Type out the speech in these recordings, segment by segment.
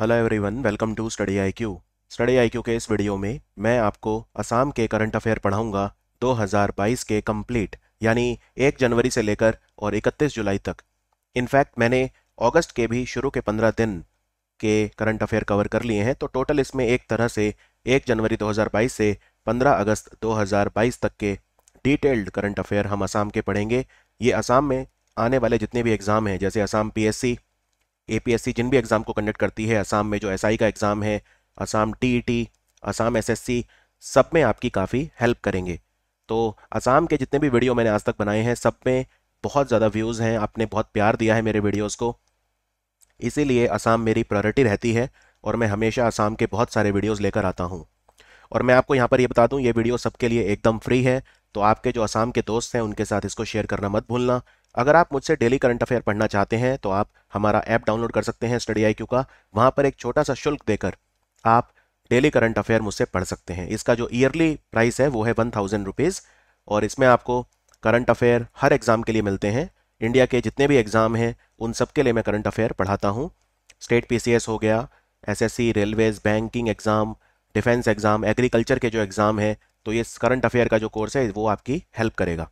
Hello everyone welcome to study IQ study IQ के इस video में मैं आपको असम के करंट अफेयर पढ़ाऊंगा 2022 के कंप्लीट यानी 1 जनवरी से लेकर और 31 जुलाई तक इनफैक्ट मैंने अगस्त के भी शुरू के 15 दिन के करंट अफेयर कवर कर लिए हैं तो टोटल इसमें एक तरह से 1 जनवरी 2022 से 15 अगस्त 2022 तक के डिटेल्ड करंट अफेयर हम असम के पढ़ेंगे ये असम में आने वाले जितने भी एग्ज़ाम हैं जैसे असम पी एपीएससी जिन भी एग्ज़ाम को कंडक्ट करती है असम में जो एसआई SI का एग्ज़ाम है असम टीईटी असम एसएससी सब में आपकी काफ़ी हेल्प करेंगे तो असम के जितने भी वीडियो मैंने आज तक बनाए हैं सब में बहुत ज़्यादा व्यूज़ हैं आपने बहुत प्यार दिया है मेरे वीडियोज़ को इसीलिए असम मेरी प्रायोरिटी रहती है और मैं हमेशा असम के बहुत सारे वीडियोज़ लेकर आता हूँ और मैं आपको यहाँ पर ये यह बता दूँ ये वीडियो सबके लिए एकदम फ्री है तो आपके जो असम के दोस्त हैं उनके साथ इसको शेयर करना मत भूलना अगर आप मुझसे डेली करंट अफेयर पढ़ना चाहते हैं तो आप हमारा ऐप डाउनलोड कर सकते हैं स्टडी आई का वहाँ पर एक छोटा सा शुल्क देकर आप डेली करंट अफेयर मुझसे पढ़ सकते हैं इसका जो ईयरली प्राइस है वो है वन थाउजेंड रुपीज़ और इसमें आपको करंट अफेयर हर एग्ज़ाम के लिए मिलते हैं इंडिया के जितने भी एग्ज़ाम हैं उन सब के लिए मैं करंट अफेयर पढ़ाता हूँ स्टेट पी हो गया S railways banking exam defence exam agriculture के जो एग्ज़ाम हैं तो ये करंट अफेयर का जो कोर्स है वो आपकी हेल्प करेगा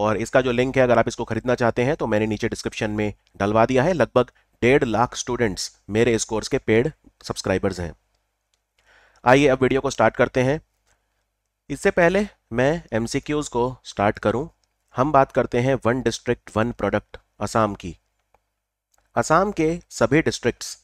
और इसका जो लिंक है अगर आप इसको खरीदना चाहते हैं तो मैंने नीचे डिस्क्रिप्शन में डलवा दिया है लगभग डेढ़ लाख स्टूडेंट्स मेरे इस कोर्स के पेड सब्सक्राइबर्स हैं आइए अब वीडियो को स्टार्ट करते हैं इससे पहले मैं एम को स्टार्ट करूँ हम बात करते हैं one district one product Assam की असम के सभी डिस्ट्रिक्ट्स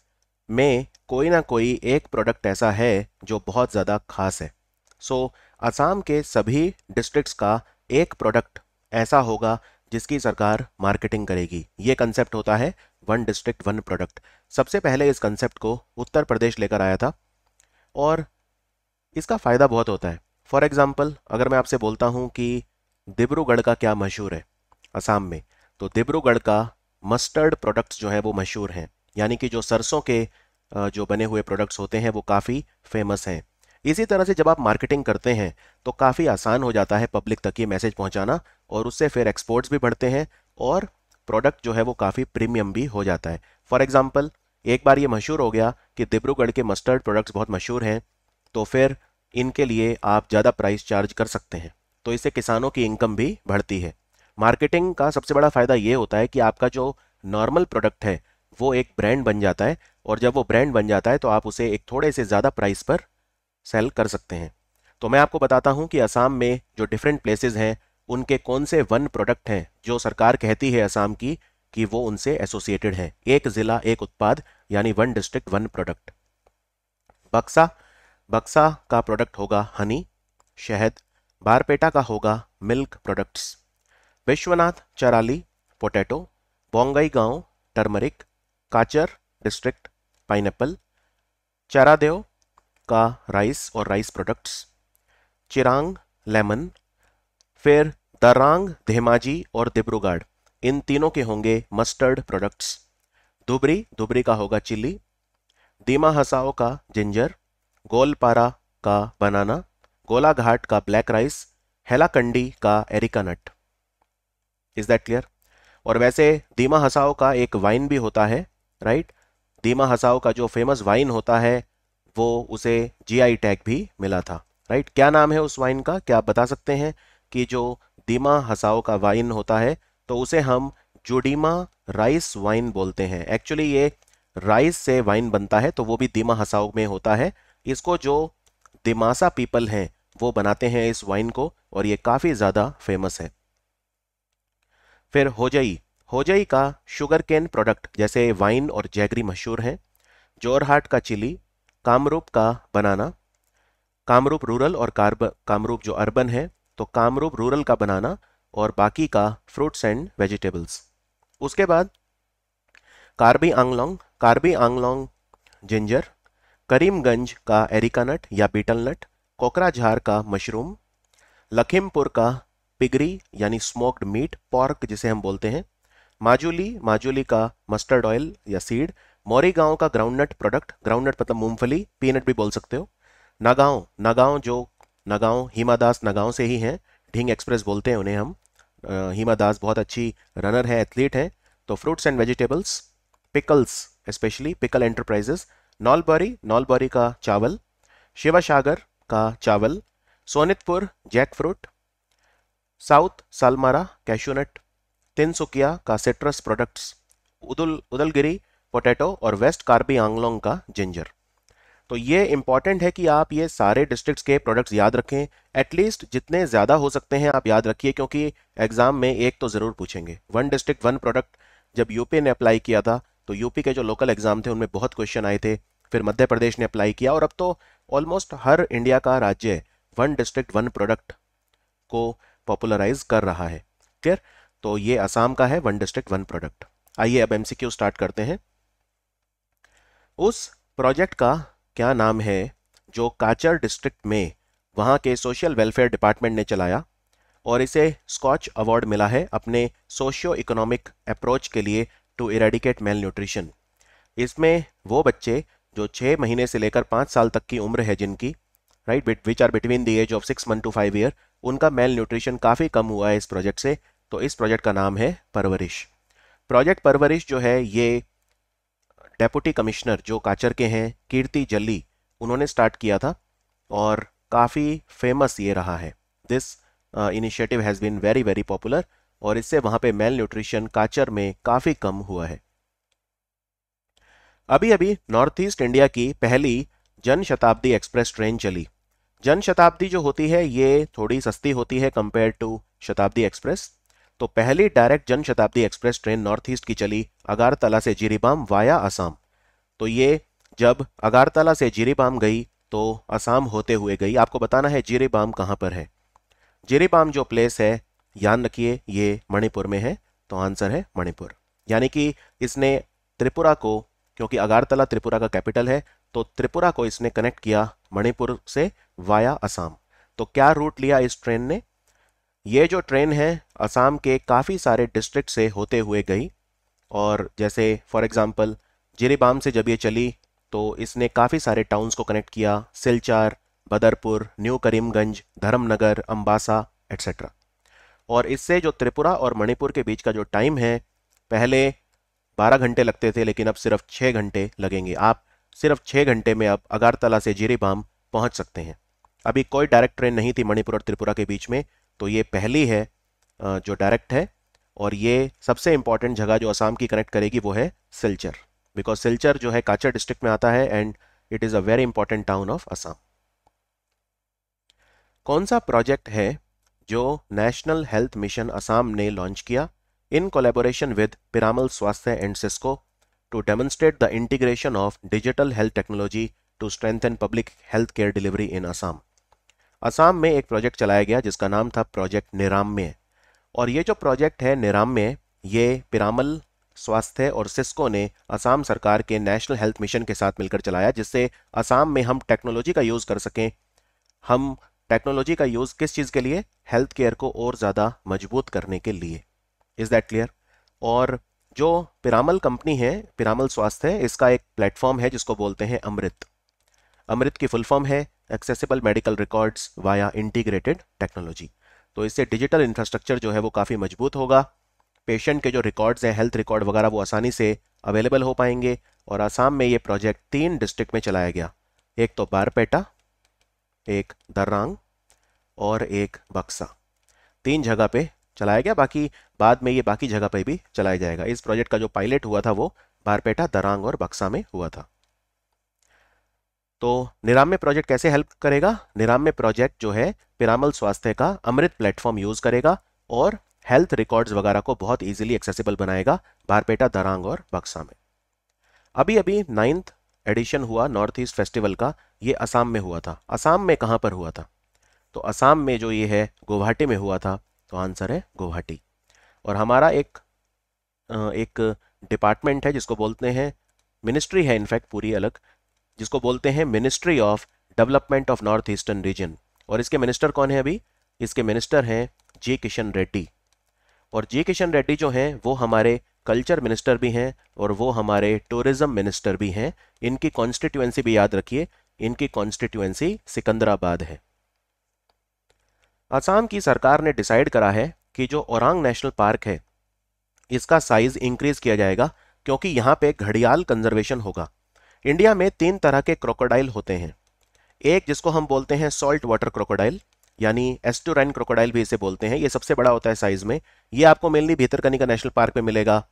में कोई ना कोई एक प्रोडक्ट ऐसा है जो बहुत ज़्यादा खास है सो so, असम के सभी डिस्ट्रिक्ट्स का एक प्रोडक्ट ऐसा होगा जिसकी सरकार मार्केटिंग करेगी ये कंसेप्ट होता है वन डिस्ट्रिक्ट वन प्रोडक्ट सबसे पहले इस कंसेप्ट को उत्तर प्रदेश लेकर आया था और इसका फ़ायदा बहुत होता है फॉर एग्ज़ाम्पल अगर मैं आपसे बोलता हूँ कि डिब्रूगढ़ का क्या मशहूर है असम में तो डिब्रूगढ़ का मस्टर्ड प्रोडक्ट्स जो हैं वो मशहूर हैं यानी कि जो सरसों के जो बने हुए प्रोडक्ट्स होते हैं वो काफ़ी फेमस हैं इसी तरह से जब आप मार्केटिंग करते हैं तो काफ़ी आसान हो जाता है पब्लिक तक ये मैसेज पहुंचाना और उससे फिर एक्सपोर्ट्स भी बढ़ते हैं और प्रोडक्ट जो है वो काफ़ी प्रीमियम भी हो जाता है फॉर एग्ज़ाम्पल एक बार ये मशहूर हो गया कि डिब्रूगढ़ के मस्टर्ड प्रोडक्ट्स बहुत मशहूर हैं तो फिर इनके लिए आप ज़्यादा प्राइस चार्ज कर सकते हैं तो इससे किसानों की इनकम भी बढ़ती है मार्केटिंग का सबसे बड़ा फ़ायदा ये होता है कि आपका जो नॉर्मल प्रोडक्ट है वो एक ब्रांड बन जाता है और जब वो ब्रांड बन जाता है तो आप उसे एक थोड़े से ज़्यादा प्राइस पर सेल कर सकते हैं तो मैं आपको बताता हूँ कि असम में जो डिफरेंट प्लेसेस हैं उनके कौन से वन प्रोडक्ट हैं जो सरकार कहती है असम की कि वो उनसे एसोसिएटेड हैं एक ज़िला एक उत्पाद यानी वन डिस्ट्रिक्ट वन प्रोडक्ट बक्सा बक्सा का प्रोडक्ट होगा हनी शहद बारपेटा का होगा milk products Biswanath Chariali potato Bongaigaon turmeric Cachar district pineapple Charaideo का राइस और राइस प्रोडक्ट्स चिरांग लेमन फिर तरांग धेमाजी और दिब्रुगढ़ इन तीनों के होंगे मस्टर्ड प्रोडक्ट्स धुबरी धुबरी का होगा चिल्ली दीमा हसाओ का जिंजर गोलपारा का बनाना गोलाघाट का ब्लैक राइस हेलाकंडी का areca nut is that clear और वैसे दीमा हसाओ का एक वाइन भी होता है राइट दीमा हसाओ का जो फेमस वाइन होता है वो उसे जीआई टैग भी मिला था राइट क्या नाम है उस वाइन का क्या आप बता सकते हैं कि जो दीमा हसाओ का वाइन होता है तो उसे हम जोडीमा राइस वाइन बोलते हैं एक्चुअली ये राइस से वाइन बनता है तो वो भी दीमा हसाओ में होता है इसको जो दिमासा पीपल हैं वो बनाते हैं इस वाइन को और ये काफ़ी ज़्यादा फेमस है फिर होजई होजई का शुगर केन प्रोडक्ट जैसे वाइन और जैगरी मशहूर हैं जोरहाट का चिली कामरूप का बनाना कामरूप रूरल और कार्ब कामरूप जो अर्बन है तो कामरूप रूरल का बनाना और बाकी का फ्रूट्स एंड वेजिटेबल्स उसके बाद कार्बी आंगलोंग कार्बी आंगलोंग जिंजर करीमगंज का एरिका नट या बीटल नट कोकराझार का मशरूम लखीमपुर का पिगरी यानी स्मोक्ड मीट पॉर्क जिसे हम बोलते हैं माजुली माजुली का मस्टर्ड ऑयल या सीड मौरी गांव का ग्राउंडनट प्रोडक्ट ग्राउंडनट मतलब मूंगफली पीनट भी बोल सकते हो नागांव नागांव जो नगांव हीमा दास नगांव से ही हैं ढिंग एक्सप्रेस बोलते हैं उन्हें हम हीमा दास बहुत अच्छी रनर है एथलीट हैं तो fruits and vegetables pickles specially pickle enterprises Nalbari Nalbari का चावल शिवा सागर का चावल Sonitpur jack fruit south Salmara cashew nut Tinsukia का सिट्रस प्रोडक्ट्स उदल उदलगिरी पोटैटो और वेस्ट कार्बी आंगलोंग का जिंजर तो ये इंपॉर्टेंट है कि आप ये सारे डिस्ट्रिक्ट्स के प्रोडक्ट्स याद रखें एटलीस्ट जितने ज़्यादा हो सकते हैं आप याद रखिए क्योंकि एग्ज़ाम में एक तो ज़रूर पूछेंगे वन डिस्ट्रिक्ट वन प्रोडक्ट जब यूपी ने अप्लाई किया था तो यूपी के जो लोकल एग्ज़ाम थे उनमें बहुत क्वेश्चन आए थे फिर मध्य प्रदेश ने अप्लाई किया और अब तो ऑलमोस्ट हर इंडिया का राज्य वन डिस्ट्रिक्ट वन प्रोडक्ट को पॉपुलराइज कर रहा है क्लियर तो ये आसाम का है वन डिस्ट्रिक्ट वन प्रोडक्ट आइए अब एमसीक्यू स्टार्ट करते हैं उस प्रोजेक्ट का क्या नाम है जो काचर डिस्ट्रिक्ट में वहाँ के सोशल वेलफेयर डिपार्टमेंट ने चलाया और इसे स्कॉच अवार्ड मिला है अपने सोशियो इकोनॉमिक अप्रोच के लिए टू इरेडिकेट मेल न्यूट्रिशन इसमें वो बच्चे जो छः महीने से लेकर पाँच साल तक की उम्र है जिनकी right bit which are between the age of six month to five year उनका मेल न्यूट्रिशन काफ़ी कम हुआ है इस प्रोजेक्ट से तो इस प्रोजेक्ट का नाम है परवरिश प्रोजेक्ट परवरिश जो है ये डेपुटी कमिश्नर जो काचर के हैं कीर्ति जल्ली उन्होंने स्टार्ट किया था और काफ़ी फेमस ये रहा है this initiative has been very very popular और इससे वहाँ पे मेल न्यूट्रिशन काचर में काफ़ी कम हुआ है अभी अभी नॉर्थ ईस्ट इंडिया की पहली जन शताब्दी एक्सप्रेस ट्रेन चली जन शताब्दी जो होती है ये थोड़ी सस्ती होती है कंपेयर टू शताब्दी एक्सप्रेस तो पहली direct Janshatabdi express train north east की चली अगारतला से जिरीबाम वाया असम तो ये जब अगारतला से जिरीबाम गई तो असम होते हुए गई आपको बताना है जिरीबाम कहाँ पर है जिरीबाम जो प्लेस है याद रखिए ये मणिपुर में है तो आंसर है मणिपुर यानी कि इसने त्रिपुरा को क्योंकि अगारतला त्रिपुरा का कैपिटल है तो त्रिपुरा को इसने कनेक्ट किया मणिपुर से वाया असम तो क्या रूट लिया इस ट्रेन ने ये जो ट्रेन है असम के काफ़ी सारे डिस्ट्रिक्ट से होते हुए गई और जैसे फॉर एग्ज़ाम्पल जिरीबाम से जब ये चली तो इसने काफ़ी सारे टाउन्स को कनेक्ट किया सिलचार बदरपुर न्यू करीमगंज धर्मनगर अम्बासा एट्सेट्रा और इससे जो त्रिपुरा और मणिपुर के बीच का जो टाइम है पहले 12 घंटे लगते थे लेकिन अब सिर्फ 6 घंटे लगेंगे आप सिर्फ 6 घंटे में अब अगरतला से जिरीबाम पहुंच सकते हैं अभी कोई डायरेक्ट ट्रेन नहीं थी मणिपुर और त्रिपुरा के बीच में तो ये पहली है जो डायरेक्ट है और ये सबसे इंपॉर्टेंट जगह जो असम की कनेक्ट करेगी वो है सिलचर बिकॉज सिलचर जो है काचर डिस्ट्रिक्ट में आता है and it is a very important town of Assam कौन सा प्रोजेक्ट है जो नेशनल हेल्थ मिशन असम ने लॉन्च किया in collaboration with Piramal Swasthya and Cisco demonstrate the integration of digital health technology to strengthen public health care delivery in Assam Assam में एक project चलाया गया जिसका नाम था प्रोजेक्ट निराम्य और ये जो प्रोजेक्ट है निराम्य ये पिरामल स्वास्थ्य और सिस्को ने असम सरकार के नेशनल हेल्थ मिशन के साथ मिलकर चलाया जिससे असम में हम टेक्नोलॉजी का यूज़ कर सकें हम टेक्नोलॉजी का यूज़ किस चीज़ के लिए हेल्थ केयर को और ज़्यादा मजबूत करने के लिए इज़ दैट क्लियर और जो पिरामल कंपनी है पिरामल स्वास्थ्य इसका एक प्लेटफॉर्म है जिसको बोलते हैं अमृत अमृत की फुल फॉर्म है accessible medical records via integrated technology तो इससे डिजिटल इंफ्रास्ट्रक्चर जो है वो काफ़ी मजबूत होगा पेशेंट के जो रिकॉर्ड्स हैं हेल्थ रिकॉर्ड वगैरह वो आसानी से अवेलेबल हो पाएंगे और आसाम में ये प्रोजेक्ट तीन डिस्ट्रिक्ट में चलाया गया एक तो बारपेटा एक दर्रांग और एक बक्सा तीन जगह पे चलाया गया बाकी बाद में ये बाकी जगह पे भी चलाया जाएगा इस प्रोजेक्ट का जो पायलट हुआ था वो बारपेटा दरांग और बक्सा में हुआ था तो निराम्य प्रोजेक्ट कैसे हेल्प करेगा निराम्य प्रोजेक्ट जो है पिरामल स्वास्थ्य का अमृत प्लेटफॉर्म यूज करेगा और हेल्थ रिकॉर्ड्स वगैरह को बहुत इजीली एक्सेसिबल बनाएगा बारपेटा दरांग और बक्सा में अभी अभी नाइन्थ एडिशन हुआ नॉर्थ ईस्ट फेस्टिवल का ये असम में हुआ था असम में कहाँ पर हुआ था तो असम में जो ये है गुवाहाटी में हुआ था तो आंसर है गुवाहाटी और हमारा एक एक डिपार्टमेंट है जिसको बोलते हैं मिनिस्ट्री है इनफैक्ट पूरी अलग जिसको बोलते हैं ministry of development of north eastern region और इसके मिनिस्टर कौन है अभी इसके मिनिस्टर हैं जे किशन रेड्डी और जे किशन रेड्डी जो हैं वो हमारे कल्चर मिनिस्टर भी हैं और वो हमारे टूरिज्म मिनिस्टर भी हैं इनकी कॉन्स्टिट्यूएंसी भी याद रखिए इनकी कॉन्स्टिट्यूएंसी सिकंदराबाद है असम की सरकार ने डिसाइड करा है कि जो औरंग नेशनल पार्क है इसका साइज इंक्रीज किया जाएगा क्योंकि यहाँ पे घड़ियाल कंजर्वेशन होगा इंडिया में तीन तरह के क्रोकोडाइल होते हैं एक जिसको हम बोलते हैं सॉल्ट वाटर क्रोकोडाइल यानी एस्टोराइन क्रोकोडाइल भी इसे बोलते हैं ये सबसे बड़ा होता है साइज में ये आपको मेनली का नेशनल पार्क में मिलेगा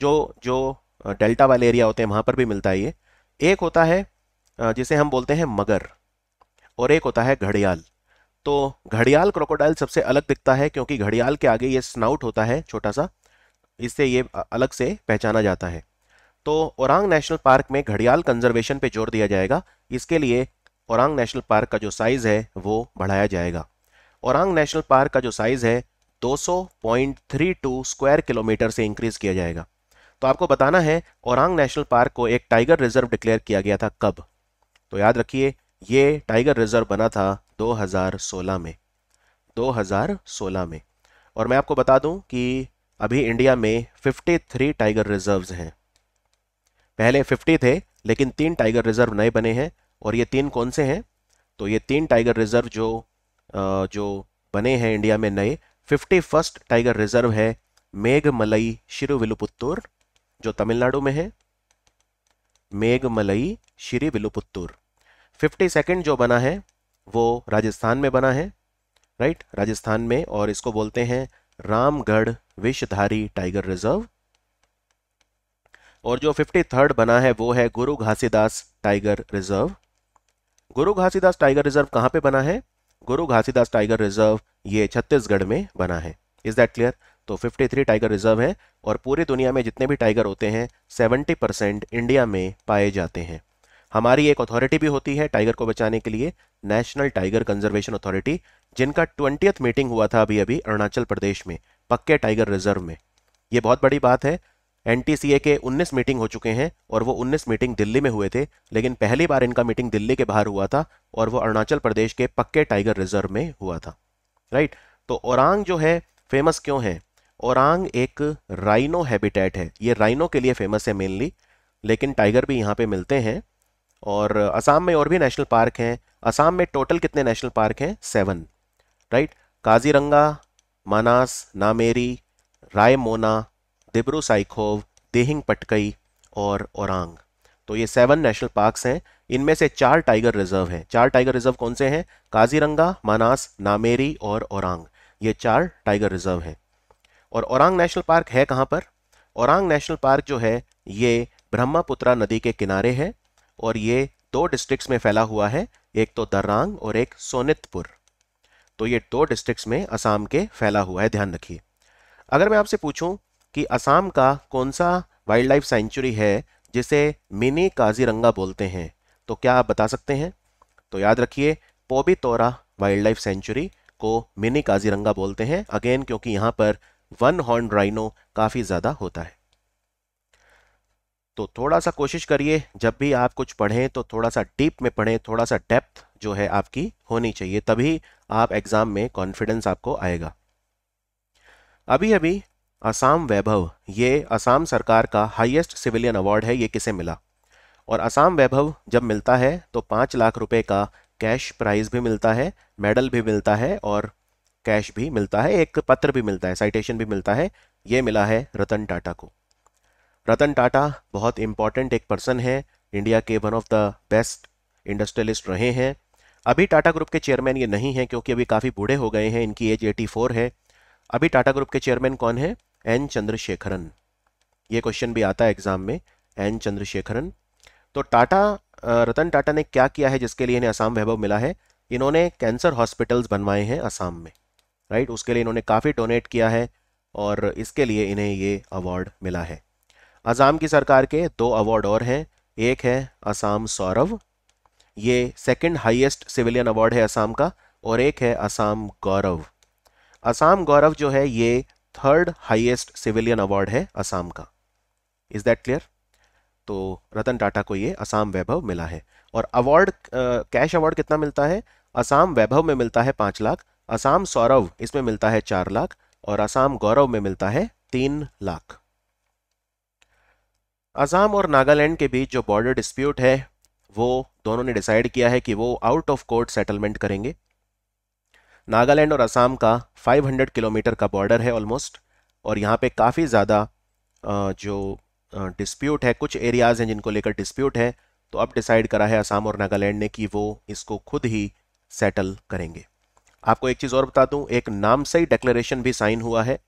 जो जो डेल्टा वाले एरिया होते हैं वहाँ पर भी मिलता है ये एक होता है जिसे हम बोलते हैं मगर और एक होता है घड़ियाल तो घड़ियाल क्रोकोडाइल सबसे अलग दिखता है क्योंकि घड़ियाल के आगे ये स्नाउट होता है छोटा सा इससे ये अलग से पहचाना जाता है तो औरंग नेशनल पार्क में घड़ियाल कंजर्वेशन पे जोर दिया जाएगा इसके लिए औरंग नेशनल पार्क का जो साइज़ है वो बढ़ाया जाएगा औरंग नेशनल पार्क का जो साइज़ है 200.32 स्क्वायर किलोमीटर से इंक्रीज़ किया जाएगा तो आपको बताना है औरंग नेशनल पार्क को एक टाइगर रिजर्व डिक्लेयर किया गया था कब तो याद रखिए ये टाइगर रिजर्व बना था 2016 में 2016 में और मैं आपको बता दूं कि अभी इंडिया में 53 टाइगर रिजर्व्स हैं पहले 50 थे लेकिन तीन टाइगर रिजर्व नए बने हैं और ये तीन कौन से हैं तो ये तीन टाइगर रिजर्व जो जो बने हैं इंडिया में नए फिफ्टी फर्स्ट टाइगर रिजर्व है मेघमलई शिरुविलुपुत्तूर जो तमिलनाडु में है Meghamalai Srivilliputhur fifty second जो बना है वो राजस्थान में बना है राइट राजस्थान में और इसको बोलते हैं रामगढ़ विषधारी टाइगर रिजर्व और जो फिफ्टी थर्ड बना है वो है गुरु घासीदास टाइगर रिजर्व गुरु घासीदास टाइगर रिजर्व कहाँ पे बना है गुरु घासीदास टाइगर रिजर्व ये छत्तीसगढ़ में बना है इज दैट क्लियर तो 53 टाइगर रिजर्व है और पूरी दुनिया में जितने भी टाइगर होते हैं 70 परसेंट इंडिया में पाए जाते हैं हमारी एक अथॉरिटी भी होती है टाइगर को बचाने के लिए नेशनल टाइगर कंजर्वेशन अथॉरिटी जिनका ट्वेंटियथ मीटिंग हुआ था अभी अभी अरुणाचल प्रदेश में पक्के टाइगर रिजर्व में ये बहुत बड़ी बात है एनटीसीए के 19 मीटिंग हो चुके हैं और वो 19 मीटिंग दिल्ली में हुए थे लेकिन पहली बार इनका मीटिंग दिल्ली के बाहर हुआ था और वो अरुणाचल प्रदेश के पक्के टाइगर रिजर्व में हुआ था राइट तो औरंग जो है फेमस क्यों है औरंग एक राइनो हैबिटेट है ये राइनो के लिए फेमस है मेनली लेकिन टाइगर भी यहाँ पर मिलते हैं और असम में और भी नेशनल पार्क हैं असम में टोटल कितने नेशनल पार्क हैं सेवन राइट काजीरंगा मानास नामेरी रायमोना दिब्रो साइकोव देहिंग पटकई और औरंग तो ये सेवन नेशनल पार्क्स हैं इनमें से चार टाइगर रिजर्व हैं चार टाइगर रिजर्व कौन से हैं काजीरंगा मानास नामेरी और औरंग ये चार टाइगर रिजर्व हैं और औरंग नेशनल पार्क है कहाँ पर औरंग नेशनल पार्क जो है ये ब्रह्मपुत्रा नदी के किनारे है और ये दो डिस्ट्रिक्ट्स में फैला हुआ है एक तो दर्रांग और एक सोनितपुर तो ये दो डिस्ट्रिक्ट्स में असम के फैला हुआ है ध्यान रखिए अगर मैं आपसे पूछूं कि असम का कौन सा वाइल्ड लाइफ सेंचुरी है जिसे मिनी काजीरंगा बोलते हैं तो क्या आप बता सकते हैं तो याद रखिए Pobitora wild life sanctuary को मिनी काजीरंगा बोलते हैं अगेन क्योंकि यहाँ पर वन हॉर्न राइनो काफ़ी ज़्यादा होता है तो थोड़ा सा कोशिश करिए जब भी आप कुछ पढ़ें तो थोड़ा सा डीप में पढ़ें थोड़ा सा डेप्थ जो है आपकी होनी चाहिए तभी आप एग्ज़ाम में कॉन्फिडेंस आपको आएगा अभी अभी असम वैभव ये असम सरकार का हाईएस्ट सिविलियन अवार्ड है ये किसे मिला और असम वैभव जब मिलता है तो पाँच लाख रुपए का कैश प्राइज भी मिलता है मेडल भी मिलता है और कैश भी मिलता है एक पत्र भी मिलता है साइटेशन भी मिलता है ये मिला है रतन टाटा को रतन टाटा बहुत इंपॉर्टेंट एक पर्सन है इंडिया के one of the best industrialist रहे हैं अभी टाटा ग्रुप के चेयरमैन ये नहीं हैं क्योंकि अभी काफ़ी बूढ़े हो गए हैं इनकी एज 84 है अभी टाटा ग्रुप के चेयरमैन कौन है एन चंद्रशेखरन ये क्वेश्चन भी आता है एग्जाम में एन चंद्रशेखरन तो टाटा रतन टाटा ने क्या किया है जिसके लिए इन्हें असम वैभव मिला है इन्होंने कैंसर हॉस्पिटल्स बनवाए हैं असम में राइट उसके लिए इन्होंने काफ़ी डोनेट किया है और इसके लिए इन्हें ये अवार्ड मिला है असम की सरकार के दो अवार्ड और हैं एक है असम सौरव ये सेकंड हाईएस्ट सिविलियन अवार्ड है असम का और एक है असम गौरव असम गौरव जो है ये थर्ड हाईएस्ट सिविलियन अवार्ड है असम का इज दैट क्लियर तो रतन टाटा को ये असम वैभव मिला है और अवार्ड कैश अवार्ड कितना मिलता है असम वैभव में मिलता है पाँच लाख असम सौरव इसमें मिलता है चार लाख और असम गौरव में मिलता है तीन लाख असम और नागालैंड के बीच जो बॉर्डर डिस्प्यूट है वो दोनों ने डिसाइड किया है कि वो आउट ऑफ कोर्ट सेटलमेंट करेंगे नागालैंड और असम का 500 किलोमीटर का बॉर्डर है ऑलमोस्ट और यहाँ पे काफ़ी ज़्यादा जो डिस्प्यूट है कुछ एरियाज़ हैं जिनको लेकर डिस्प्यूट है तो अब डिसाइड करा है असम और नागालैंड ने कि वो इसको खुद ही सेटल करेंगे आपको एक चीज़ और बता दूँ एक नामसई डेक्लेशन भी साइन हुआ है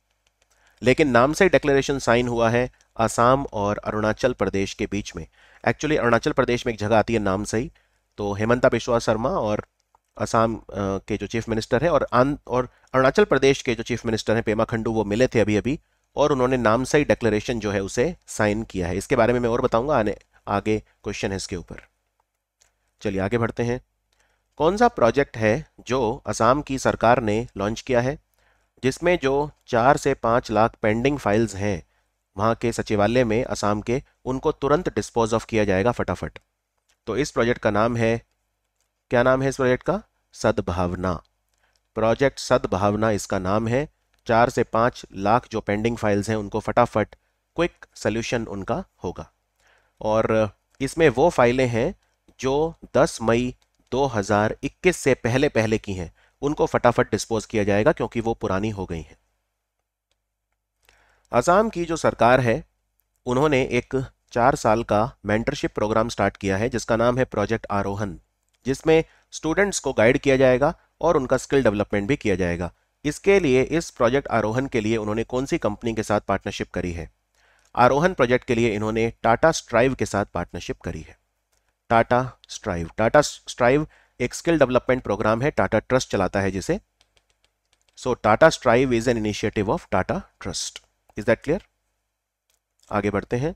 लेकिन नामसई डेक्लेशन साइन हुआ है असम और अरुणाचल प्रदेश के बीच में एक्चुअली अरुणाचल प्रदेश में एक जगह आती है नामसई तो हेमंता बिश्वा शर्मा और असम के जो चीफ मिनिस्टर हैं और आन और अरुणाचल प्रदेश के जो चीफ मिनिस्टर हैं पेमा खंडू वो मिले थे अभी अभी और उन्होंने नामसाई डिक्लेरेशन जो है उसे साइन किया है इसके बारे में मैं और बताऊंगा आने आगे क्वेश्चन है इसके ऊपर चलिए आगे बढ़ते हैं कौन सा प्रोजेक्ट है जो असम की सरकार ने लॉन्च किया है जिसमें जो चार से पाँच लाख पेंडिंग फाइल्स हैं वहाँ के सचिवालय में असम के उनको तुरंत डिस्पोज ऑफ किया जाएगा फटाफट तो इस प्रोजेक्ट का नाम है क्या नाम है इस प्रोजेक्ट का सद्भावना प्रोजेक्ट सद्भावना इसका नाम है चार से पाँच लाख जो पेंडिंग फाइल्स हैं उनको फटाफट क्विक सोल्यूशन उनका होगा और इसमें वो फाइलें हैं जो 10 मई 2021 से पहले पहले की हैं उनको फटाफट डिस्पोज किया जाएगा क्योंकि वो पुरानी हो गई हैं असम की जो सरकार है उन्होंने एक चार साल का मेंटरशिप प्रोग्राम स्टार्ट किया है जिसका नाम है प्रोजेक्ट आरोहन जिसमें स्टूडेंट्स को गाइड किया जाएगा और उनका स्किल डेवलपमेंट भी किया जाएगा इसके लिए इस प्रोजेक्ट आरोहन के लिए उन्होंने कौन सी कंपनी के साथ पार्टनरशिप करी है आरोहन प्रोजेक्ट के लिए इन्होंने टाटा स्ट्राइव के साथ पार्टनरशिप करी है टाटा स्ट्राइव टाटा स्ट्राइव एक स्किल डेवलपमेंट प्रोग्राम है टाटा ट्रस्ट चलाता है जिसे so Tata strive is an initiative of Tata trust is that clear आगे बढ़ते हैं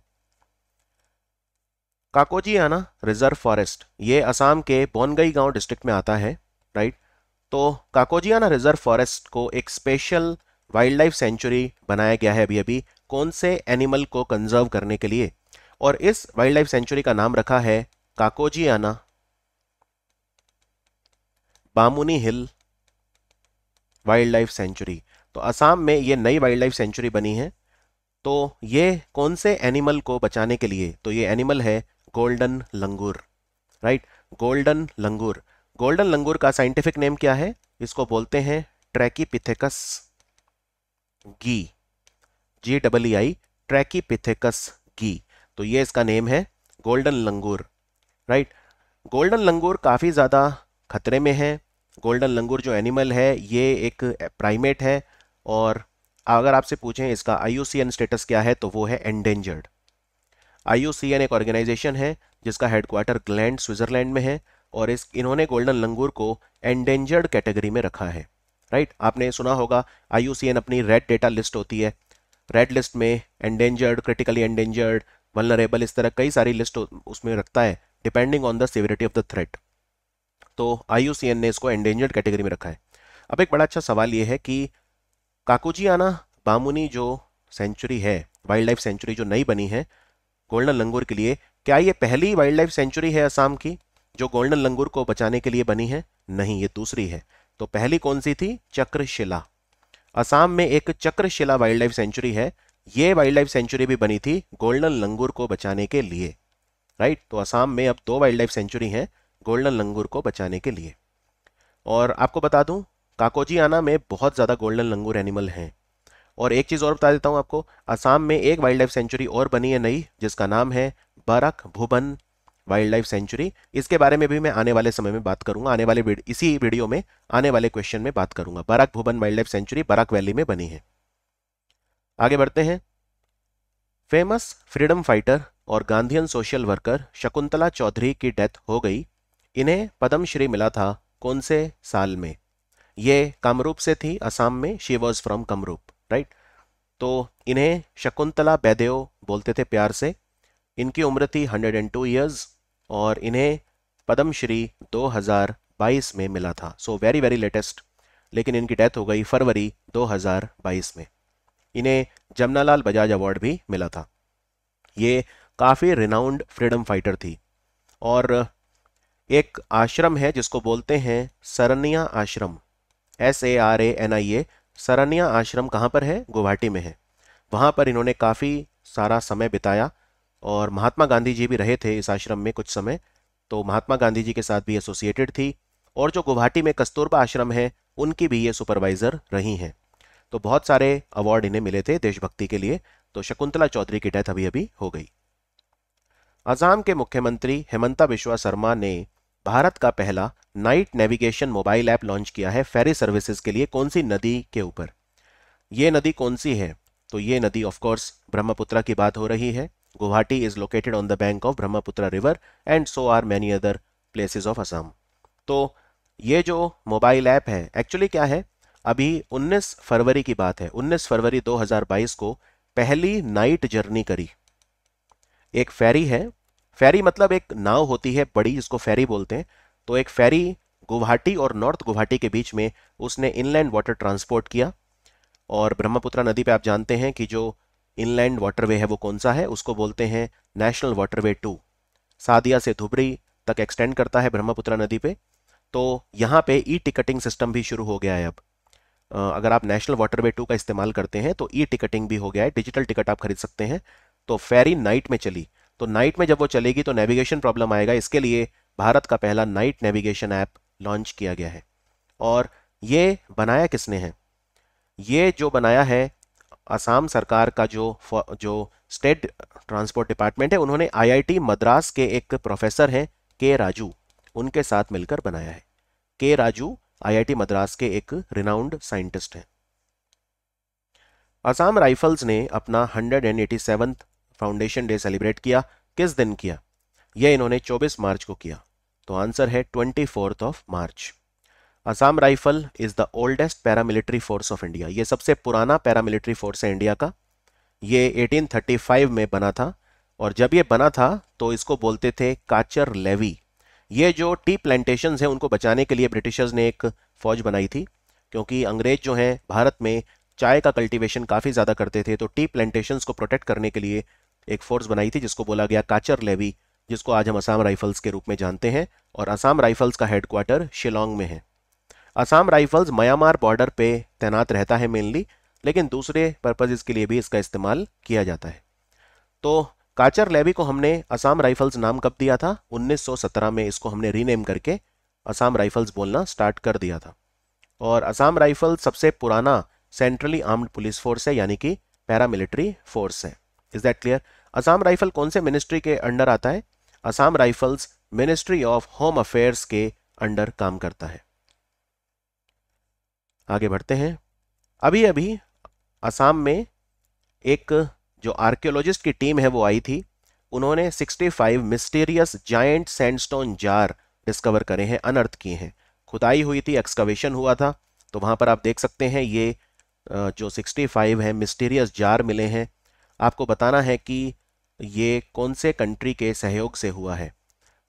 काकोजियाना रिजर्व फॉरेस्ट ये असम के बोनगई गांव डिस्ट्रिक्ट में आता है राइट तो काकोजियाना रिजर्व फॉरेस्ट को एक स्पेशल वाइल्ड लाइफ सेंचुरी बनाया गया है अभी अभी कौन से एनिमल को कंजर्व करने के लिए और इस वाइल्ड लाइफ सेंचुरी का नाम रखा है Kakoijana Bamuni hill wild life sanctuary तो असम में ये नई वाइल्ड लाइफ सेंचुरी बनी है तो ये कौन से एनिमल को बचाने के लिए तो ये एनिमल है golden langur right golden langur golden langur का साइंटिफिक नेम क्या है इसको बोलते हैं ट्रैकीपिथेकस गी जी डबल ई आई ट्रैकीपिथेकस गी तो ये इसका नेम है golden langur right golden langur काफ़ी ज़्यादा खतरे में है गोल्डन लंगूर जो एनिमल है ये एक प्राइमेट है और अगर आपसे पूछें इसका आई स्टेटस क्या है तो वो है एंडेंजर्ड आई एक ऑर्गेनाइजेशन है जिसका हेडक्वार्टर ग्लैंड स्विट्जरलैंड में है और इस इन्होंने गोल्डन लंगूर को एंडेंजर्ड कैटेगरी में रखा है राइट right? आपने सुना होगा आई अपनी रेड डेटा लिस्ट होती है रेड लिस्ट में एंडेंजर्ड क्रिटिकली एंडेंजर्ड वनरेबल इस तरह कई सारी लिस्ट उसमें रखता है depending on the severity of the threat तो आई ने इसको एंडेंजर्ड कैटेगरी में रखा है अब एक बड़ा अच्छा सवाल ये है कि काकुजियाना बामुनी जो सेंचुरी है वाइल्ड लाइफ सेंचुरी जो नई बनी है गोल्डन लंगूर के लिए क्या ये पहली वाइल्ड लाइफ सेंचुरी है असम की जो गोल्डन लंगूर को बचाने के लिए बनी है नहीं ये दूसरी है तो पहली कौन सी थी चक्रशिला असम में एक चक्रशिला वाइल्ड लाइफ सेंचुरी है ये वाइल्ड लाइफ सेंचुरी भी बनी थी गोल्डन लंगूर को बचाने के लिए राइट तो असम में अब दो वाइल्ड लाइफ सेंचुरी हैं गोल्डन लंगूर को बचाने के लिए और आपको बता दूं काकोजी आना में बहुत ज़्यादा गोल्डन लंगूर एनिमल हैं और एक चीज़ और बता देता हूँ आपको असम में एक वाइल्ड लाइफ सेंचुरी और बनी है नई जिसका नाम है बरक भुबन वाइल्ड लाइफ सेंचुरी इसके बारे में भी मैं आने वाले समय में बात करूंगा आने वाले इसी वीडियो में आने वाले क्वेश्चन में बात करूंगा Barak Bhuban wild life sanctuary Barak valley में बनी है आगे बढ़ते हैं फेमस फ्रीडम फाइटर और गांधीयन सोशल वर्कर शकुंतला चौधरी की डेथ हो गई इन्हें पद्मश्री मिला था कौन से साल में ये कामरूप से थी असम में she was from Kamrup right तो इन्हें शकुंतला बैदेव बोलते थे प्यार से इनकी उम्र थी 102 ईयर्स और इन्हें पद्मश्री 2022 में मिला था सो वेरी वेरी लेटेस्ट लेकिन इनकी डेथ हो गई फरवरी 2022 में इन्हें जमनालाल बजाज अवार्ड भी मिला था ये काफ़ी रिनाउंड फ्रीडम फाइटर थी और एक आश्रम है जिसको बोलते हैं Saraniya ashram S A R A N I A Saraniya ashram कहाँ पर है गुवाहाटी में है वहाँ पर इन्होंने काफ़ी सारा समय बिताया और महात्मा गांधी जी भी रहे थे इस आश्रम में कुछ समय तो महात्मा गांधी जी के साथ भी एसोसिएटेड थी और जो गुवाहाटी में कस्तूरबा आश्रम है उनकी भी ये सुपरवाइज़र रही हैं तो बहुत सारे अवार्ड इन्हें मिले थे देशभक्ति के लिए तो शकुंतला चौधरी की डेथ अभी अभी हो गई आसाम के मुख्यमंत्री हेमंता बिश्वा शर्मा ने भारत का पहला night navigation mobile app launch किया है फेरी सर्विसेज के लिए कौन सी नदी के ऊपर ये नदी कौन सी है तो ये नदी ऑफकोर्स ब्रह्मपुत्रा की बात हो रही है Guwahati is located on the bank of Brahmaputra river and so are many other places of Assam तो ये जो मोबाइल ऐप है एक्चुअली क्या है अभी 19 फरवरी की बात है 19 फरवरी 2022 को पहली नाइट जर्नी करी एक फेरी है फेरी मतलब एक नाव होती है बड़ी इसको फेरी बोलते हैं तो एक फेरी गुवाहाटी और नॉर्थ गुवाहाटी के बीच में उसने इनलैंड वाटर ट्रांसपोर्ट किया और ब्रह्मपुत्रा नदी पे आप जानते हैं कि जो इनलैंड वाटरवे है वो कौन सा है उसको बोलते हैं नेशनल वाटरवे टू सादिया से धुबरी तक एक्सटेंड करता है ब्रह्मपुत्रा नदी पे तो यहाँ पे ई टिकटिंग सिस्टम भी शुरू हो गया है अब अगर आप नेशनल वाटरवे टू का इस्तेमाल करते हैं तो ई टिकटिंग भी हो गया है डिजिटल टिकट आप खरीद सकते हैं तो फेरी नाइट में चली तो नाइट में जब वो चलेगी तो नेविगेशन प्रॉब्लम आएगा इसके लिए भारत का पहला नाइट नेविगेशन ऐप लॉन्च किया गया है और ये बनाया किसने है ये जो बनाया है असम सरकार का जो जो स्टेट ट्रांसपोर्ट डिपार्टमेंट है उन्होंने आईआईटी मद्रास के एक प्रोफेसर हैं के राजू उनके साथ मिलकर बनाया है के राजू आईआईटी मद्रास के एक रिनाउंड साइंटिस्ट हैं असम राइफल्स ने अपना hundred and eighty foundation day celebrate किया किस दिन किया यह इन्होंने 24 मार्च को किया तो आंसर है twenty fourth of March Assam rifle is the oldest paramilitary force of India ये सबसे पुराना पैरामिलिट्री फोर्स है इंडिया का ये 1835 में बना था और जब ये बना था तो इसको बोलते थे काचर लेवी ये जो टी प्लांटेशन है उनको बचाने के लिए ब्रिटिशर्स ने एक फौज बनाई थी क्योंकि अंग्रेज जो हैं भारत में चाय का कल्टीवेशन काफ़ी ज़्यादा करते थे तो टी प्लांटेशंस को प्रोटेक्ट करने के लिए एक फोर्स बनाई थी जिसको बोला गया काचर लेवी जिसको आज हम असम राइफल्स के रूप में जानते हैं और असम राइफल्स का हेडक्वार्टर शिलोंग में है असम राइफल्स म्यांमार बॉर्डर पे तैनात रहता है मेनली लेकिन दूसरे पर्पजेज़ के लिए भी इसका इस्तेमाल किया जाता है तो काचर लेवी को हमने असम राइफल्स नाम कब दिया था 1917 में इसको हमने रीनेम करके असम राइफल्स बोलना स्टार्ट कर दिया था और असम राइफल्स सबसे पुराना सेंट्रली आर्म्ड पुलिस फोर्स है यानी कि पैरामिलिट्री फोर्स है is that clear Assam rifle कौन से मिनिस्ट्री के अंडर आता है Assam rifles ministry of home affairs के अंडर काम करता है आगे बढ़ते हैं अभी अभी असम में एक जो आर्कियोलॉजिस्ट की टीम है वो आई थी उन्होंने 65 mysterious giant sandstone jar discover करे हैं अनर्थ किए हैं खुदाई हुई थी एक्सकवेशन हुआ था तो वहाँ पर आप देख सकते हैं ये जो 65 है मिस्टीरियस जार मिले हैं आपको बताना है कि ये कौन से कंट्री के सहयोग से हुआ है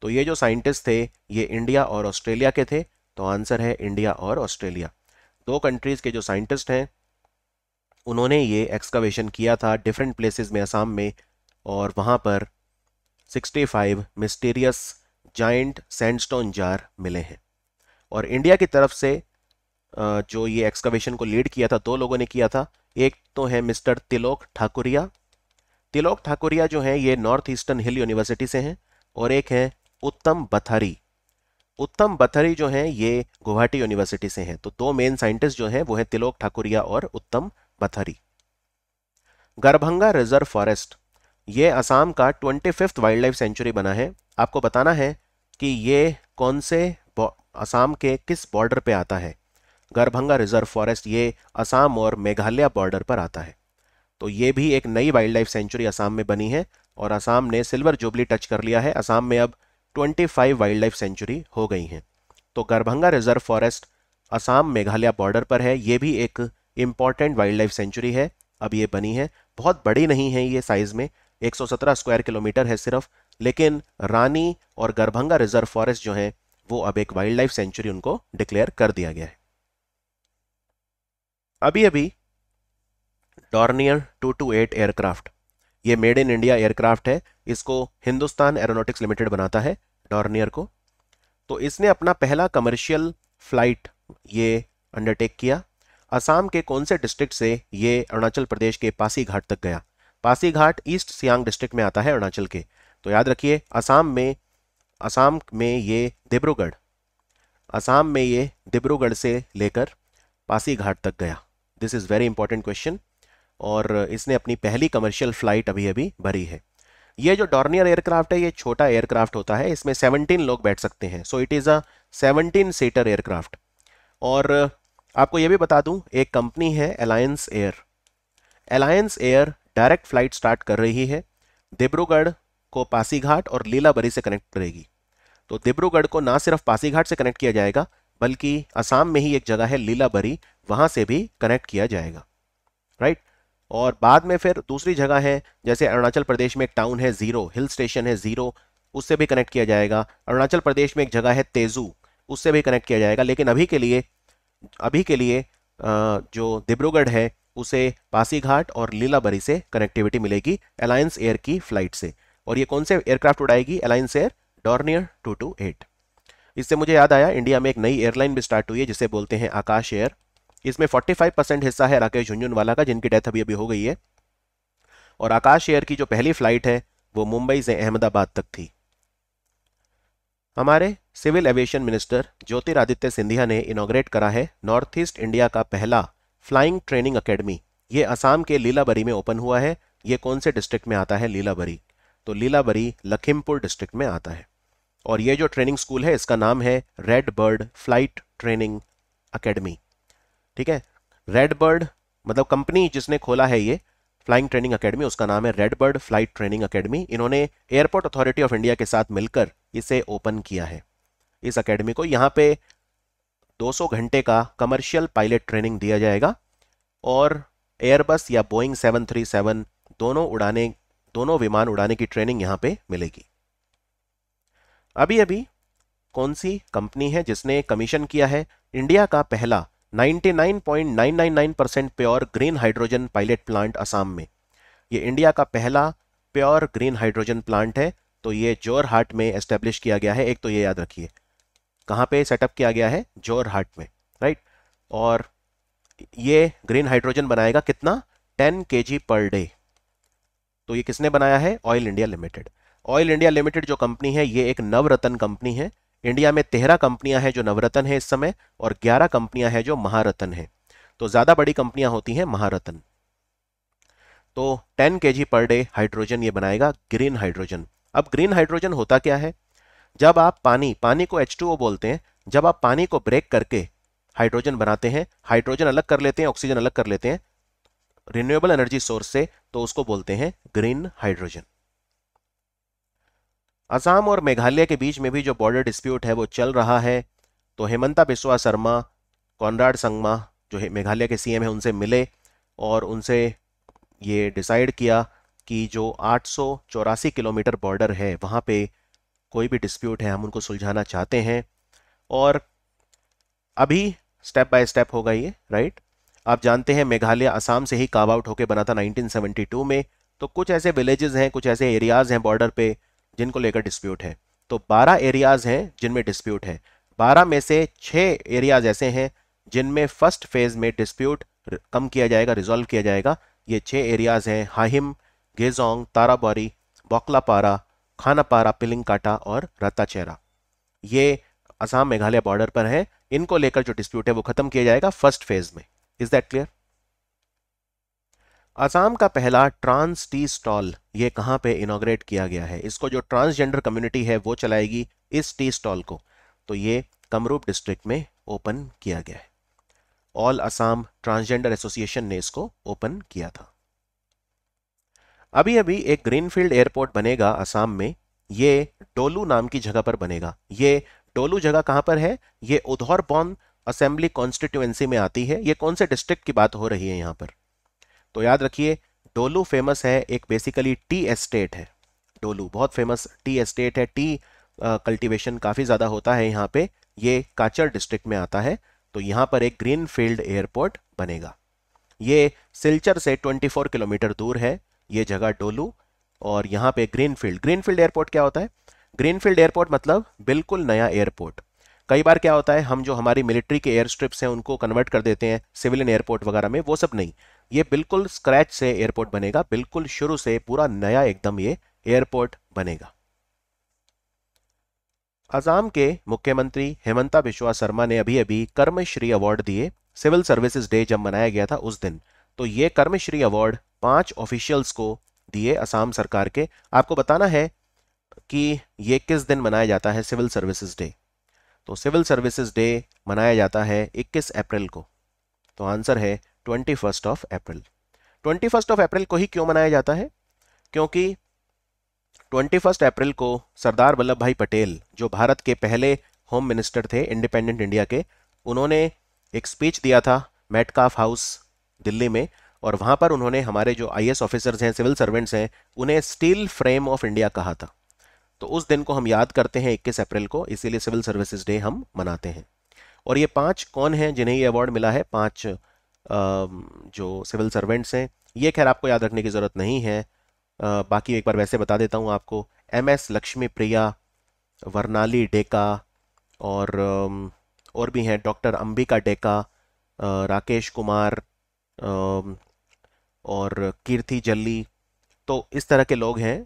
तो ये जो साइंटिस्ट थे ये इंडिया और ऑस्ट्रेलिया के थे तो आंसर है इंडिया और ऑस्ट्रेलिया दो कंट्रीज़ के जो साइंटिस्ट हैं उन्होंने ये एक्सकवेशन किया था डिफरेंट प्लेसेस में असम में और वहाँ पर 65 मिस्टीरियस जाइंट सैंडस्टोन जार मिले हैं और इंडिया की तरफ से जो ये एक्सकवेशन को लीड किया था दो लोगों ने किया था एक तो है मिस्टर तिलोक ठाकुरिया तिलोक ठाकुरिया जो हैं ये नॉर्थ ईस्टर्न हिल यूनिवर्सिटी से हैं और एक है उत्तम बथरी उत्तम बथरी जो हैं ये गुवाहाटी यूनिवर्सिटी से हैं तो दो मेन साइंटिस्ट जो हैं वो हैं तिलोक ठाकुरिया और उत्तम बथरी गरभंगा रिजर्व फॉरेस्ट ये असम का twenty fifth wild life sanctuary बना है आपको बताना है कि ये कौन से असम के किस बॉर्डर पे आता है गरभंगा रिजर्व फॉरेस्ट ये असम और मेघालय बॉर्डर पर आता है तो ये भी एक नई वाइल्ड लाइफ सेंचुरी असम में बनी है और असम ने सिल्वर जुबली टच कर लिया है असम में अब 25 वाइल्ड लाइफ सेंचुरी हो गई हैं तो Garbhanga reserve forest Assam Meghalaya border पर है ये भी एक इम्पॉर्टेंट वाइल्ड लाइफ सेंचुरी है अब ये बनी है बहुत बड़ी नहीं है ये साइज़ में 117 स्क्वायर किलोमीटर है सिर्फ लेकिन रानी और गरभंगा रिजर्व फॉरेस्ट जो हैं वो अब एक वाइल्ड लाइफ सेंचुरी उनको डिक्लेयर कर दिया गया है अभी अभी डॉर्नियर 228 एयरक्राफ्ट ये मेड इन इंडिया एयरक्राफ्ट है इसको हिंदुस्तान एरोनॉटिक्स लिमिटेड बनाता है डॉर्नियर को तो इसने अपना पहला कमर्शियल फ्लाइट ये अंडरटेक किया असम के कौन से डिस्ट्रिक्ट से ये अरुणाचल प्रदेश के पासी घाट तक गया Pasighat east Siang district में आता है अरुणाचल के तो याद रखिए असम में असम में ये दिब्रुगढ़ असम में ये दिब्रुगढ़ से लेकर पासी घाट तक गया this is very important question और इसने अपनी पहली कमर्शियल फ्लाइट अभी अभी भरी है ये जो डॉर्नियर एयरक्राफ्ट है ये छोटा एयरक्राफ्ट होता है इसमें सेवनटीन लोग बैठ सकते हैं so it is a seventeen seater aircraft और आपको ये भी बता दूँ एक कंपनी है alliance air alliance air direct flight start कर रही है दिब्रूगढ़ को पासीघाट और लीलाबरी से कनेक्ट करेगी तो दिब्रूगढ़ को ना सिर्फ पासीघाट से कनेक्ट किया जाएगा बल्कि असम में ही एक जगह है लीलाबरी वहाँ से भी कनेक्ट किया जाएगा राइट और बाद में फिर दूसरी जगह है जैसे अरुणाचल प्रदेश में एक टाउन है ज़ीरो हिल स्टेशन है ज़ीरो उससे भी कनेक्ट किया जाएगा अरुणाचल प्रदेश में एक जगह है तेजू उससे भी कनेक्ट किया जाएगा लेकिन अभी के लिए अभी के लिए जो डिब्रूगढ़ है उसे पासीघाट और लीलाबरी से कनेक्टिविटी मिलेगी अलायंस एयर की फ़्लाइट से और ये कौन से एयरक्राफ्ट उड़ाएगी alliance air Dornier two two eight इससे मुझे याद आया इंडिया में एक नई एयरलाइन भी स्टार्ट हुई है जिसे बोलते हैं आकाश एयर इसमें 45 परसेंट हिस्सा है राकेश झुंझुनवाला का जिनकी डेथ अभी अभी हो गई है और आकाश एयर की जो पहली फ्लाइट है वो मुंबई से अहमदाबाद तक थी हमारे civil aviation minister Jyotiraditya Scindia ने इनोग्रेट करा है नॉर्थ ईस्ट इंडिया का पहला फ्लाइंग ट्रेनिंग अकेडमी ये असम के लीलाबरी में ओपन हुआ है ये कौन से डिस्ट्रिक्ट में आता है लीलाबरी तो लीलाबरी लखीमपुर डिस्ट्रिक्ट में आता है और ये जो ट्रेनिंग स्कूल है इसका नाम है red bird flight training academy ठीक है रेड बर्ड मतलब कंपनी जिसने खोला है ये फ्लाइंग ट्रेनिंग अकेडमी उसका नाम है red bird flight training academy इन्होंने एयरपोर्ट अथॉरिटी ऑफ इंडिया के साथ मिलकर इसे ओपन किया है इस अकेडमी को यहाँ पे 200 घंटे का कमर्शियल पायलट ट्रेनिंग दिया जाएगा और एयरबस या बोइंग 737 दोनों उड़ाने दोनों विमान उड़ाने की ट्रेनिंग यहाँ पे मिलेगी अभी अभी कौन सी कंपनी है जिसने कमीशन किया है इंडिया का पहला 99.999 percent pure green hydrogen pilot plant Assam में ये इंडिया का पहला प्योर ग्रीन हाइड्रोजन प्लांट है तो ये जोरहाट में एस्टेब्लिश किया गया है एक तो ये याद रखिए कहाँ पे सेटअप किया गया है जोरहाट में राइट और ये ग्रीन हाइड्रोजन बनाएगा कितना 10 के पर डे तो ये किसने बनाया है Oil India Limited Oil India Limited जो कंपनी है ये एक नवरत्न कंपनी है इंडिया में तेरह कंपनियां हैं जो नवरत्न है इस समय और ग्यारह कंपनियां हैं जो महारत्न है तो ज़्यादा बड़ी कंपनियां होती हैं महारत्न तो टेन के पर डे हाइड्रोजन ये बनाएगा ग्रीन हाइड्रोजन अब ग्रीन हाइड्रोजन होता क्या है जब आप पानी पानी को एच बोलते हैं जब आप पानी को ब्रेक करके हाइड्रोजन बनाते हैं हाइड्रोजन अलग कर लेते हैं ऑक्सीजन अलग कर लेते हैं रिन्यूएबल एनर्जी सोर्स से तो उसको बोलते हैं ग्रीन हाइड्रोजन असम और मेघालय के बीच में भी जो बॉर्डर डिस्प्यूट है वो चल रहा है तो हेमंता बिस्वा शर्मा कॉनराड संगमा जो मेघालय के सीएम हैं उनसे मिले और उनसे ये डिसाइड किया कि जो आठ किलोमीटर बॉर्डर है वहाँ पे कोई भी डिस्प्यूट है हम उनको सुलझाना चाहते हैं और अभी स्टेप बाय स्टेप होगा ये राइट आप जानते हैं मेघालय असम से ही काव आउट होकर बना था 1972 में तो कुछ ऐसे विलेजेस हैं कुछ ऐसे एरियाज़ हैं बॉर्डर पे जिनको लेकर डिस्प्यूट है तो 12 एरियाज हैं जिनमें डिस्प्यूट है 12 में से 6 एरियाज ऐसे हैं जिनमें फर्स्ट फेज में डिस्प्यूट कम किया जाएगा रिजॉल्व किया जाएगा ये छः एरियाज हैं हाहिम गेजोंग ताराबौरी बोकलापारा खानापारा पिलिंगकाटा और रत्ताचेरा ये असम मेघालय बॉर्डर पर हैं इनको लेकर जो डिस्प्यूट है वो खत्म किया जाएगा फर्स्ट फेज में इज दैट क्लियर असम का पहला ट्रांस टी स्टॉल ये कहाँ पे इनोग्रेट किया गया है इसको जो ट्रांसजेंडर कम्युनिटी है वो चलाएगी इस टी स्टॉल को तो ये कमरूप डिस्ट्रिक्ट में ओपन किया गया है ऑल असम ट्रांसजेंडर एसोसिएशन ने इसको ओपन किया था अभी अभी एक ग्रीनफील्ड एयरपोर्ट बनेगा असम में ये डोलू नाम की जगह पर बनेगा ये डोलू जगह कहाँ पर है ये उधौर बॉन असेंबली कॉन्स्टिट्यूएंसी में आती है ये कौन से डिस्ट्रिक्ट की बात हो रही है यहाँ पर तो याद रखिए डोलू फेमस है एक बेसिकली टी एस्टेट है डोलू बहुत फेमस टी एस्टेट है टी कल्टीवेशन काफ़ी ज़्यादा होता है यहाँ पे ये काचर डिस्ट्रिक्ट में आता है तो यहाँ पर एक ग्रीन फील्ड एयरपोर्ट बनेगा ये सिलचर से 24 किलोमीटर दूर है ये जगह डोलू और यहाँ पे ग्रीन फील्ड एयरपोर्ट क्या होता है ग्रीन फील्ड एयरपोर्ट मतलब बिल्कुल नया एयरपोर्ट कई बार क्या होता है हम जो हमारी मिलिट्री के एयर स्ट्रिप्स हैं उनको कन्वर्ट कर देते हैं सिविलियन एयरपोर्ट वगैरह में वो सब नहीं ये बिल्कुल स्क्रैच से एयरपोर्ट बनेगा बिल्कुल शुरू से पूरा नया एकदम ये एयरपोर्ट बनेगा आसाम के मुख्यमंत्री हेमंता बिश्वा शर्मा ने अभी अभी कर्मश्री अवार्ड दिए सिविल सर्विसेज डे जब मनाया गया था उस दिन तो ये कर्मश्री अवार्ड पांच ऑफिशियल्स को दिए असम सरकार के आपको बताना है कि ये किस दिन मनाया जाता है सिविल सर्विसेज डे तो सिविल सर्विसेज डे मनाया जाता है 21 अप्रैल को तो आंसर है twenty first of April twenty first of April को ही क्यों मनाया जाता है क्योंकि ट्वेंटी फर्स्ट अप्रैल को सरदार वल्लभ भाई पटेल जो भारत के पहले होम मिनिस्टर थे इंडिपेंडेंट इंडिया के उन्होंने एक स्पीच दिया था मेटकाफ हाउस दिल्ली में और वहाँ पर उन्होंने हमारे जो आई ऑफिसर्स हैं सिविल सर्वेंट्स हैं उन्हें स्टील फ्रेम ऑफ इंडिया कहा था तो उस दिन को हम याद करते हैं इक्कीस अप्रैल को इसीलिए सिविल सर्विसेज डे हम मनाते हैं और ये पांच कौन हैं जिन्हें ये अवार्ड मिला है पांच जो सिविल सर्वेंट्स हैं ये खैर आपको याद रखने की ज़रूरत नहीं है बाकी एक बार वैसे बता देता हूँ आपको एम एस लक्ष्मी प्रिया वर्नाली डेका और और भी हैं डॉक्टर अंबिका डेका राकेश कुमार और कीर्ति जल्ली तो इस तरह के लोग हैं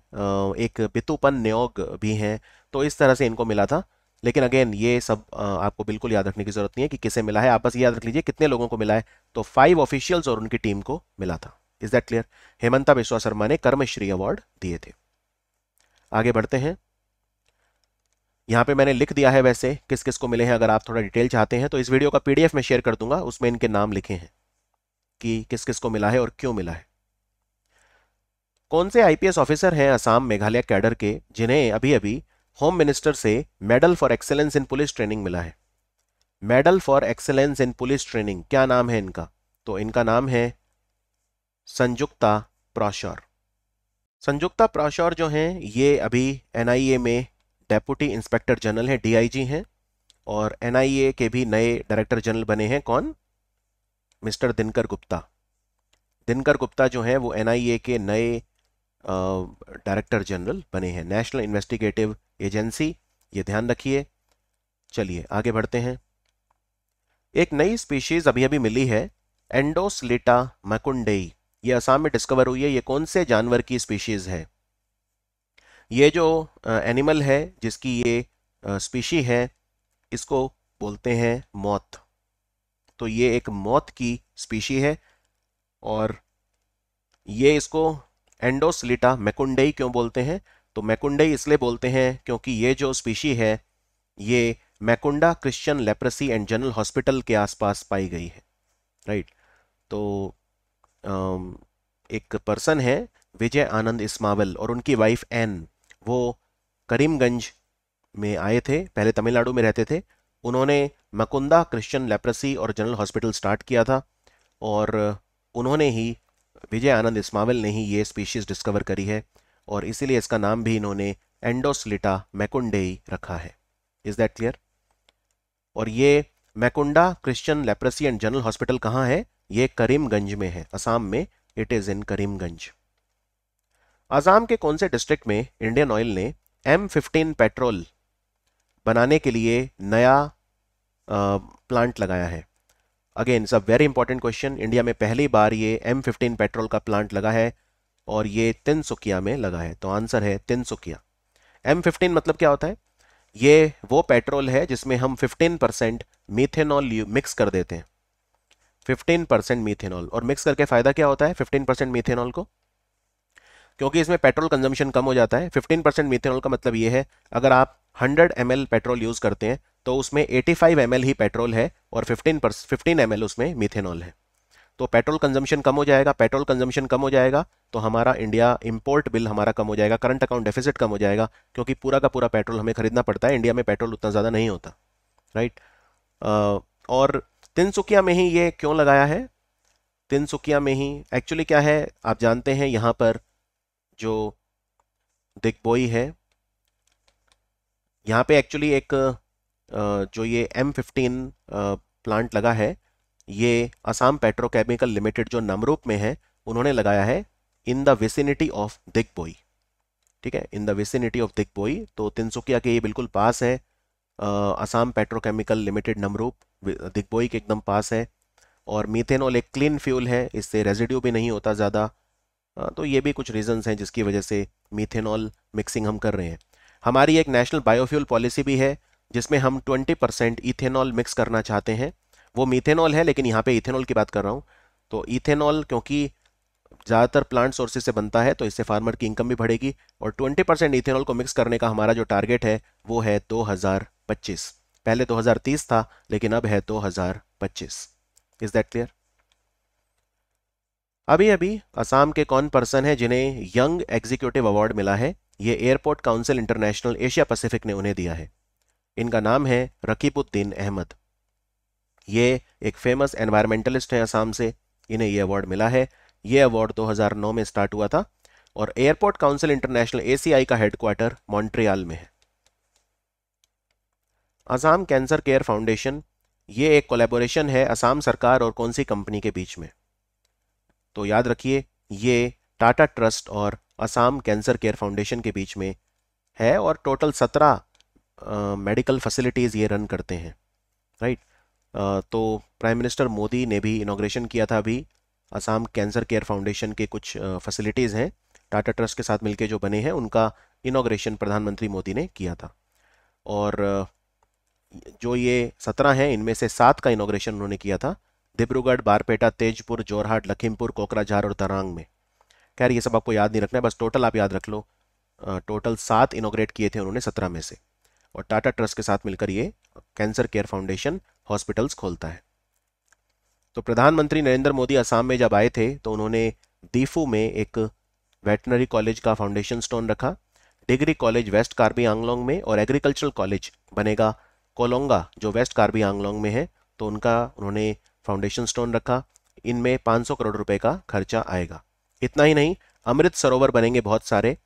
एक बितुपन न्योग भी हैं तो इस तरह से इनको मिला था लेकिन अगेन ये सब आपको बिल्कुल याद रखने की जरूरत नहीं है कि किसे मिला है आप बस याद रख लीजिए कितने लोगों को मिला है तो फाइव ऑफिशियल्स और उनकी टीम को मिला था is that clear Himanta Biswa Sarma ने कर्मश्री अवार्ड दिए थे आगे बढ़ते हैं यहाँ पे मैंने लिख दिया है वैसे किस किस को मिले हैं अगर आप थोड़ा डिटेल चाहते हैं तो इस वीडियो का पीडीएफ में शेयर कर दूंगा उसमें इनके नाम लिखे हैं कि किस किस को मिला है और क्यों मिला है कौन से आईपीएस ऑफिसर हैं असम मेघालय कैडर के जिन्हें अभी अभी होम मिनिस्टर से medal for excellence in police training मिला है medal for excellence in police training क्या नाम है इनका तो इनका नाम है संयुक्ता प्राशोर संयुक्ता प्राशौर जो हैं ये अभी एनआईए में डेप्यूटी इंस्पेक्टर जनरल हैं डीआईजी हैं और एनआईए के भी नए डायरेक्टर जनरल बने हैं कौन मिस्टर दिनकर गुप्ता दिनकर गुप्ता जो हैं वो एनआईए के नए डायरेक्टर जनरल बने हैं नेशनल इन्वेस्टिगेटिव एजेंसी ये ध्यान रखिए चलिए आगे बढ़ते हैं एक नई स्पीशीज अभी अभी मिली है एंडोसलेटा मैकुंडेई ये असम में डिस्कवर हुई है ये कौन से जानवर की स्पीशीज है ये जो एनिमल है जिसकी ये स्पीशी है इसको बोलते हैं मौत तो ये एक मौत की स्पीशी है और ये इसको एंडोसलिटा मैकुंडेई क्यों बोलते हैं तो मैकुंडे इसलिए बोलते हैं क्योंकि ये जो स्पीशी है ये Makunda Christian leprosy and general hospital के आसपास पाई गई है राइट तो एक पर्सन है विजय आनंद इस्मावल और उनकी वाइफ एन वो करीमगंज में आए थे पहले तमिलनाडु में रहते थे उन्होंने मकुंदा क्रिश्चियन लेप्रेसी और जनरल हॉस्पिटल स्टार्ट किया था और उन्होंने ही विजय आनंद इस्मावल ने ही ये स्पीशीज़ डिस्कवर करी है और इसीलिए इसका नाम भी इन्होंने एंडोसलिटा मैकुंडेई रखा है इज दैट क्लियर और ये Makunda Christian leprosy and general hospital कहाँ है ये करीमगंज में है असम में it is in Karimganj Assam के कौन से डिस्ट्रिक्ट में इंडियन ऑयल ने एम फिफ्टीन पेट्रोल बनाने के लिए नया प्लांट लगाया है again a very important question India में पहली बार ये एम फिफ्टीन पेट्रोल का प्लांट लगा है और ये सुकिया में लगा है तो आंसर है सुकिया एम फिफ्टीन मतलब क्या होता है ये वो पेट्रोल है जिसमें हम 15 परसेंट मीथेनॉल मिक्स कर देते हैं 15 परसेंट मीथेनॉल और मिक्स करके फ़ायदा क्या होता है 15 परसेंट मीथेनॉल को क्योंकि इसमें पेट्रोल कंजम्पशन कम हो जाता है 15 परसेंट मीथेनॉल का मतलब ये है अगर आप 100 एम पेट्रोल यूज़ करते हैं तो उसमें 85 एम ही पेट्रोल है और 15 फिफ्टीन एम उसमें मीथेनॉल है तो पेट्रोल कंजम्पशन कम हो जाएगा पेट्रोल कंजम्पशन कम हो जाएगा तो हमारा इंडिया इंपोर्ट बिल हमारा कम हो जाएगा करंट अकाउंट डेफिसिट कम हो जाएगा क्योंकि पूरा का पूरा पेट्रोल हमें खरीदना पड़ता है इंडिया में पेट्रोल उतना ज़्यादा नहीं होता राइट और तिनसुकिया में ही ये क्यों लगाया है तिनसुकिया में ही एक्चुअली क्या है आप जानते हैं यहाँ पर जो दिग्बोई है यहाँ पे एक्चुअली एक जो ये एम फिफ्टीन प्लांट लगा है ये असम पेट्रोकेमिकल लिमिटेड जो नमरूप में है उन्होंने लगाया है in the vicinity of Digboi ठीक है in the vicinity of Digboi तो तिनसुकिया के ये बिल्कुल पास है असम पेट्रोकेमिकल लिमिटेड नमरूप दिग्बोई के एकदम पास है और मीथेनॉल एक क्लीन फ्यूल है इससे रेजिड्यू भी नहीं होता ज़्यादा तो ये भी कुछ रीजंस हैं जिसकी वजह से मीथेनॉल मिक्सिंग हम कर रहे हैं हमारी एक नेशनल बायोफ्यूल पॉलिसी भी है जिसमें हम 20 परसेंट इथेनॉल मिक्स करना चाहते हैं वो मीथेनॉल है लेकिन यहाँ पे इथेनॉल की बात कर रहा हूँ तो इथेनॉल क्योंकि ज़्यादातर प्लांट सोर्सेज से बनता है तो इससे फार्मर की इनकम भी बढ़ेगी और 20 परसेंट इथेनॉल को मिक्स करने का हमारा जो टारगेट है वो है 2025 पहले 2030 था लेकिन अब है 2025 इज दैट क्लियर अभी अभी असम के कौन पर्सन है जिन्हें यंग एग्जीक्यूटिव अवार्ड मिला है ये Airport Council International Asia Pacific ने उन्हें दिया है इनका नाम है रकीबुद्दीन अहमद ये एक फेमस एनवायरमेंटलिस्ट हैं असम से इन्हें ये अवार्ड मिला है ये अवार्ड 2009 में स्टार्ट हुआ था और एयरपोर्ट काउंसिल इंटरनेशनल एसीआई का हेडक्वार्टर मॉन्ट्रियाल में है आसाम कैंसर केयर फाउंडेशन ये एक कोलेबोरेशन है असम सरकार और कौन सी कंपनी के बीच में तो याद रखिए ये टाटा ट्रस्ट और असम कैंसर केयर फाउंडेशन के बीच में है और टोटल सत्रह मेडिकल फैसिलिटीज़ ये रन करते हैं राइट right? तो प्राइम मिनिस्टर मोदी ने भी इनाग्रेशन किया था अभी असम कैंसर केयर फाउंडेशन के कुछ फैसिलिटीज़ हैं टाटा ट्रस्ट के साथ मिलकर जो बने हैं उनका इनाग्रेशन प्रधानमंत्री मोदी ने किया था और जो ये सत्रह हैं इनमें से सात का इनाग्रेशन उन्होंने किया था डिब्रूगढ़ बारपेटा तेजपुर जोरहाट लखीमपुर कोकराझार और तरांग में खैर ये सब आपको याद नहीं रखना है बस टोटल आप याद रख लो टोटल सात इनोग्रेट किए थे उन्होंने सत्रह में से और टाटा ट्रस्ट के साथ मिलकर ये कैंसर केयर फाउंडेशन हॉस्पिटल्स खोलता है तो प्रधानमंत्री नरेंद्र मोदी असम में जब आए थे तो उन्होंने दीफू में एक वेटनरी कॉलेज का फाउंडेशन स्टोन रखा degree college west Karbi Anglong में और एग्रीकल्चरल कॉलेज बनेगा कोलोंगा जो वेस्ट कार्बी आंगलोंग में है तो उनका उन्होंने फाउंडेशन स्टोन रखा इनमें 500 करोड़ रुपए का खर्चा आएगा इतना ही नहीं अमृत सरोवर बनेंगे बहुत सारे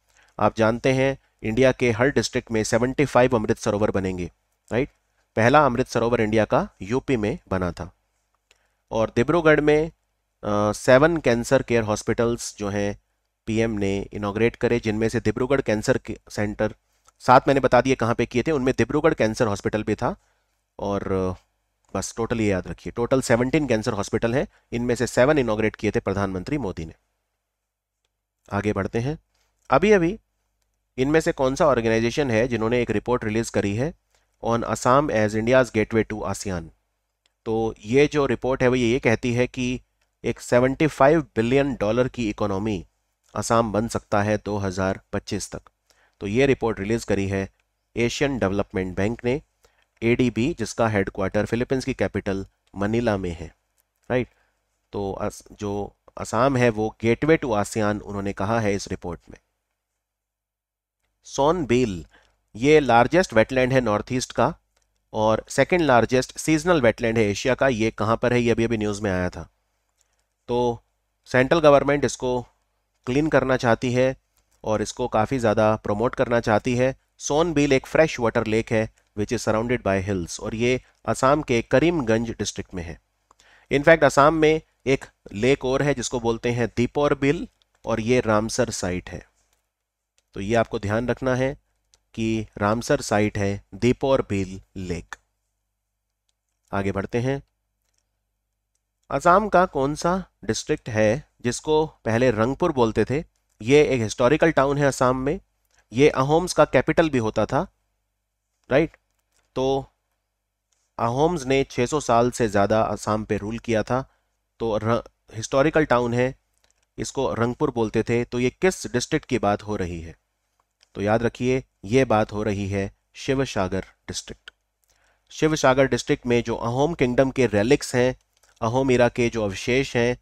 आप जानते हैं इंडिया के हर डिस्ट्रिक्ट में 75 अमृत सरोवर बनेंगे राइट पहला अमृत सरोवर इंडिया का यूपी में बना था और डिब्रूगढ़ में सेवन कैंसर केयर हॉस्पिटल्स जो हैं पीएम ने इनाग्रेट करे जिनमें से डिब्रूगढ़ कैंसर सेंटर सात मैंने बता दिए कहाँ पे किए थे उनमें डिब्रूगढ़ कैंसर हॉस्पिटल भी था और बस टोटल ये याद रखिए टोटल सेवनटीन कैंसर हॉस्पिटल हैं इनमें से सेवन इनाग्रेट किए थे प्रधानमंत्री मोदी ने आगे बढ़ते हैं अभी अभी इनमें से कौन सा ऑर्गेनाइजेशन है जिन्होंने एक रिपोर्ट रिलीज करी है on Assam as India's gateway to ASEAN तो ये जो रिपोर्ट है वो ये कहती है कि एक 75 बिलियन डॉलर की इकोनॉमी असम बन सकता है 2025 तक तो ये रिपोर्ट रिलीज़ करी है एशियन डेवलपमेंट बैंक ने एडीबी जिसका हेडक्वार्टर फिलीपींस की कैपिटल मनीला में है राइट तो अस, जो असम है वो गेटवे टू आसियान उन्होंने कहा है इस रिपोर्ट में सोन बिल ये लार्जेस्ट वेटलैंड है नॉर्थ ईस्ट का और सेकंड लार्जेस्ट सीजनल वेटलैंड है एशिया का ये कहाँ पर है ये अभी अभी न्यूज़ में आया था तो सेंट्रल गवर्नमेंट इसको क्लीन करना चाहती है और इसको काफ़ी ज़्यादा प्रमोट करना चाहती है सोन बील एक फ्रेश वाटर लेक है which is surrounded by hills और ये असम के करीमगंज डिस्ट्रिक्ट में है इनफैक्ट असम में एक लेक और है जिसको बोलते हैं दीपोर बिल और ये रामसर साइट है तो ये आपको ध्यान रखना है की रामसर साइट है दीपोर बेल लेक आगे बढ़ते हैं असम का कौन सा डिस्ट्रिक्ट है जिसको पहले रंगपुर बोलते थे ये एक हिस्टोरिकल टाउन है असम में ये अहोम्स का कैपिटल भी होता था राइट तो अहोम्स ने 600 साल से ज़्यादा असम पे रूल किया था तो हिस्टोरिकल टाउन है इसको रंगपुर बोलते थे तो ये किस डिस्ट्रिक्ट की बात हो रही है तो याद रखिए ये बात हो रही है शिव सागर डिस्ट्रिक्ट शिव सागर डिस्ट्रिक्ट में जो अहोम किंगडम के रेलिक्स हैं अहोम इरा के जो अवशेष हैं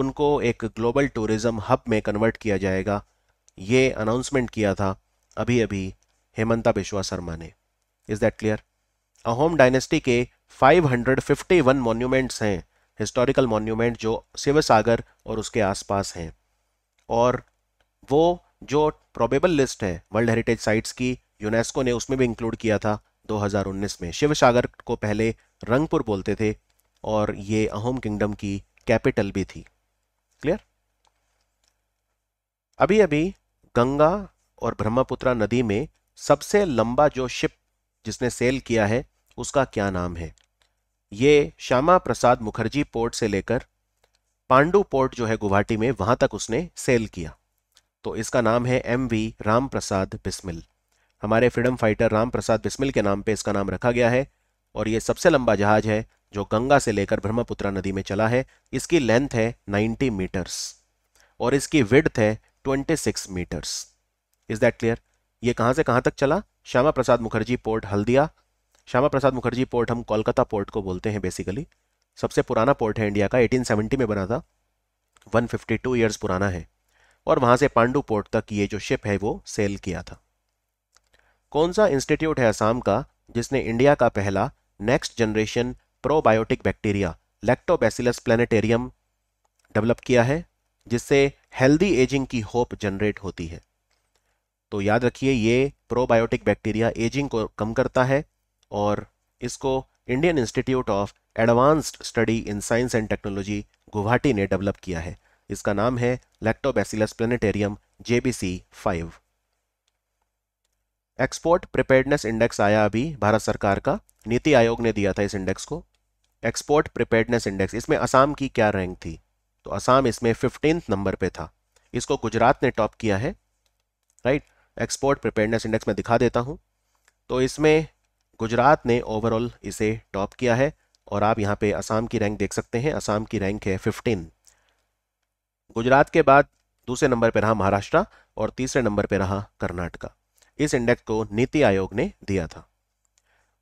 उनको एक ग्लोबल टूरिज्म हब में कन्वर्ट किया जाएगा ये अनाउंसमेंट किया था अभी अभी हेमंता बिश्वा शर्मा ने is that clear Ahom dynasty के 551 मॉन्यूमेंट्स हैं हिस्टोरिकल मॉन्यूमेंट जो शिव सागर और उसके आसपास हैं और वो जो प्रोबेबल लिस्ट है वर्ल्ड हेरिटेज साइट्स की यूनेस्को ने उसमें भी इंक्लूड किया था 2019 में शिव सागर को पहले रंगपुर बोलते थे और ये अहोम किंगडम की कैपिटल भी थी क्लियर अभी अभी गंगा और ब्रह्मपुत्रा नदी में सबसे लंबा जो शिप जिसने सेल किया है उसका क्या नाम है ये श्यामा प्रसाद मुखर्जी पोर्ट से लेकर पांडू पोर्ट जो है गुवाहाटी में वहां तक उसने सेल किया तो इसका नाम है एम वी राम प्रसाद बिस्मिल हमारे फ्रीडम फाइटर राम प्रसाद बिस्मिल के नाम पे इसका नाम रखा गया है और ये सबसे लंबा जहाज है जो गंगा से लेकर ब्रह्मपुत्रा नदी में चला है इसकी लेंथ है 90 मीटर्स और इसकी विड्थ है 26 मीटर्स इज दैट क्लियर ये कहाँ से कहाँ तक चला श्यामा प्रसाद मुखर्जी पोर्ट हल्दिया श्यामा प्रसाद मुखर्जी पोर्ट हम कोलकाता पोर्ट को बोलते हैं बेसिकली सबसे पुराना पोर्ट है इंडिया का 1870 में बना था 152 इयर्स पुराना है और वहां से पांडु पोर्ट तक ये जो शिप है वो सेल किया था कौन सा इंस्टीट्यूट है असम का जिसने इंडिया का पहला next generation probiotic bacteria lactobacillus planetarium develop किया है जिससे हेल्दी एजिंग की होप जनरेट होती है तो याद रखिए ये प्रोबायोटिक बैक्टीरिया एजिंग को कम करता है और इसको Indian Institute of Advanced Study in Science and Technology Guwahati ने डेवलप किया है इसका नाम है lactobacillus planetarium JBC five export preparedness index आया अभी भारत सरकार का नीति आयोग ने दिया था इस इंडेक्स को एक्सपोर्ट प्रिपेयर्डनेस इंडेक्स इसमें असम की क्या रैंक थी तो असम इसमें फिफ्टीन नंबर पे था इसको गुजरात ने टॉप किया है राइट एक्सपोर्ट प्रिपेयर्डनेस इंडेक्स में दिखा देता हूँ तो इसमें गुजरात ने ओवरऑल इसे टॉप किया है और आप यहाँ पे असम की रैंक देख सकते हैं असम की रैंक है फिफ्टीन गुजरात के बाद दूसरे नंबर पर रहा महाराष्ट्र और तीसरे नंबर पर रहा कर्नाटका इस इंडेक्स को नीति आयोग ने दिया था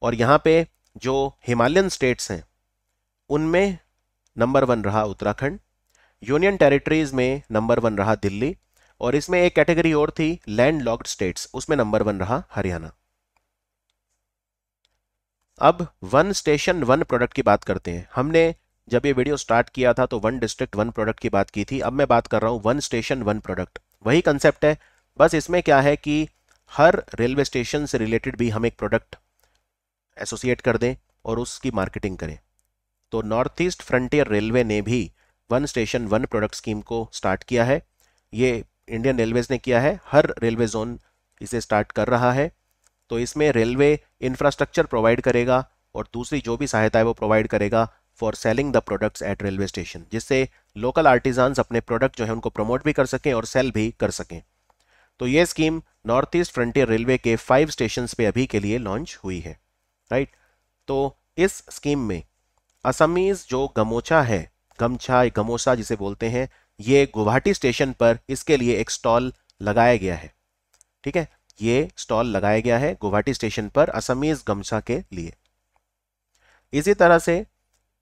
और यहाँ पे जो हिमालयन स्टेट्स हैं उनमें नंबर वन रहा उत्तराखंड यूनियन टेरिटरीज में नंबर वन रहा दिल्ली और इसमें एक कैटेगरी और थी लैंड लॉक्ड स्टेट्स उसमें नंबर वन रहा हरियाणा अब वन स्टेशन वन प्रोडक्ट की बात करते हैं हमने जब ये वीडियो स्टार्ट किया था तो वन डिस्ट्रिक्ट वन प्रोडक्ट की बात की थी अब मैं बात कर रहा हूँ वन स्टेशन वन प्रोडक्ट वही कंसेप्ट है बस इसमें क्या है कि हर रेलवे स्टेशन से रिलेटेड भी हम एक प्रोडक्ट एसोसिएट कर दें और उसकी मार्केटिंग करें तो नॉर्थ ईस्ट फ्रंटियर रेलवे ने भी one station one product scheme को स्टार्ट किया है ये इंडियन रेलवेज़ ने किया है हर रेलवे जोन इसे स्टार्ट कर रहा है तो इसमें रेलवे इंफ्रास्ट्रक्चर प्रोवाइड करेगा और दूसरी जो भी सहायता है वो प्रोवाइड करेगा for selling the products at railway station जिससे लोकल आर्टिजान्स अपने प्रोडक्ट जो है उनको प्रमोट भी कर सकें और सेल भी कर सकें तो ये scheme north east frontier railway के फाइव स्टेशन पे अभी के लिए लॉन्च हुई है राइट तो इस स्कीम में असमीज जो गमोचा है गमछा गमोसा जिसे बोलते हैं ये गुवाहाटी स्टेशन पर इसके लिए एक स्टॉल लगाया गया है ठीक है ये स्टॉल लगाया गया है गुवाहाटी स्टेशन पर असमीज गमछा के लिए इसी तरह से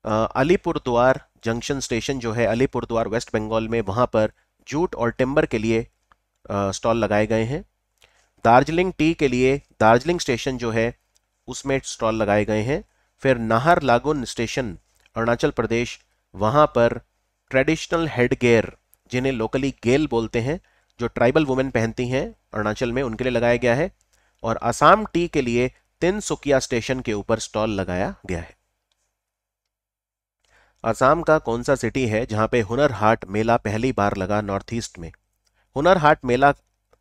अलीपुरद्वार जंक्शन स्टेशन जो है अलीपुरद्वार वेस्ट बंगाल में वहाँ पर जूट और टिम्बर के लिए स्टॉल लगाए गए हैं दार्जिलिंग टी के लिए दार्जिलिंग स्टेशन जो है उसमें स्टॉल लगाए गए हैं फिर नाहर लागुन स्टेशन अरुणाचल प्रदेश वहाँ पर ट्रेडिशनल हेड गेयर जिन्हें लोकली गेल बोलते हैं जो ट्राइबल वुमेन पहनती हैं अरुणाचल में उनके लिए लगाया गया है और आसाम टी के लिए तिनसुकिया स्टेशन के ऊपर स्टॉल लगाया गया है असम का कौन सा सिटी है जहाँ पे हुनर हाट मेला पहली बार लगा नॉर्थ ईस्ट में हुनर हाट मेला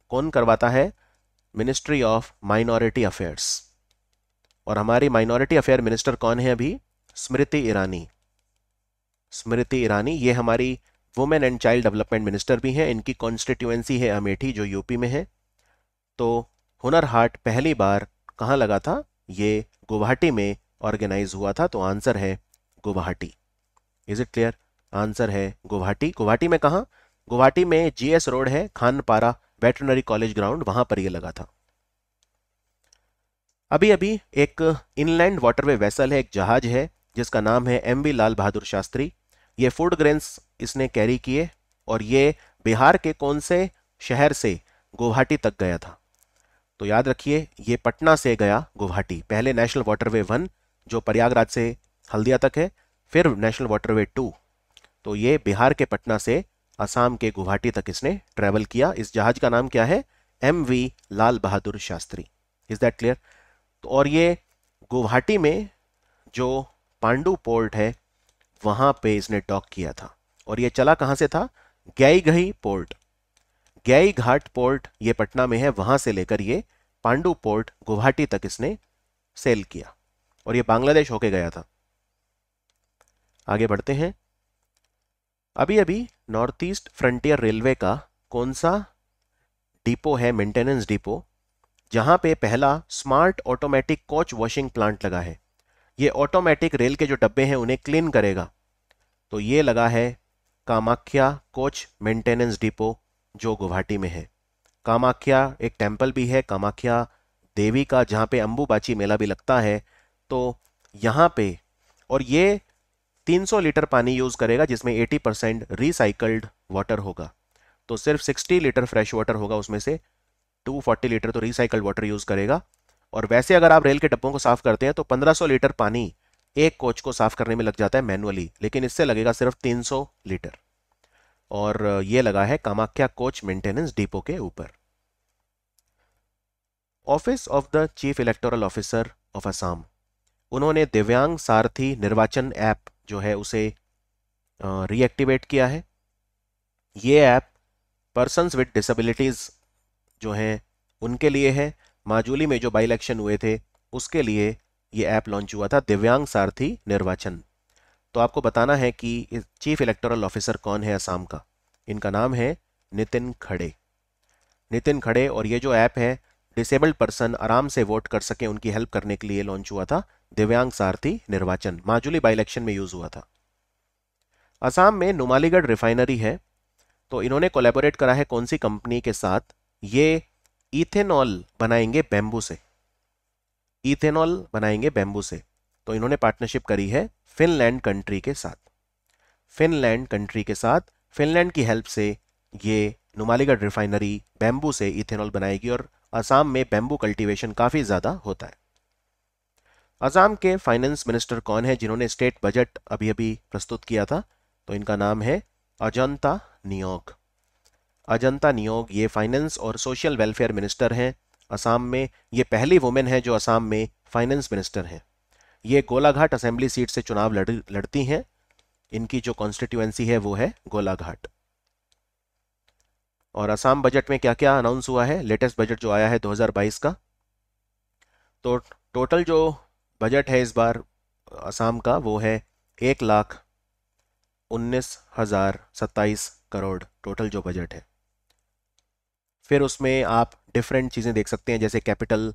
कौन करवाता है मिनिस्ट्री ऑफ माइनॉरिटी अफेयर्स और हमारी माइनॉरिटी अफेयर मिनिस्टर कौन है अभी स्मृति ईरानी स्मृति ईरानी ये हमारी women and child development minister भी हैं इनकी कॉन्स्टिट्यूएंसी है अमेठी जो यूपी में है तो हुनर हाट पहली बार कहाँ लगा था ये गुवाहाटी में ऑर्गेनाइज हुआ था तो आंसर है Guwahati is it clear answer है गुवाहाटी गुवाहाटी में कहा गुवाहाटी में जीएस रोड है खानपारा वेटरनरी कॉलेज ग्राउंड वहां पर यह लगा था अभी अभी एक इनलैंड वाटरवे वेसल है एक जहाज है जिसका नाम है एम बी लाल बहादुर शास्त्री ये फूड ग्रेन्स इसने कैरी किए और ये बिहार के कौन से शहर से गुवाहाटी तक गया था तो याद रखिए ये पटना से गया गुवाहाटी पहले नेशनल वाटरवे वन जो प्रयागराज से हल्दिया तक है फिर नेशनल वाटरवे टू तो ये बिहार के पटना से असम के गुवाहाटी तक इसने ट्रेवल किया इस जहाज का नाम क्या है M V Lal Bahadur Shastri is that clear तो और ये गुवाहाटी में जो पांडू पोर्ट है वहाँ पे इसने डॉक किया था और ये चला कहाँ से था गई पोर्ट गई घाट पोर्ट ये पटना में है वहाँ से लेकर ये पांडू पोर्ट गुवाहाटी तक इसने सेल किया और ये बांग्लादेश होके गया था आगे बढ़ते हैं अभी अभी नॉर्थ ईस्ट फ्रंटियर रेलवे का कौन सा डिपो है मेंटेनेंस डिपो जहां पे पहला smart automatic coach washing plant लगा है ये ऑटोमेटिक रेल के जो डब्बे हैं उन्हें क्लीन करेगा तो ये लगा है कामाख्या कोच मेंटेनेंस डिपो जो गुवाहाटी में है कामाख्या एक टेम्पल भी है कामाख्या देवी का जहाँ पे अंबुबाची मेला भी लगता है तो यहाँ पे और ये 300 लीटर पानी यूज़ करेगा जिसमें 80 परसेंट रिसाइकल्ड वाटर होगा तो सिर्फ 60 लीटर फ्रेश वाटर होगा उसमें से 240 लीटर तो रिसाइकल्ड वाटर यूज़ करेगा और वैसे अगर आप रेल के डब्बों को साफ़ करते हैं तो 1500 लीटर पानी एक कोच को साफ़ करने में लग जाता है मैनुअली लेकिन इससे लगेगा सिर्फ 300 लीटर और ये लगा है कामाख्या कोच मेंटेनेंस डिपो के ऊपर office of the chief electoral officer of Assam उन्होंने दिव्यांग सारथी निर्वाचन ऐप जो है उसे रीएक्टिवेट किया है ये ऐप पर्सनस विद डिसबिलिटीज जो हैं उनके लिए है माजुली में जो बाई इलेक्शन हुए थे उसके लिए ये ऐप लॉन्च हुआ था दिव्यांग सारथी निर्वाचन तो आपको बताना है कि चीफ इलेक्टोरल ऑफिसर कौन है असम का इनका नाम है नितिन खड़े नितिन खड़े और ये जो ऐप है डिसेबल्ड पर्सन आराम से वोट कर सके उनकी हेल्प करने के लिए लॉन्च हुआ था दिव्यांग सारथी निर्वाचन माजुली बाई इलेक्शन में यूज हुआ था असम में नुमालीगढ़ रिफाइनरी है तो इन्होंने कोलेबोरेट करा है कौन सी कंपनी के साथ ये इथेनॉल बनाएंगे बेम्बू से इथेनॉल बनाएंगे बेम्बू से तो इन्होंने पार्टनरशिप करी है फिनलैंड कंट्री के साथ फिनलैंड कंट्री के साथ फिनलैंड की हेल्प से ये नुमालीगढ़ रिफाइनरी बेम्बू से इथेनॉल बनाएगी और असम में बेम्बू कल्टीवेशन काफ़ी ज़्यादा होता है आसाम के फाइनेंस मिनिस्टर कौन है जिन्होंने स्टेट बजट अभी अभी प्रस्तुत किया था तो इनका नाम है अजंता नियोग अजंता नियोग ये फाइनेंस और सोशल वेलफेयर मिनिस्टर हैं असम में ये पहली वुमेन है जो असम में फाइनेंस मिनिस्टर हैं ये गोलाघाट असेंबली सीट से चुनाव लड़ लड़ती हैं इनकी जो कॉन्स्टिट्यूएंसी है वो है गोलाघाट और असम बजट में क्या क्या अनाउंस हुआ है लेटेस्ट बजट जो आया है 2022 का तो टोटल जो बजट है इस बार असम का वो है एक लाख उन्नीस हज़ार सत्ताईस करोड़ टोटल जो बजट है फिर उसमें आप डिफरेंट चीज़ें देख सकते हैं जैसे capital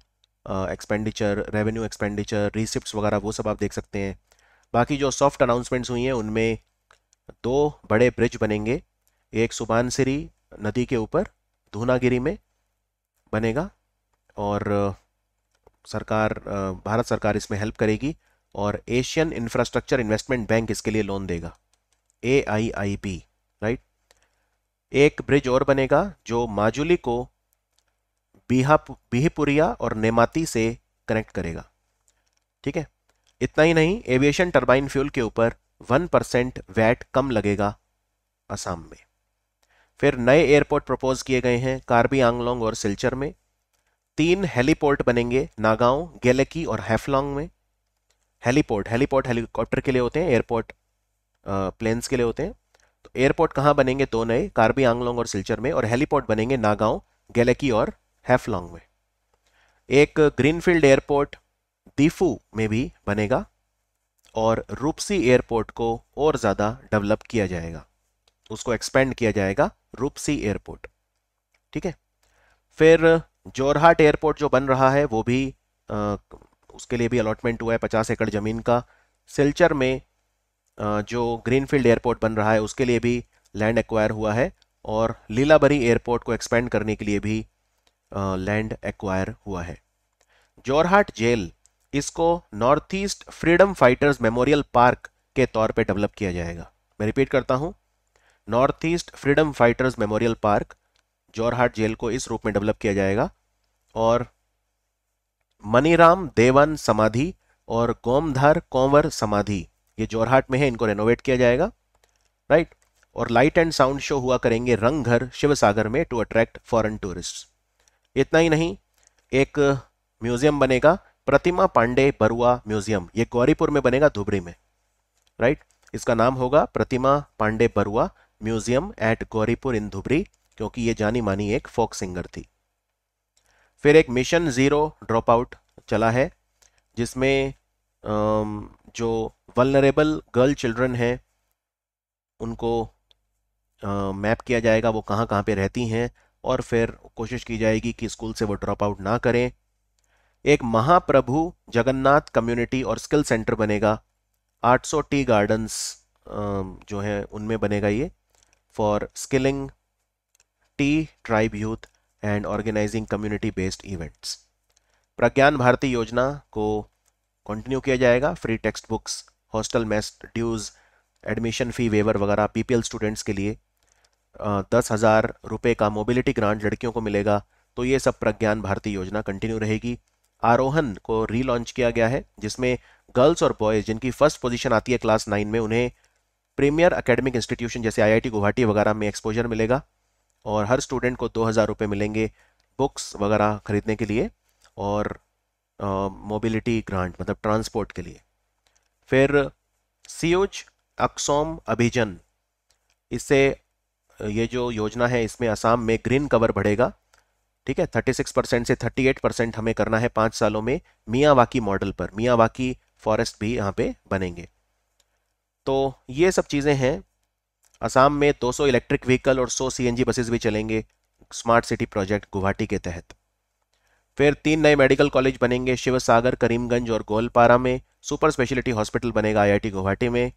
expenditure revenue expenditure receipt वगैरह वो सब आप देख सकते हैं बाकी जो सॉफ्ट अनाउंसमेंट्स हुई हैं उनमें दो बड़े ब्रिज बनेंगे एक सुबानसिरी नदी के ऊपर धूनागिरी में बनेगा और सरकार भारत सरकार इसमें हेल्प करेगी और एशियन इंफ्रास्ट्रक्चर इन्वेस्टमेंट बैंक इसके लिए लोन देगा A I I P right एक ब्रिज और बनेगा जो माजुली को बीहा बीहपुरिया और नेमाती से कनेक्ट करेगा ठीक है इतना ही नहीं एविएशन टर्बाइन फ्यूल के ऊपर वन परसेंट वैट कम लगेगा असम में फिर नए एयरपोर्ट प्रपोज किए गए हैं कार्बी आंगलोंग और सिल्चर में तीन हेलीपोर्ट बनेंगे नागांव गेलेकी और हैफलोंग में हेलीपोर्ट हेलीपोर्ट हेलीकॉप्टर के लिए होते हैं एयरपोर्ट प्लेन्स के लिए होते हैं तो एयरपोर्ट कहाँ बनेंगे दो नए कार्बी आंगलोंग और सिलचर में और हेलीपोर्ट बनेंगे नागांव गेलेकी और हैफलोंग में एक ग्रीनफील्ड एयरपोर्ट दीफू में भी बनेगा और रूपसी एयरपोर्ट को और ज़्यादा डेवलप किया जाएगा उसको एक्सपेंड किया जाएगा रूपसी एयरपोर्ट ठीक है फिर जोरहाट एयरपोर्ट जो बन रहा है वो भी आ, उसके लिए भी अलॉटमेंट हुआ है पचास एकड़ ज़मीन का सिल्चर में आ, जो ग्रीनफील्ड एयरपोर्ट बन रहा है उसके लिए भी लैंड एक्वायर हुआ है और लीलाबरी एयरपोर्ट को एक्सपेंड करने के लिए भी लैंड एक्वायर हुआ है जोरहाट जेल इसको north east freedom fighters memorial park के तौर पे डेवलप किया जाएगा मैं रिपीट करता हूँ north east freedom fighters memorial park Jorhat jail को इस रूप में डेवलप किया जाएगा और मनीराम देवन समाधि और गोमधर कोंवर समाधि ये जोरहाट में है इनको रेनोवेट किया जाएगा राइट और लाइट एंड साउंड शो हुआ करेंगे रंग घर शिव सागर में टू अट्रैक्ट फॉरेन टूरिस्ट इतना ही नहीं एक म्यूजियम बनेगा प्रतिमा पांडे बरुआ म्यूजियम ये गौरीपुर में बनेगा धुबरी में राइट इसका नाम होगा Pratima Pandey Barua museum at Gauripur in Dhubri क्योंकि ये जानी मानी एक फोक सिंगर थी फिर एक मिशन ज़ीरो ड्रॉप आउट चला है जिसमें जो वलनरेबल गर्ल चिल्ड्रन हैं उनको मैप किया जाएगा वो कहाँ कहाँ पे रहती हैं और फिर कोशिश की जाएगी कि स्कूल से वो ड्रॉप आउट ना करें एक महाप्रभु जगन्नाथ कम्युनिटी और स्किल सेंटर बनेगा 800 टी गार्डन्स जो हैं उनमें बनेगा ये for skilling tea tribe youth and organising community based events Pragyan Bharati योजना को कंटिन्यू किया जाएगा free text books hostel mess dues admission fee waiver वगैरह पीपीएल स्टूडेंट्स के लिए दस हज़ार रुपये का मोबिलिटी ग्रांट लड़कियों को मिलेगा तो ये सब प्रज्ञान भारती योजना कंटिन्यू रहेगी आरोहन को रीलॉन्च किया गया है जिसमें गर्ल्स और बॉयज़ जिनकी फर्स्ट पोजीशन आती है क्लास नाइन में उन्हें प्रीमियर एकेडमिक इंस्टीट्यूशन जैसे आईआईटी गुवाहाटी वगैरह में एक्सपोजर मिलेगा और हर स्टूडेंट को दो हज़ार रुपये मिलेंगे बुक्स वगैरह ख़रीदने के लिए और मोबिलिटी ग्रांट मतलब ट्रांसपोर्ट के लिए फिर सीओज अक्सोम अभिजन इससे ये जो योजना है इसमें असम में ग्रीन कवर बढ़ेगा ठीक है 36 परसेंट से 38 परसेंट हमें करना है पाँच सालों में मियावाकी मॉडल पर मियावाकी फॉरेस्ट भी यहाँ पे बनेंगे तो ये सब चीज़ें हैं असम में 200 इलेक्ट्रिक व्हीकल और 100 सीएनजी बसेस भी चलेंगे स्मार्ट सिटी प्रोजेक्ट गुवाहाटी के तहत फिर तीन नए मेडिकल कॉलेज बनेंगे शिव सागर करीमगंज और गोलपारा में सुपर स्पेशलिटी हॉस्पिटल बनेगा आईआईटी गुवाहाटी में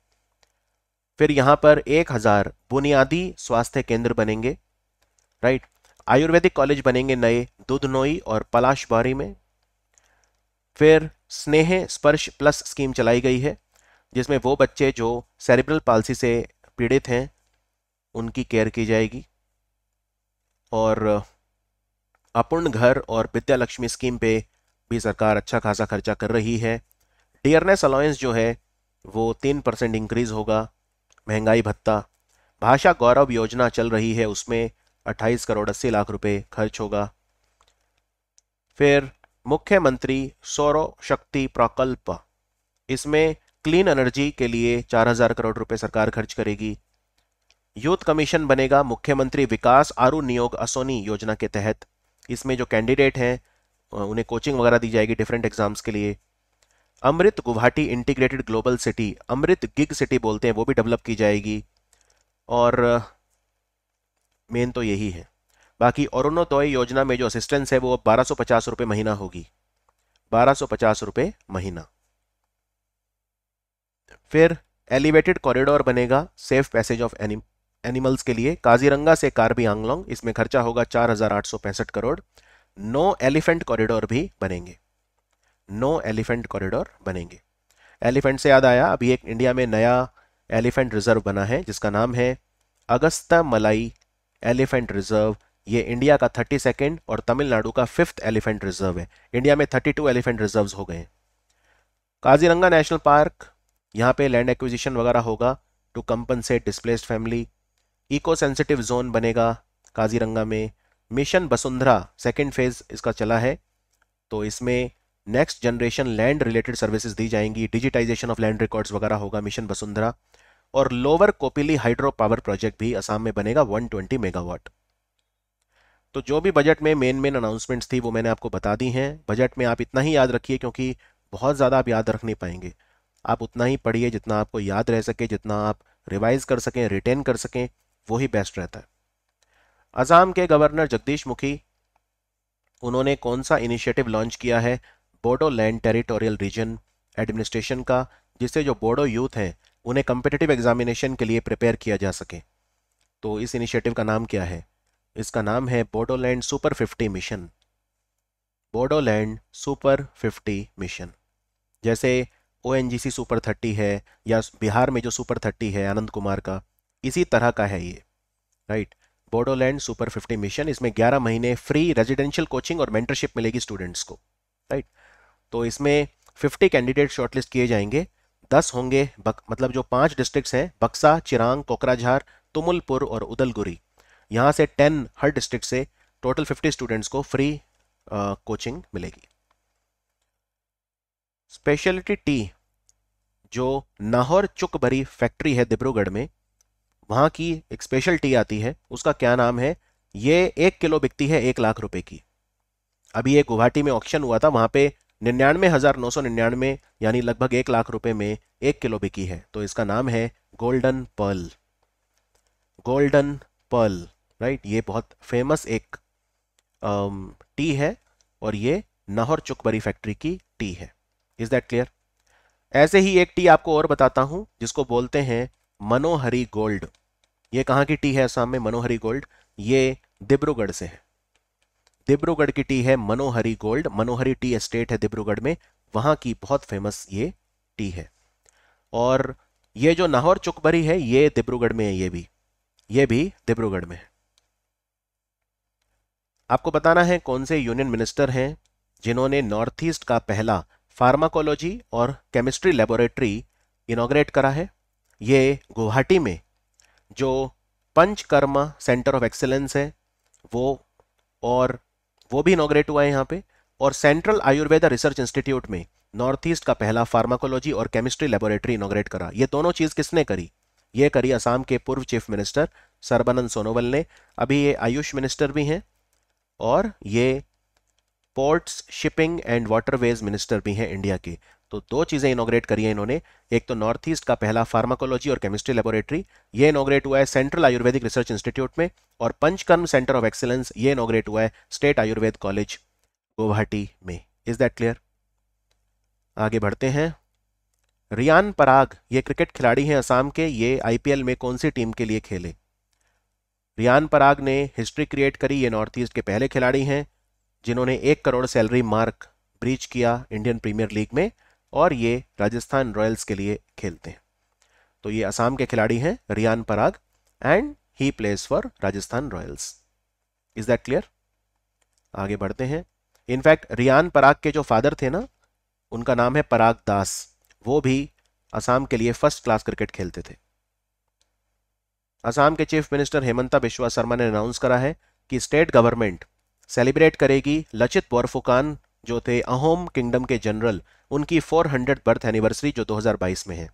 फिर यहाँ पर एक हज़ार बुनियादी स्वास्थ्य केंद्र बनेंगे राइट आयुर्वेदिक कॉलेज बनेंगे नए दुधनोई और पलाशबारी में फिर स्नेह स्पर्श प्लस स्कीम चलाई गई है जिसमें वो बच्चे जो सेरिब्रल पालसी से पीड़ित हैं उनकी केयर की जाएगी और अपूर्ण घर और विद्या लक्ष्मी स्कीम पे भी सरकार अच्छा खासा खर्चा कर रही है डियरनेस अलाउंस जो है वो तीन परसेंट इंक्रीज होगा महंगाई भत्ता भाषा गौरव योजना चल रही है उसमें अट्ठाईस करोड़ अस्सी लाख रुपए खर्च होगा फिर मुख्यमंत्री सौर शक्ति प्रकल्प इसमें क्लीन एनर्जी के लिए 4000 करोड़ रुपए सरकार खर्च करेगी यूथ कमीशन बनेगा मुख्यमंत्री विकास आरु नियोग असोनी योजना के तहत इसमें जो कैंडिडेट हैं उन्हें कोचिंग वगैरह दी जाएगी डिफरेंट एग्जाम्स के लिए Amrit Guwahati integrated global city Amrit gig city बोलते हैं वो भी डेवलप की जाएगी और मेन तो यही है बाकी अरुणोदय योजना में जो असिस्टेंस है वो बारह सौ पचास रुपये महीना होगी बारह सौ पचास रुपये महीना फिर एलिवेटेड कॉरिडोर बनेगा सेफ पैसेज ऑफ एनिम एनिमल्स के लिए काजीरंगा से कार्बी आंगलोंग इसमें खर्चा होगा चार करोड़ नो एलिफेंट कॉरिडोर भी बनेंगे नो एलिफेंट कॉरिडोर बनेंगे एलिफेंट से याद आया अभी एक इंडिया में नया एलिफेंट रिजर्व बना है जिसका नाम है अगस्त मलाई एलिफेंट रिजर्व ये इंडिया का थर्टी सेकेंड और तमिलनाडु का फिफ्थ एलिफेंट रिजर्व है इंडिया में थर्टी टू एलिफेंट रिजर्व हो गए काजीरंगा नेशनल पार्क यहाँ पे लैंड एक्विजिशन वगैरह होगा to compensate displaced family eco sensitive zone बनेगा काजीरंगा में मिशन वसुंधरा सेकेंड फेज इसका चला है तो इसमें next generation land related services दी जाएंगी डिजिटाइजेशन ऑफ लैंड रिकॉर्ड्स वगैरह होगा मिशन वसुंधरा और lower Kopili hydro power project भी असम में बनेगा 120 मेगावाट तो जो भी बजट में मेन मेन अनाउंसमेंट्स थी वो मैंने आपको बता दी हैं बजट में आप इतना ही याद रखिए क्योंकि बहुत ज़्यादा आप याद रख नहीं पाएंगे आप उतना ही पढ़िए जितना आपको याद रह सके जितना आप रिवाइज कर सकें रिटेन कर सकें वही बेस्ट रहता है असम के गवर्नर जगदीश मुखी उन्होंने कौन सा इनिशिएटिव लॉन्च किया है Bodoland territorial region administration का जिससे जो बोडो यूथ हैं उन्हें कंपिटेटिव एग्जामिनेशन के लिए प्रिपेयर किया जा सके तो इस इनिशिएटिव का नाम क्या है इसका नाम है Bodoland super fifty mission Bodoland super fifty mission जैसे ओ सुपर थर्टी है या बिहार में जो सुपर थर्टी है आनंद कुमार का इसी तरह का है ये right Bodoland super fifty mission इसमें ग्यारह महीने फ्री रेजिडेंशियल कोचिंग और मेंटरशिप मिलेगी स्टूडेंट्स को राइट तो इसमें फिफ्टी कैंडिडेट शॉर्टलिस्ट किए जाएंगे दस होंगे बक, मतलब जो पांच डिस्ट्रिक्ट्स हैं बक्सा चिरांग कोकराझार तुमुलपुर और उदलगुरी यहाँ से टेन हर डिस्ट्रिक्ट से टोटल फिफ्टी स्टूडेंट्स को फ्री कोचिंग मिलेगी स्पेशलिटी टी जो नाहौर चुकबरी फैक्ट्री है डिब्रूगढ़ में वहां की एक स्पेशल टी आती है उसका क्या नाम है ये एक किलो बिकती है एक लाख रुपए की अभी ये गुवाहाटी में ऑक्शन हुआ था वहां पे निन्यानवे हज़ार नौ सौ निन्यानवे यानी लगभग एक लाख रुपए में एक किलो बिकी है तो इसका नाम है golden pearl golden pearl right ये बहुत फेमस एक टी है और ये नाहौर चुकबरी फैक्ट्री की टी है इज दैट क्लियर ऐसे ही एक टी आपको और बताता हूं जिसको बोलते हैं मनोहरी गोल्ड ये कहाँ की टी है असम में मनोहरी गोल्ड ये डिब्रुगढ़ से है डिब्रुगढ़ की टी है Manohari gold Manohari tea estate है डिब्रुगढ़ में वहां की बहुत फेमस ये टी है और ये जो नाहौर चुकबरी है ये डिब्रुगढ़ में है ये भी ये भी डिब्रुगढ़ में है आपको बताना है कौन से यूनियन मिनिस्टर हैं जिन्होंने नॉर्थ ईस्ट का पहला फार्माकोलॉजी और केमिस्ट्री लेबोरेटरी इनाग्रेट करा है ये गुवाहाटी में जो पंचकर्मा सेंटर ऑफ एक्सेलेंस है वो और वो भी इनोग्रेट हुआ है यहाँ पे और सेंट्रल आयुर्वेदा रिसर्च इंस्टीट्यूट में नॉर्थ ईस्ट का पहला फार्माकोलॉजी और केमिस्ट्री लेबोरेटरी इनोग्रेट करा ये दोनों चीज़ किसने करी ये करी असम के पूर्व चीफ मिनिस्टर सर्बानंद सोनोवल ने अभी ये आयुष मिनिस्टर भी हैं और ये ports shipping and waterways minister भी हैं इंडिया के तो दो चीज़ें इनोग्रेट करी हैं इन्होंने एक तो नॉर्थ ईस्ट का पहला फार्माकोलॉजी और केमिस्ट्री लेबोरेटरी ये इनोग्रेट हुआ है सेंट्रल आयुर्वेदिक रिसर्च इंस्टीट्यूट में और पंचकर्म सेंटर ऑफ एक्सेलेंस ये इनोग्रेट हुआ है स्टेट आयुर्वेद कॉलेज गुवाहाटी में इज दैट क्लियर आगे बढ़ते हैं रियान पराग ये क्रिकेट खिलाड़ी हैं असम के ये आईपीएल में कौन सी टीम के लिए खेले रियान पराग ने हिस्ट्री क्रिएट करी ये नॉर्थ ईस्ट के पहले खिलाड़ी हैं जिन्होंने एक करोड़ सैलरी मार्क ब्रीच किया इंडियन प्रीमियर लीग में और ये राजस्थान रॉयल्स के लिए खेलते हैं तो ये असम के खिलाड़ी हैं Riyan Parag and he plays for Rajasthan Royals is that clear आगे बढ़ते हैं इनफैक्ट रियान पराग के जो फादर थे ना उनका नाम है पराग दास वो भी असम के लिए फर्स्ट क्लास क्रिकेट खेलते थे असम के चीफ मिनिस्टर हेमंता बिश्वा शर्मा ने अनाउंस करा है कि स्टेट गवर्नमेंट सेलिब्रेट करेगी लचित बोरफुकान जो थे अहोम किंगडम के जनरल उनकी 400 बर्थ एनिवर्सरी जो 2022 में है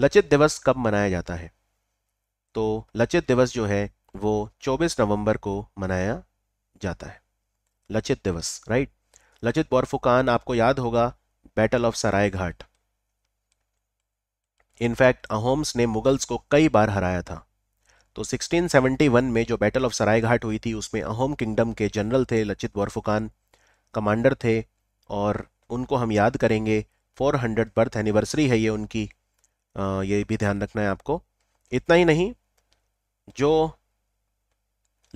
लचित दिवस कब मनाया जाता है तो लचित दिवस जो है वो 24 नवंबर को मनाया जाता है लचित दिवस राइट लचित बोरफुकान आपको याद होगा battle of Saraighat in fact Ahoms ने मुगल्स को कई बार हराया था तो 1671 में जो बैटल ऑफ सरायघाट हुई थी उसमें अहोम किंगडम के जनरल थे लचित बौरफुकान कमांडर थे और उनको हम याद करेंगे 400 हंड्रेड बर्थ एनिवर्सरी है ये उनकी आ, ये भी ध्यान रखना है आपको इतना ही नहीं जो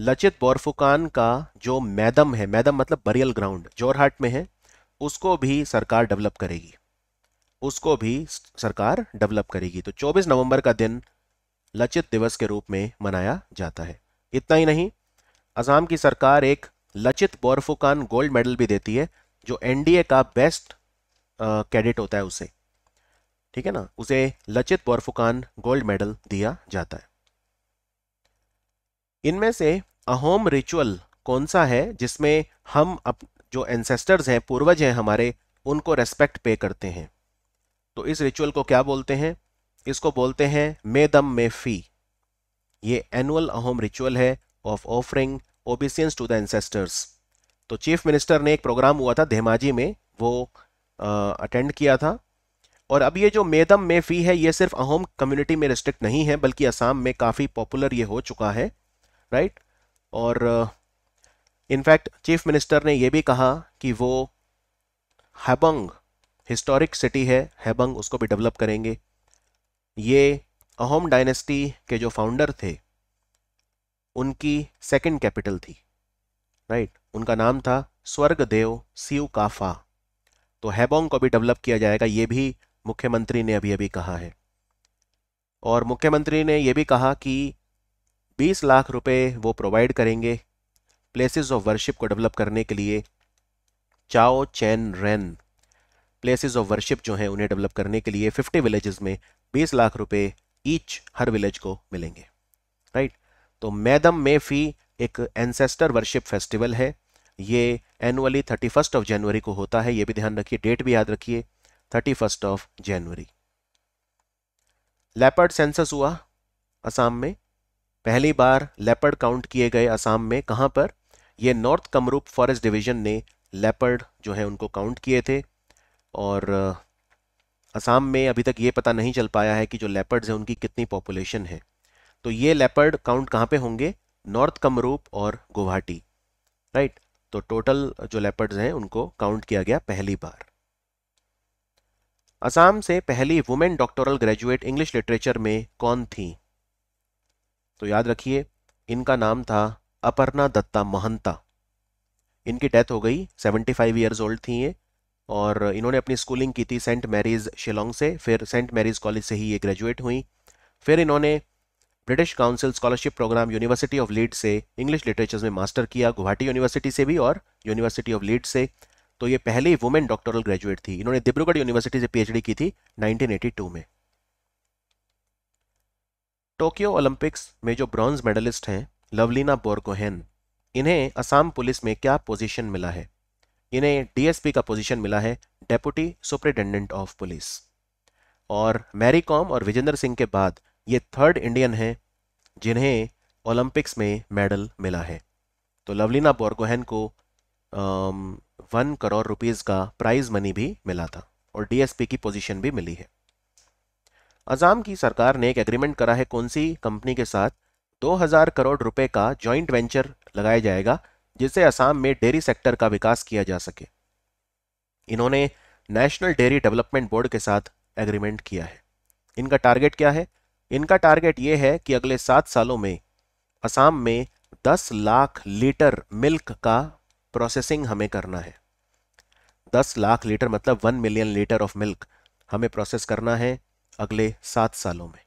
लचित बोरफुकान का जो मैदम है मैदम मतलब बरियल ग्राउंड जोरहाट में है उसको भी सरकार डेवलप करेगी उसको भी सरकार डेवलप करेगी तो 24 नवंबर का दिन लचित दिवस के रूप में मनाया जाता है इतना ही नहीं असम की सरकार एक लचित बोरफुकान गोल्ड मेडल भी देती है जो एनडीए का बेस्ट कैडेट होता है उसे ठीक है ना उसे लचित बोरफुकान गोल्ड मेडल दिया जाता है इनमें से अहोम रिचुअल कौन सा है जिसमें हम अप, जो एंसेस्टर्स हैं पूर्वज हैं हमारे उनको रेस्पेक्ट पे करते हैं तो इस रिचुअल को क्या बोलते हैं इसको बोलते हैं मेदम मेफी ये एनुअल अहोम रिचुअल है of offering obeisance to the ancestors तो चीफ मिनिस्टर ने एक प्रोग्राम हुआ था धेमाजी में वो अटेंड किया था और अब ये जो मेदम में फी है ये सिर्फ अहोम कम्युनिटी में रिस्ट्रिक्ट नहीं है बल्कि असम में काफ़ी पॉपुलर ये हो चुका है राइट और इनफैक्ट चीफ मिनिस्टर ने यह भी कहा कि वो हैबंग हिस्टोरिक सिटी है हैबंग उसको भी डेवलप करेंगे ये अहोम डायनेस्टी के जो फाउंडर थे उनकी सेकंड कैपिटल थी राइट उनका नाम था स्वर्गदेव सीव काफा तो हैबोंग को भी डेवलप किया जाएगा ये भी मुख्यमंत्री ने अभी अभी कहा है और मुख्यमंत्री ने यह भी कहा कि 20 लाख रुपए वो प्रोवाइड करेंगे प्लेसेस ऑफ वर्शिप को डेवलप करने के लिए चाओ चैन रेन प्लेसेस ऑफ वर्शिप जो हैं उन्हें डेवलप करने के लिए 50 विलेजेस में बीस लाख रुपए ईच हर विलेज को मिलेंगे राइट तो मैदम मे फी एक एनसेस्टर वर्शिप फेस्टिवल है ये annually thirty first of January को होता है ये भी ध्यान रखिए डेट भी याद रखिए thirty first of January leopard census हुआ असम में पहली बार लेपर्ड काउंट किए गए असम में कहाँ पर ये नॉर्थ कमरूप फॉरेस्ट डिवीजन ने लेपर्ड जो है उनको काउंट किए थे और असम में अभी तक ये पता नहीं चल पाया है कि जो लेपर्ड्स हैं उनकी कितनी पॉपुलेशन है तो ये लेपर्ड काउंट कहाँ पे होंगे नॉर्थ कमरूप और गुवाहाटी राइट तो टोटल जो लेपर्ड्स हैं उनको काउंट किया गया पहली बार असम से पहली women doctoral graduate English literature में कौन थी तो याद रखिए इनका नाम था अपर्णा दत्ता महंता इनकी डेथ हो गई 75 फाइव ईयर्स ओल्ड थी ये और इन्होंने अपनी स्कूलिंग की थी सेंट मैरीज शिलोंग से फिर सेंट मैरीज कॉलेज से ही ये ग्रेजुएट हुई फिर इन्होंने British council scholarship program university of Leeds से इंग्लिश लिटरेचर में मास्टर किया गुवाहाटी यूनिवर्सिटी से भी और यूनिवर्सिटी ऑफ लीड से तो ये पहली वुमेन डॉक्टरल ग्रेजुएट थी इन्होंने डिब्रुगढ़ यूनिवर्सिटी से पीएचडी की थी 1982 में टोक्यो ओलंपिक्स में जो ब्रॉन्ज मेडलिस्ट हैं लवलीना बोरकोहेन इन्हें असम पुलिस में क्या पोजीशन मिला है इन्हें डीएसपी का पोजीशन मिला है डेपुटी सुप्रिटेंडेंट ऑफ पुलिस और मैरी कॉम और विजेंद्र सिंह के बाद ये थर्ड इंडियन हैं जिन्हें ओलंपिक्स में मेडल मिला है तो लवलीना बोरगोहन को वन करोड़ रुपीस का प्राइज मनी भी मिला था और डीएसपी की पोजीशन भी मिली है अजाम की सरकार ने एक एग्रीमेंट करा है कौन सी कंपनी के साथ 2000 करोड़ रुपए का जॉइंट वेंचर लगाया जाएगा जिससे असम में डेयरी सेक्टर का विकास किया जा सके इन्होंने नेशनल डेयरी डेवलपमेंट बोर्ड के साथ एग्रीमेंट किया है इनका टारगेट क्या है इनका टारगेट ये है कि अगले सात सालों में असम में दस लाख लीटर मिल्क का प्रोसेसिंग हमें करना है दस लाख लीटर मतलब one million litre of milk हमें प्रोसेस करना है अगले सात सालों में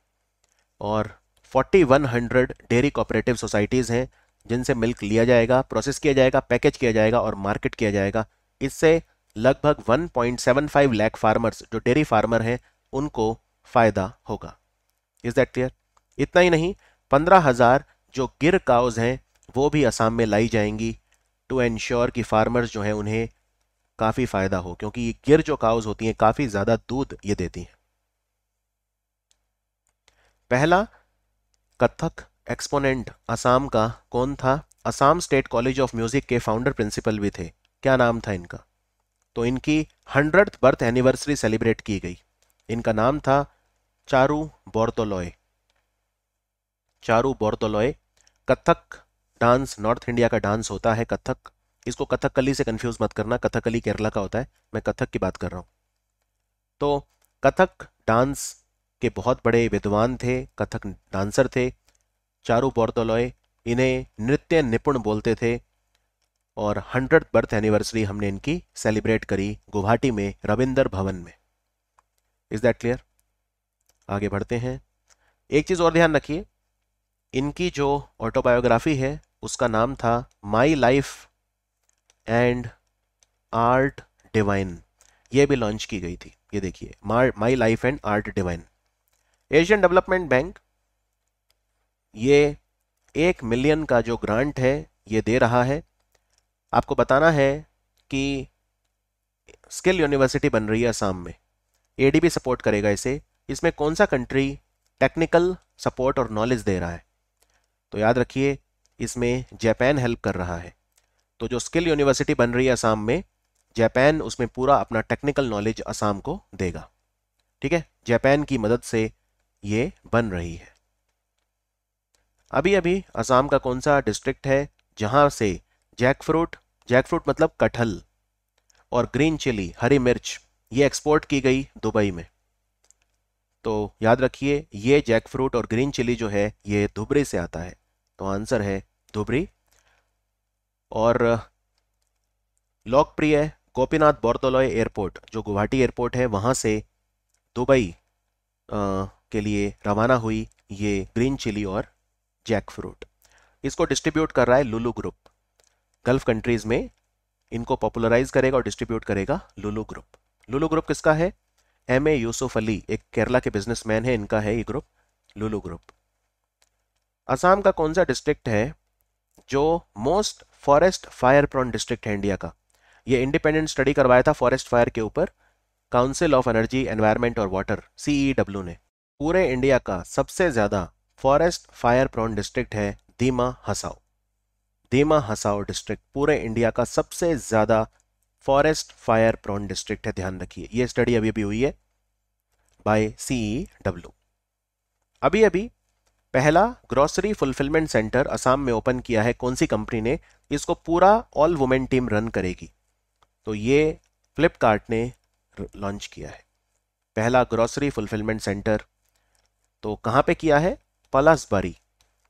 और 4100 डेयरी कोऑपरेटिव सोसाइटीज़ हैं जिनसे मिल्क लिया जाएगा प्रोसेस किया जाएगा पैकेज किया जाएगा और मार्केट किया जाएगा इससे लगभग 1.75 लाख फार्मर्स जो डेयरी फार्मर हैं उनको फ़ायदा होगा इज़ दैट क्लियर इतना ही नहीं पंद्रह हज़ार जो गिर काउज हैं वो भी असम में लाई जाएंगी टू एंश्योर कि फार्मर्स जो हैं उन्हें काफ़ी फ़ायदा हो क्योंकि ये गिर जो काउज होती हैं काफ़ी ज़्यादा दूध ये देती हैं पहला कथक एक्सपोनेंट असम का कौन था Assam state college of music के फाउंडर प्रिंसिपल भी थे क्या नाम था इनका तो इनकी हंड्रेड बर्थ एनिवर्सरी सेलिब्रेट की गई इनका नाम था Charu Bortoloi Charu Bortoloi Kathak dance north India का डांस होता है कथक इसको कथकली से कंफ्यूज मत करना कथकली केरला का होता है मैं कथक की बात कर रहा हूँ तो कथक डांस के बहुत बड़े विद्वान थे कथक डांसर थे चारू बौरतलॉय इन्हें नृत्य निपुण बोलते थे और हंड्रेड बर्थ एनिवर्सरी हमने इनकी सेलिब्रेट करी गुवाहाटी में रविंदर भवन में इज दैट क्लियर आगे बढ़ते हैं एक चीज़ और ध्यान रखिए इनकी जो ऑटोबायोग्राफी है उसका नाम था my life and art divine ये भी लॉन्च की गई थी ये देखिए my life and art divine Asian development bank ये एक मिलियन का जो ग्रांट है ये दे रहा है आपको बताना है कि स्किल यूनिवर्सिटी बन रही है असम में एडीबी सपोर्ट करेगा इसे इसमें कौन सा कंट्री टेक्निकल सपोर्ट और नॉलेज दे रहा है तो याद रखिए इसमें जापान हेल्प कर रहा है तो जो स्किल यूनिवर्सिटी बन रही है असम में जापान उसमें पूरा अपना टेक्निकल नॉलेज असम को देगा ठीक है जापान की मदद से ये बन रही है अभी अभी असम का कौन सा डिस्ट्रिक्ट है जहाँ से जैक फ्रूट जैक फ्रूट मतलब कटहल और ग्रीन चिली हरी मिर्च ये एक्सपोर्ट की गई दुबई में तो याद रखिए ये जैक फ्रूट और ग्रीन चिली जो है ये धुबरी से आता है तो आंसर है धुबरी और लोकप्रिय गोपीनाथ बोरदोलॉय एयरपोर्ट जो गुवाहाटी एयरपोर्ट है वहाँ से दुबई के लिए रवाना हुई ये ग्रीन चिली और जैक फ्रूट इसको डिस्ट्रीब्यूट कर रहा है लुलू ग्रुप गल्फ कंट्रीज में इनको पॉपुलराइज करेगा और डिस्ट्रीब्यूट करेगा लुलू ग्रुप लुलू ग्रुप किसका है एम ए यूसुफ अली एक केरला के बिजनेसमैन है इनका है ये ग्रुप लुलू ग्रुप असम का कौन सा डिस्ट्रिक्ट है जो most forest fire prone district है इंडिया का ये इंडिपेंडेंट स्टडी करवाया था फॉरेस्ट फायर के ऊपर काउंसिल ऑफ एनर्जी एनवायरमेंट और वाटर सीईडब्ल्यू e ने पूरे इंडिया का सबसे ज़्यादा फॉरेस्ट फायर प्रोन डिस्ट्रिक्ट है दीमा हसाओ दीमा हसाओ डिस्ट्रिक्ट पूरे इंडिया का सबसे ज़्यादा फॉरेस्ट फायर प्रोन डिस्ट्रिक्ट है ध्यान रखिए ये स्टडी अभी अभी हुई है बाय सी डब्ल्यू e अभी अभी पहला ग्रॉसरी फुलफिलमेंट सेंटर असम में ओपन किया है कौन सी कंपनी ने इसको पूरा ऑल वुमेन टीम रन करेगी तो ये फ्लिपकार्ट ने लॉन्च किया है पहला ग्रॉसरी फुलफिलमेंट सेंटर तो कहाँ पे किया है पलासबारी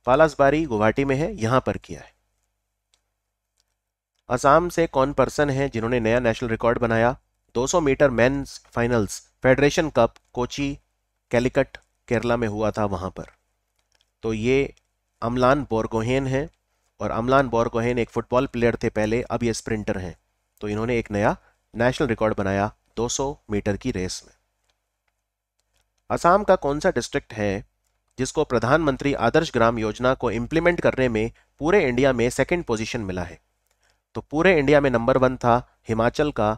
पलासबारी गुवाहाटी में है यहां पर किया है असम से कौन पर्सन है जिन्होंने नया नेशनल रिकॉर्ड बनाया 200 metre men's finals federation cup Kochi Calicut Kerala में हुआ था वहां पर तो ये अमलान बोरगोहेन हैं और अमलान बोरगोहेन एक फुटबॉल प्लेयर थे पहले अब ये स्प्रिंटर हैं तो इन्होंने एक नया नेशनल रिकॉर्ड बनाया 200 मीटर की रेस में असम का कौन सा डिस्ट्रिक्ट है जिसको प्रधानमंत्री आदर्श ग्राम योजना को इम्प्लीमेंट करने में पूरे इंडिया में सेकेंड पोजिशन मिला है तो पूरे इंडिया में नंबर वन था हिमाचल का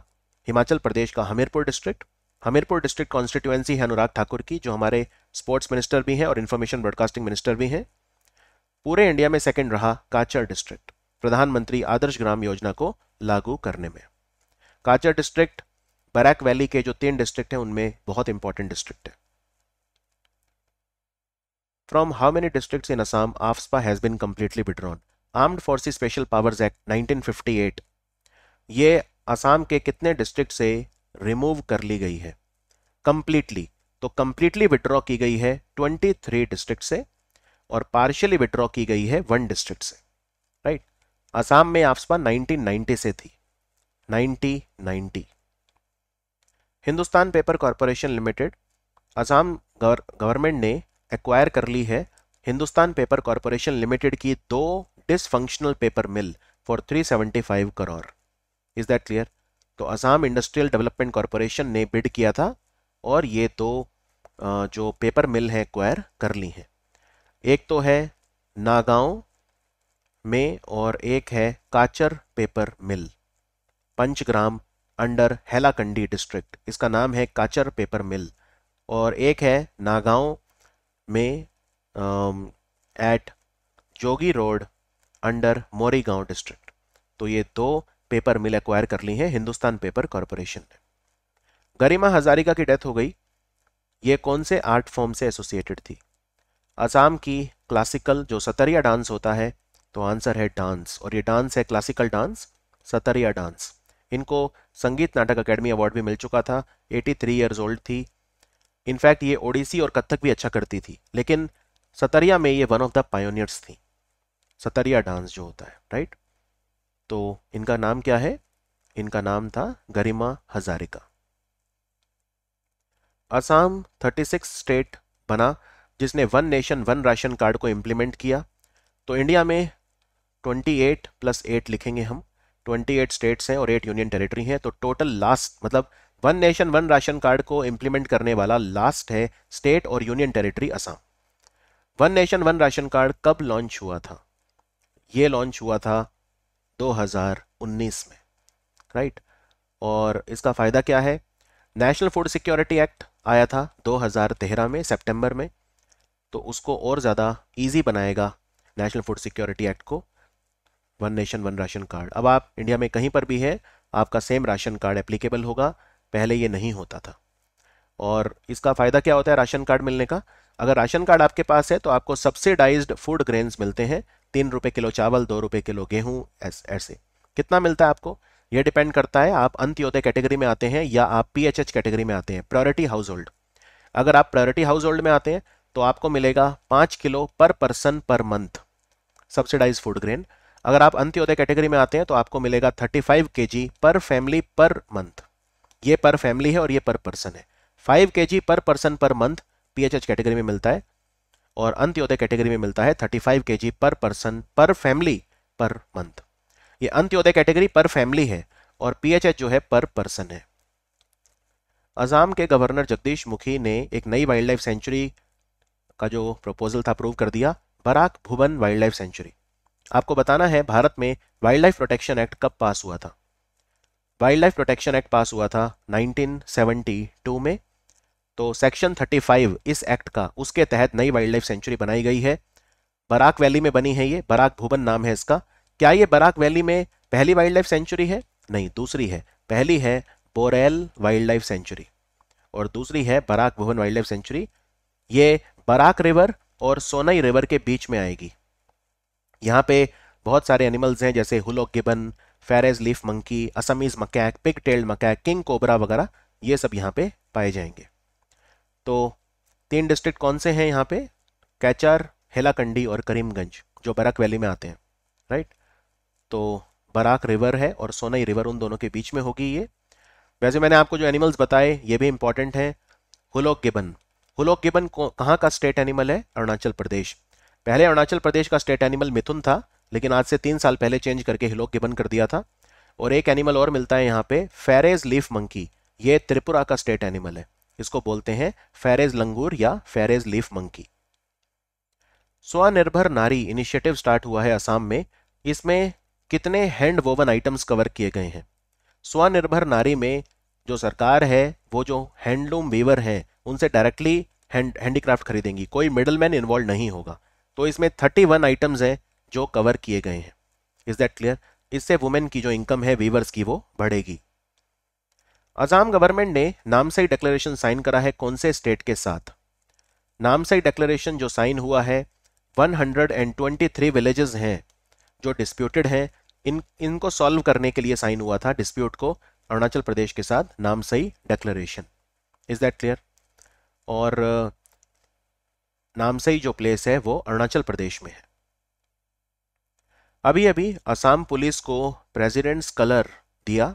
हिमाचल प्रदेश का Hamirpur district Hamirpur district constituency है अनुराग ठाकुर की जो हमारे स्पोर्ट्स मिनिस्टर भी हैं और इन्फॉर्मेशन ब्रॉडकास्टिंग मिनिस्टर भी हैं पूरे इंडिया में सेकेंड रहा काचर डिस्ट्रिक्ट प्रधानमंत्री आदर्श ग्राम योजना को लागू करने में काचर डिस्ट्रिक्ट बरैक वैली के जो तीन डिस्ट्रिक्ट हैं उनमें बहुत इंपॉर्टेंट डिस्ट्रिक्ट है from how many district in Assam AFSPA has been completely withdrawn armed force special powers act 1958 ये असम के कितने डिस्ट्रिक्ट से रिमूव कर ली गई है कम्प्लीटली तो कम्प्लीटली विड्रॉ की गई है 23 डिस्ट्रिक्ट से और पार्शियली विड्रॉ की गई है वन डिस्ट्रिक्ट से राइट असम में आफ्सपा 1990 से थी 1990 Hindustan paper corporation limited Assam government ने एक्वायर कर ली है हिंदुस्तान पेपर कॉरपोरेशन लिमिटेड की दो dysfunctional paper mill for 375 crore is that clear तो असम इंडस्ट्रियल डेवलपमेंट कॉरपोरेशन ने बिड किया था और ये दो जो पेपर मिल हैं एक्वायर कर ली हैं एक तो है नागांव में और एक है Cachar paper mill Panchgram under Hailakandi district इसका नाम है काचर पेपर मिल और एक है नागांव में at Jagiroad under Morigaon district तो ये दो पेपर मिल एक्वायर कर ली हैं हिंदुस्तान पेपर कॉरपोरेशन ने गरिमा हजारिका की डेथ हो गई ये कौन से आर्ट फॉर्म से एसोसिएटेड थी असम की क्लासिकल जो सतरिया डांस होता है तो आंसर है डांस और ये डांस है क्लासिकल डांस सतरिया डांस इनको संगीत नाटक अकेडमी अवार्ड भी मिल चुका था 83 थ्री ईयर्स ओल्ड थी इनफैक्ट ये ओडिसी और कथक भी अच्छा करती थी लेकिन सतरिया में ये वन ऑफ द पायोनियर्स थी सतरिया डांस जो होता है राइट तो इनका नाम क्या है इनका नाम था गरिमा हजारिका असम 36 स्टेट बना जिसने one nation one ration card को इम्प्लीमेंट किया तो इंडिया में 28 प्लस 8 लिखेंगे हम 28 स्टेट्स हैं और 8 यूनियन टेरिटरी हैं तो टोटल लास्ट मतलब one nation one ration card को इम्प्लीमेंट करने वाला लास्ट है स्टेट और union territory Assam one nation one ration card कब लॉन्च हुआ था ये लॉन्च हुआ था 2019 में राइट और इसका फ़ायदा क्या है नेशनल फूड सिक्योरिटी एक्ट आया था 2013 में सितंबर में तो उसको और ज़्यादा इजी बनाएगा नेशनल फूड सिक्योरिटी एक्ट को one nation one ration card अब आप इंडिया में कहीं पर भी हैं आपका सेम राशन कार्ड एप्लीकेबल होगा पहले ये नहीं होता था और इसका फ़ायदा क्या होता है राशन कार्ड मिलने का अगर राशन कार्ड आपके पास है तो आपको सब्सिडाइज्ड फूड ग्रेन्स मिलते हैं तीन रुपये किलो चावल दो रुपये किलो गेहूँ ऐसे कितना मिलता है आपको ये डिपेंड करता है आप अंत्योदय कैटेगरी में आते हैं या आप पीएचएच कैटेगरी में आते हैं प्रायोरिटी हाउस होल्ड अगर आप प्रायोरिटी हाउस होल्ड में आते हैं तो आपको मिलेगा पाँच किलो पर person per month subsidise food grain अगर आप अंत्योदय कैटेगरी में आते हैं तो आपको मिलेगा थर्टी फाइव के जी पर फैमिली पर मंथ ये पर फैमिली है और ये पर पर्सन है फाइव के जी पर person per month PHH category में मिलता है और अंत्योदय कैटेगरी में मिलता है थर्टी फाइव के जी पर पर्सन पर फैमिली पर मंथ ये अंत्योदय कैटेगरी पर फैमिली है और पीएचएच जो है पर पर्सन है अजाम के गवर्नर जगदीश मुखी ने एक नई वाइल्ड लाइफ सेंचुरी का जो प्रपोजल था अप्रूव कर दिया Barak Bhuban wild life sanctuary आपको बताना है भारत में वाइल्ड लाइफ प्रोटेक्शन एक्ट कब पास हुआ था wildlife protection act pass हुआ था 1972 में तो सेक्शन 35 इस एक्ट का उसके तहत नई वाइल्ड लाइफ सेंचुरी बनाई गई है बराक वैली में बनी है ये बराक भुवन नाम है इसका क्या ये बराक वैली में पहली वाइल्ड लाइफ सेंचुरी है नहीं दूसरी है पहली है बोरेल वाइल्ड लाइफ सेंचुरी और दूसरी है Barak Bhuban wild life sanctuary ये बराक रिवर और सोनई रिवर के बीच में आएगी यहाँ पे बहुत सारे एनिमल्स हैं जैसे hoolock gibbon Phayre's leaf monkey Assamese macaque pig tailed macaque king cobra वगैरह ये सब यहाँ पे पाए जाएंगे तो तीन डिस्ट्रिक्ट कौन से हैं यहाँ पे कैचर हेलाकंडी और करीमगंज जो बराक वैली में आते हैं राइट तो बराक रिवर है और सोनई रिवर उन दोनों के बीच में होगी ये वैसे मैंने आपको जो एनिमल्स बताए ये भी इंपॉर्टेंट हैं हुलोक गिबन हुलोक गिबन कहाँ का स्टेट एनिमल है अरुणाचल प्रदेश पहले अरुणाचल प्रदेश का स्टेट एनिमल मिथुन था लेकिन आज से तीन साल पहले चेंज करके हिलोक गिबन कर दिया था और एक एनिमल और मिलता है यहाँ पे फेरेज लीफ मंकी ये त्रिपुरा का स्टेट एनिमल है इसको बोलते हैं फेरेज लंगूर या फेरेज लीफ मंकी स्वनिर्भर नारी इनिशिएटिव स्टार्ट हुआ है असम में इसमें कितने हैंड वोवन आइटम्स कवर किए गए हैं स्वनिर्भर नारी में जो सरकार है वो जो हैंडलूम वीवर हैं उनसे डायरेक्टली हैंड हैंडीक्राफ्ट खरीदेंगी कोई मिडलमैन इन्वॉल्व नहीं होगा तो इसमें थर्टी वन आइटम्स हैं जो कवर किए गए हैं इज़ दैट क्लियर इससे वुमेन की जो इनकम है वीवर्स की वो बढ़ेगी आजाम गवर्नमेंट ने नामसाई डिक्लेरेशन साइन करा है कौन से स्टेट के साथ नामसाई डिक्लेरेशन जो साइन हुआ है 123 विलेजेस हैं जो डिस्प्यूटेड हैं इन इनको सॉल्व करने के लिए साइन हुआ था डिस्प्यूट को अरुणाचल प्रदेश के साथ सही डिक्लेरेशन इज़ दैट क्लियर और सही जो प्लेस है वो अरुणाचल प्रदेश में है अभी अभी असम पुलिस को प्रेसिडेंट्स कलर दिया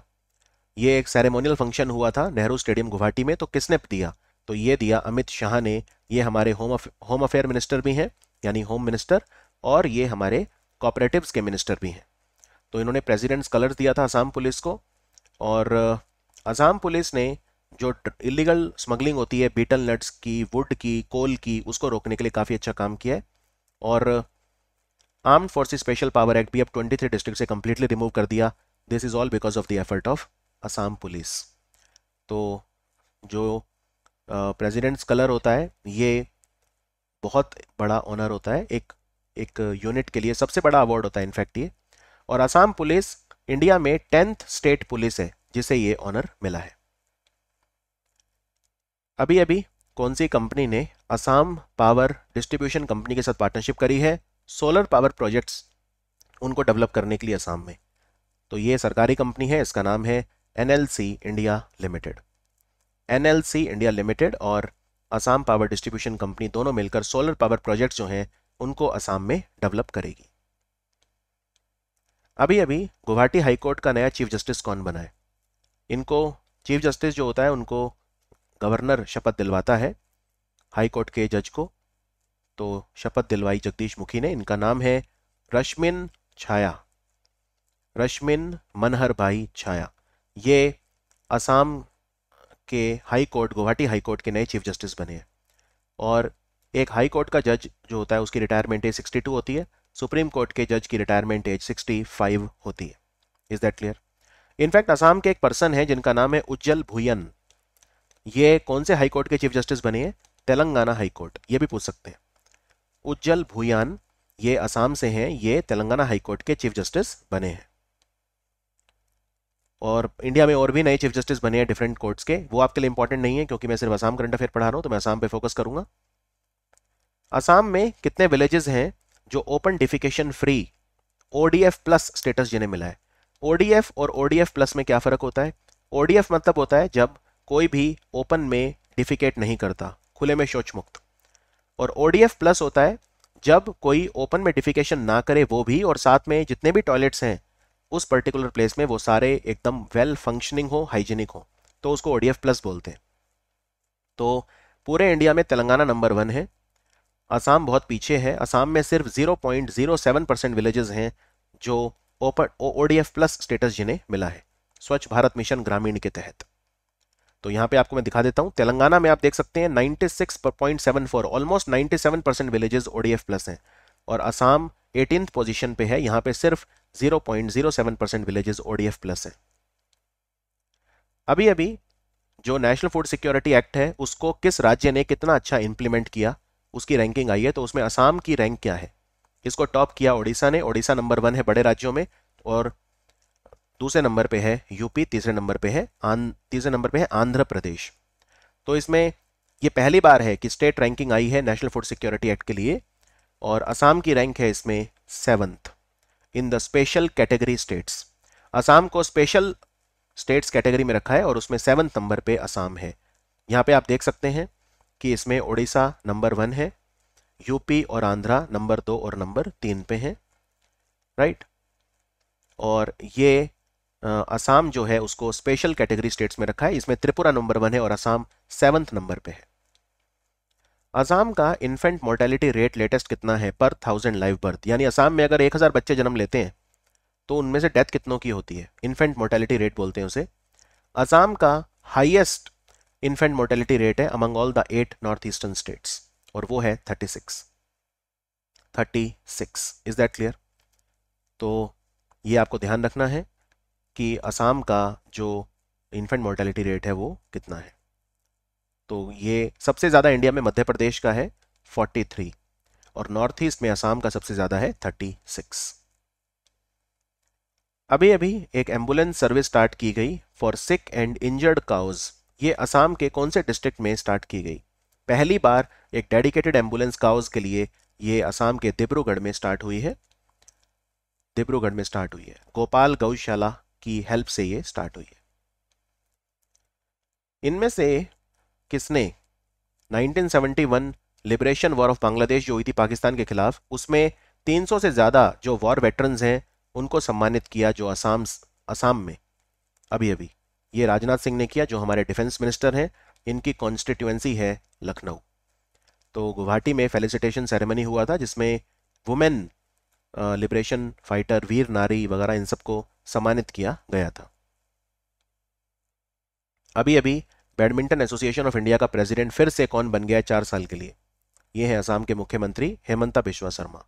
ये एक सेरेमोनियल फंक्शन हुआ था नेहरू स्टेडियम गुवाहाटी में तो किसने दिया तो ये दिया अमित शाह ने ये हमारे होम होम अफेयर मिनिस्टर भी हैं यानी होम मिनिस्टर और ये हमारे कॉपरेटिव्स के मिनिस्टर भी हैं तो इन्होंने प्रेसिडेंट्स कलर दिया था असम पुलिस को और असम पुलिस ने जो इलीगल स्मगलिंग होती है बीटल नट्स की वुड की कोल की उसको रोकने के लिए काफ़ी अच्छा काम किया है और armed forces special power act भी अब 23 डिस्ट्रिक्ट से कम्प्लीटली रिमूव कर दिया this is all because of the effort of Assam police तो जो प्रेजिडेंट्स कलर होता है ये बहुत बड़ा ऑनर होता है एक एक यूनिट के लिए सबसे बड़ा अवार्ड होता है इनफैक्ट ये और असम पुलिस इंडिया में टेंथ स्टेट पुलिस है जिसे ये ऑनर मिला है अभी अभी कौन सी कंपनी ने असम पावर डिस्ट्रीब्यूशन कंपनी के साथ पार्टनरशिप करी है सोलर पावर प्रोजेक्ट्स उनको डेवलप करने के लिए असम में तो ये सरकारी कंपनी है इसका नाम है NLC India limited NLC India limited और असम पावर डिस्ट्रीब्यूशन कंपनी दोनों मिलकर सोलर पावर प्रोजेक्ट्स जो हैं उनको असम में डेवलप करेगी अभी अभी गुवाहाटी हाईकोर्ट का नया चीफ जस्टिस कौन बना है इनको चीफ जस्टिस जो होता है उनको गवर्नर शपथ दिलवाता है हाई कोर्ट के जज को तो शपथ दिलवाई जगदीश मुखी ने इनका नाम है रश्मिन छाया रश्मिन मनहर भाई छाया ये असम के high court Guwahati high court के नए चीफ जस्टिस बने हैं और एक हाई कोर्ट का जज जो होता है उसकी रिटायरमेंट एज 62 होती है सुप्रीम कोर्ट के जज की रिटायरमेंट एज 65 होती है is that clear in fact Assam के एक पर्सन है जिनका नाम है उज्जवल भुयन ये कौन से हाई कोर्ट के चीफ जस्टिस बने हैं तेलंगाना हाई कोर्ट ये भी पूछ सकते हैं उज्जवल भूयान ये असम से हैं ये तेलंगाना हाईकोर्ट के चीफ जस्टिस बने हैं और इंडिया में और भी नए चीफ जस्टिस बने हैं डिफरेंट कोर्ट्स के वो आपके लिए इंपॉर्टेंट नहीं है क्योंकि मैं सिर्फ आसाम करंट अफेयर पढ़ा रहा हूँ तो मैं आसाम पे फोकस करूंगा आसाम में कितने विलेजेस हैं जो open defecation free ODF plus status जिन्हें मिला है ओडीएफ और ओडीएफ प्लस में क्या फ़र्क होता है ओडीएफ मतलब होता है जब कोई भी ओपन में डिफिकेट नहीं करता खुले में शौच मुक्त और ओडीएफ प्लस होता है जब कोई ओपन में डिफिकेशन ना करे वो भी और साथ में जितने भी टॉयलेट्स हैं उस पर्टिकुलर प्लेस में वो सारे एकदम वेल फंक्शनिंग हो हाइजीनिक हो तो उसको ओडीएफ प्लस बोलते हैं तो पूरे इंडिया में तेलंगाना नंबर वन है असम बहुत पीछे है असम में सिर्फ 0.07 परसेंट विलेजेस हैं जो open O D F plus status जिन्हें मिला है स्वच्छ भारत मिशन ग्रामीण के तहत तो यहाँ पे आपको मैं दिखा देता हूँ तेलंगाना में आप देख सकते हैं 96.74 almost seven percent villages ODF plus हैं और असम एटीन पोजीशन पे है यहाँ पे सिर्फ 0.07 परसेंट विलेजेस ओडीएफ प्लस हैं अभी अभी जो नेशनल फूड सिक्योरिटी एक्ट है उसको किस राज्य ने कितना अच्छा इंप्लीमेंट किया उसकी रैंकिंग आई है तो उसमें असम की रैंक क्या है इसको टॉप किया ओडिशा ने ओडिशा नंबर वन है बड़े राज्यों में और दूसरे नंबर पे है यूपी तीसरे नंबर पे है तीसरे नंबर पे है आंध्र प्रदेश तो इसमें ये पहली बार है कि स्टेट रैंकिंग आई है नेशनल फूड सिक्योरिटी एक्ट के लिए और असम की रैंक है इसमें seventh in the special category states Assam को स्पेशल स्टेट्स कैटेगरी में रखा है और उसमें सेवन्थ नंबर पे असम है यहाँ पे आप देख सकते हैं कि इसमें उड़ीसा नंबर वन है यूपी और आंध्रा नंबर दो और नंबर तीन पे हैं राइट और ये असम जो है उसको स्पेशल कैटेगरी स्टेट्स में रखा है इसमें त्रिपुरा नंबर वन है और असम सेवन्थ नंबर पे है असम का इन्फेंट मोर्टेलिटी रेट लेटेस्ट कितना है पर थाउजेंड लाइव बर्थ यानी असम में अगर एक हज़ार बच्चे जन्म लेते हैं तो उनमें से डेथ कितनों की होती है इन्फेंट मोर्टेलिटी रेट बोलते हैं उसे असम का हाइएस्ट इन्फेंट मोर्टेलिटी रेट है among all the eight north eastern states और वो है thirty six thirty six is that clear तो ये आपको ध्यान रखना है कि असम का जो इन्फेंट मोर्टेलिटी रेट है वो कितना है तो ये सबसे ज़्यादा इंडिया में मध्य प्रदेश का है 43 और नॉर्थ ईस्ट में असम का सबसे ज़्यादा है 36 अभी अभी एक एम्बुलेंस सर्विस स्टार्ट की गई for sick and injured cows ये असम के कौन से डिस्ट्रिक्ट में स्टार्ट की गई पहली बार एक डेडिकेटेड एम्बुलेंस काउज के लिए ये असम के डिब्रूगढ़ में स्टार्ट हुई है दिब्रूगढ़ में स्टार्ट हुई है गोपाल गौशाला की हेल्प से ये स्टार्ट हुई है इनमें से किसने 1971 लिबरेशन वॉर ऑफ बांग्लादेश जो हुई थी पाकिस्तान के खिलाफ उसमें 300 से ज़्यादा जो वॉर वेटरन्स हैं उनको सम्मानित किया जो असम असम में अभी अभी ये राजनाथ सिंह ने किया जो हमारे डिफेंस मिनिस्टर हैं इनकी कॉन्स्टिट्यूएंसी है लखनऊ तो गुवाहाटी में फेलिसिटेशन सेरेमनी हुआ था जिसमें वुमेन लिबरेशन फाइटर वीर नारी वगैरह इन सबको सम्मानित किया गया था अभी अभी बैडमिंटन एसोसिएशन ऑफ इंडिया का प्रेसिडेंट फिर से कौन बन गया चार साल के लिए ये है असम के मुख्यमंत्री हेमंता बिश्वा शर्मा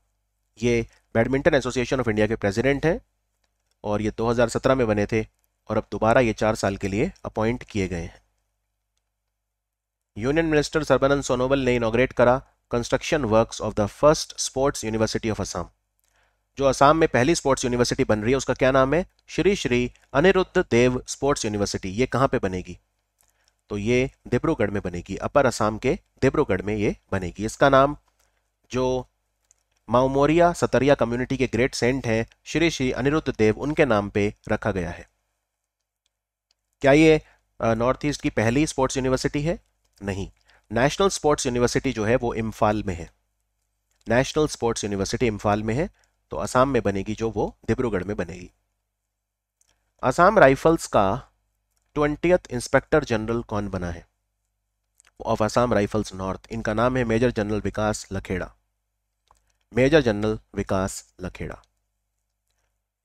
ये बैडमिंटन एसोसिएशन ऑफ इंडिया के प्रेसिडेंट हैं और ये 2017 में बने थे और अब दोबारा ये चार साल के लिए अपॉइंट किए गए हैं यूनियन मिनिस्टर सर्बानंद सोनोवल ने इनाग्रेट करा construction works of the first sports university of Assam जो असम में पहली स्पोर्ट्स यूनिवर्सिटी बन रही है उसका क्या नाम है श्री श्री अनिरुद्ध देव स्पोर्ट्स यूनिवर्सिटी ये कहाँ पे बनेगी तो ये डिब्रूगढ़ में बनेगी अपर असम के डिब्रूगढ़ में ये बनेगी इसका नाम जो माओमोरिया सतरिया कम्युनिटी के ग्रेट सेंट हैं श्री श्री अनिरुद्ध देव उनके नाम पे रखा गया है क्या ये नॉर्थ ईस्ट की पहली स्पोर्ट्स यूनिवर्सिटी है नहीं नेशनल स्पोर्ट्स यूनिवर्सिटी जो है वो इम्फाल में है नेशनल स्पोर्ट्स यूनिवर्सिटी इम्फाल में है तो असम में बनेगी जो वो डिब्रूगढ़ में बनेगी असम राइफल्स का ट्वेंटियथ इंस्पेक्टर जनरल कौन बना है ऑफ असम राइफल्स नॉर्थ इनका नाम है major general Vikas Lakhera major general Vikas Lakhera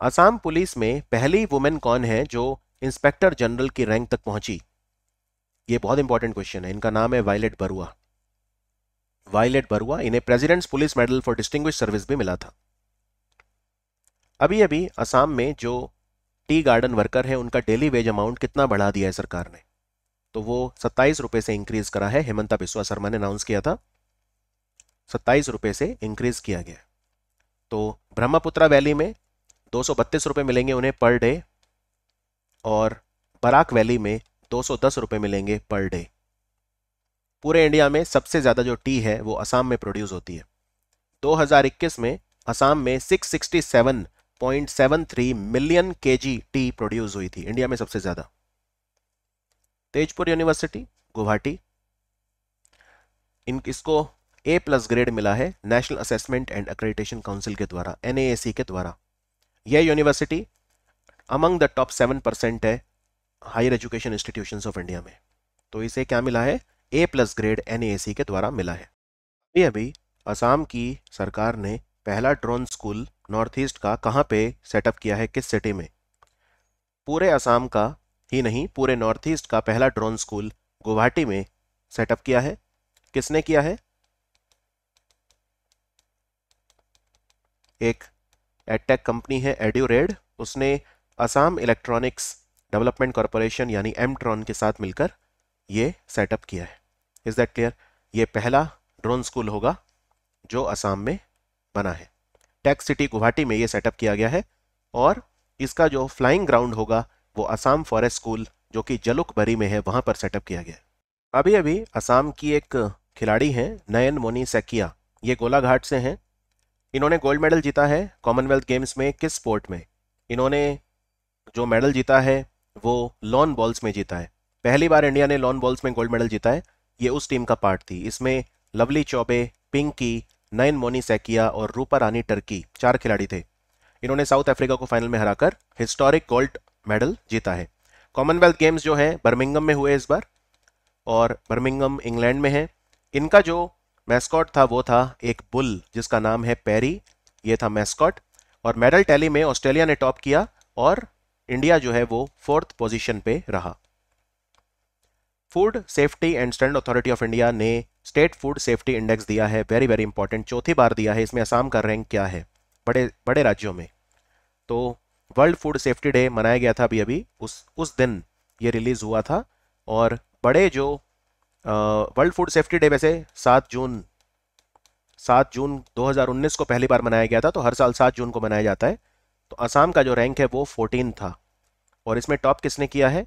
Assam police में पहली वुमेन कौन है जो इंस्पेक्टर जनरल की रैंक तक पहुंची ये बहुत इंपॉर्टेंट क्वेश्चन है इनका नाम है वायलेट बरुआ वायलेट बरुआ इन्हें president's police medal for distinguished service भी मिला था अभी अभी असम में जो टी गार्डन वर्कर हैं उनका डेली वेज अमाउंट कितना बढ़ा दिया है सरकार ने तो वो सत्ताईस रुपये से इंक्रीज करा है हेमंता बिस्वा शर्मा ने अनाउंस किया था सत्ताईस रुपये से इंक्रीज किया गया तो ब्रह्मपुत्रा वैली में दो सौ मिलेंगे उन्हें पर डे और बराक वैली में दो सौ मिलेंगे पर डे पूरे इंडिया में सबसे ज़्यादा जो टी है वो असम में प्रोड्यूस होती है 2021 में असम में 667 1.73 मिलियन के टी प्रोड्यूस हुई थी इंडिया में सबसे ज़्यादा तेजपुर यूनिवर्सिटी गुवाहाटी इन इसको ए प्लस ग्रेड मिला है national assessment and accreditation council के द्वारा एन के द्वारा यह university among the top seven percent है higher education institution of India में तो इसे क्या मिला है ए प्लस ग्रेड एन के द्वारा मिला है अभी अभी असम की सरकार ने पहला ड्रोन स्कूल नॉर्थ ईस्ट का कहाँ पे सेटअप किया है किस सिटी में पूरे असम का ही नहीं पूरे नॉर्थ ईस्ट का पहला ड्रोन स्कूल गुवाहाटी में सेटअप किया है किसने किया है एक एडटेक कंपनी है एड्यूरेड उसने असम इलेक्ट्रॉनिक्स डेवलपमेंट कॉरपोरेशन यानी एमट्रॉन के साथ मिलकर ये सेटअप किया है इज़ दैट क्लियर ये पहला ड्रोन स्कूल होगा जो असम में बना है टेक सिटी गुवाहाटी में ये सेटअप किया गया है और इसका जो फ्लाइंग ग्राउंड होगा वो असम फॉरेस्ट स्कूल जो कि जलुकबरी में है वहाँ पर सेटअप किया गया है अभी अभी असम की एक खिलाड़ी हैं नयन मोनी सेकिया ये गोलाघाट से हैं इन्होंने गोल्ड मेडल जीता है कॉमनवेल्थ गेम्स में किस स्पोर्ट में इन्होंने जो मेडल जीता है वो लॉन बॉल्स में जीता है पहली बार इंडिया ने लॉन बॉल्स में गोल्ड मेडल जीता है ये उस टीम का पार्ट थी इसमें लवली चौबे पिंकी नयन मोनी सैकिया और रूपा रानी टर्की चार खिलाड़ी थे इन्होंने साउथ अफ्रीका को फाइनल में हराकर हिस्टोरिक गोल्ड मेडल जीता है कॉमनवेल्थ गेम्स जो है बर्मिंगम में हुए इस बार और बर्मिंगम इंग्लैंड में है इनका जो मैस्कॉट था वो था एक बुल जिसका नाम है पेरी ये था मैस्कॉट और मेडल टैली में ऑस्ट्रेलिया ने टॉप किया और इंडिया जो है वो फोर्थ पोजीशन पे रहा food safety and standards authority of India ने स्टेट फूड सेफ्टी इंडेक्स दिया है वेरी वेरी इंपॉर्टेंट चौथी बार दिया है इसमें आसाम का रैंक क्या है बड़े बड़े राज्यों में तो वर्ल्ड फूड सेफ्टी डे मनाया गया था अभी अभी उस उस दिन ये रिलीज़ हुआ था और बड़े जो वर्ल्ड फूड सेफ्टी डे वैसे सात जून सात जून 2019 को पहली बार मनाया गया था तो हर साल सात जून को मनाया जाता है तो असम का जो रैंक है वो फोर्टीन था और इसमें टॉप किसने किया है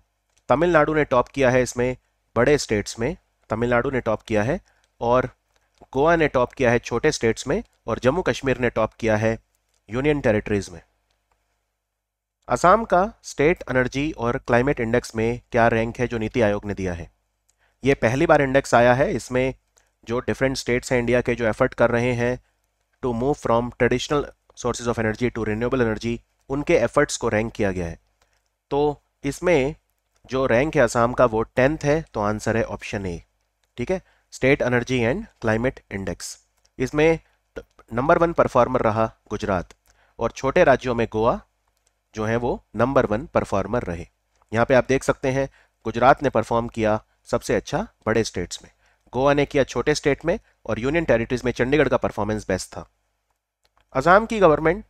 तमिलनाडु ने टॉप किया है इसमें बड़े स्टेट्स में तमिलनाडु ने टॉप किया है और गोवा ने टॉप किया है छोटे स्टेट्स में और जम्मू कश्मीर ने टॉप किया है यूनियन टेरिटरीज में असम का स्टेट एनर्जी और क्लाइमेट इंडेक्स में क्या रैंक है जो नीति आयोग ने दिया है ये पहली बार इंडेक्स आया है इसमें जो डिफरेंट स्टेट्स हैं इंडिया के जो एफर्ट कर रहे हैं to move from traditional sources of energy to renewable energy उनके एफर्ट्स को रैंक किया गया है तो इसमें जो रैंक है असम का वो टेंथ है तो आंसर है ऑप्शन ए ठीक है state energy and climate index इसमें नंबर वन परफॉर्मर रहा गुजरात और छोटे राज्यों में गोवा जो है वो नंबर वन परफॉर्मर रहे यहाँ पे आप देख सकते हैं गुजरात ने परफॉर्म किया सबसे अच्छा बड़े स्टेट्स में गोवा ने किया छोटे स्टेट में और यूनियन टेरिटरीज में चंडीगढ़ का परफॉर्मेंस बेस्ट था असम की गवर्नमेंट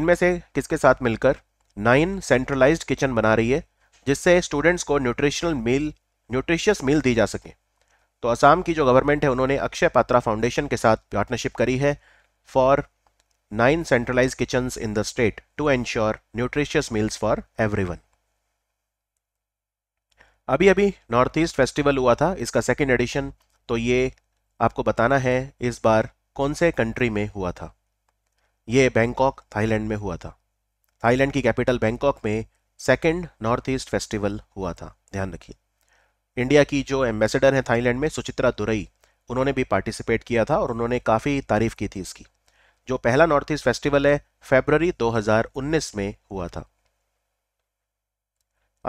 इनमें से किसके साथ मिलकर नाइन सेंट्रलाइज्ड किचन बना रही है जिससे स्टूडेंट्स को न्यूट्रिशनल मील न्यूट्रिशियस मील दी जा सके तो असम की जो गवर्नमेंट है उन्होंने अक्षय पात्रा फाउंडेशन के साथ पार्टनरशिप करी है for nine centralise kitchens in the state to ensure nutritious meals for everyone अभी अभी नॉर्थ ईस्ट फेस्टिवल हुआ था इसका सेकेंड एडिशन तो ये आपको बताना है इस बार कौन से कंट्री में हुआ था ये बैंकॉक थाईलैंड में हुआ था थाईलैंड की कैपिटल बैंकॉक में सेकेंड नॉर्थ ईस्ट फेस्टिवल हुआ था ध्यान रखिए इंडिया की जो एम्बेसडर हैं थाईलैंड में सुचित्रा दुरई उन्होंने भी पार्टिसिपेट किया था और उन्होंने काफ़ी तारीफ की थी इसकी जो पहला नॉर्थ ईस्ट फेस्टिवल है फेबररी 2019 में हुआ था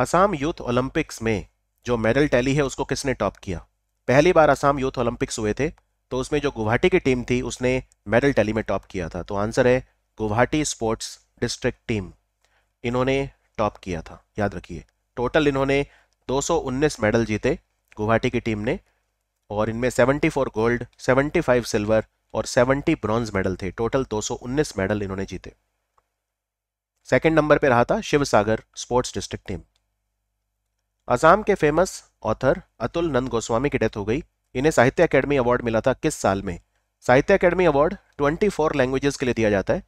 असम यूथ ओलंपिक्स में जो मेडल टैली है उसको किसने टॉप किया पहली बार असम यूथ ओलंपिक्स हुए थे तो उसमें जो गुवाहाटी की टीम थी उसने मेडल टैली में टॉप किया था तो आंसर है गुवाहाटी स्पोर्ट्स डिस्ट्रिक्ट टीम इन्होंने टॉप किया था याद रखिए टोटल इन्होंने 219 मेडल जीते गुवाहाटी की टीम ने और इनमें 74 गोल्ड 75 सिल्वर और 70 ब्रॉन्ज मेडल थे टोटल 219 मेडल इन्होंने जीते सेकंड नंबर पे रहा था Shiv Sagar sports district team Assam के फेमस ऑथर अतुल नंद गोस्वामी की डेथ हो गई इन्हें साहित्य अकेडमी अवार्ड मिला था किस साल में साहित्य अकेडमी अवार्ड 24 लैंग्वेजेस के लिए दिया जाता है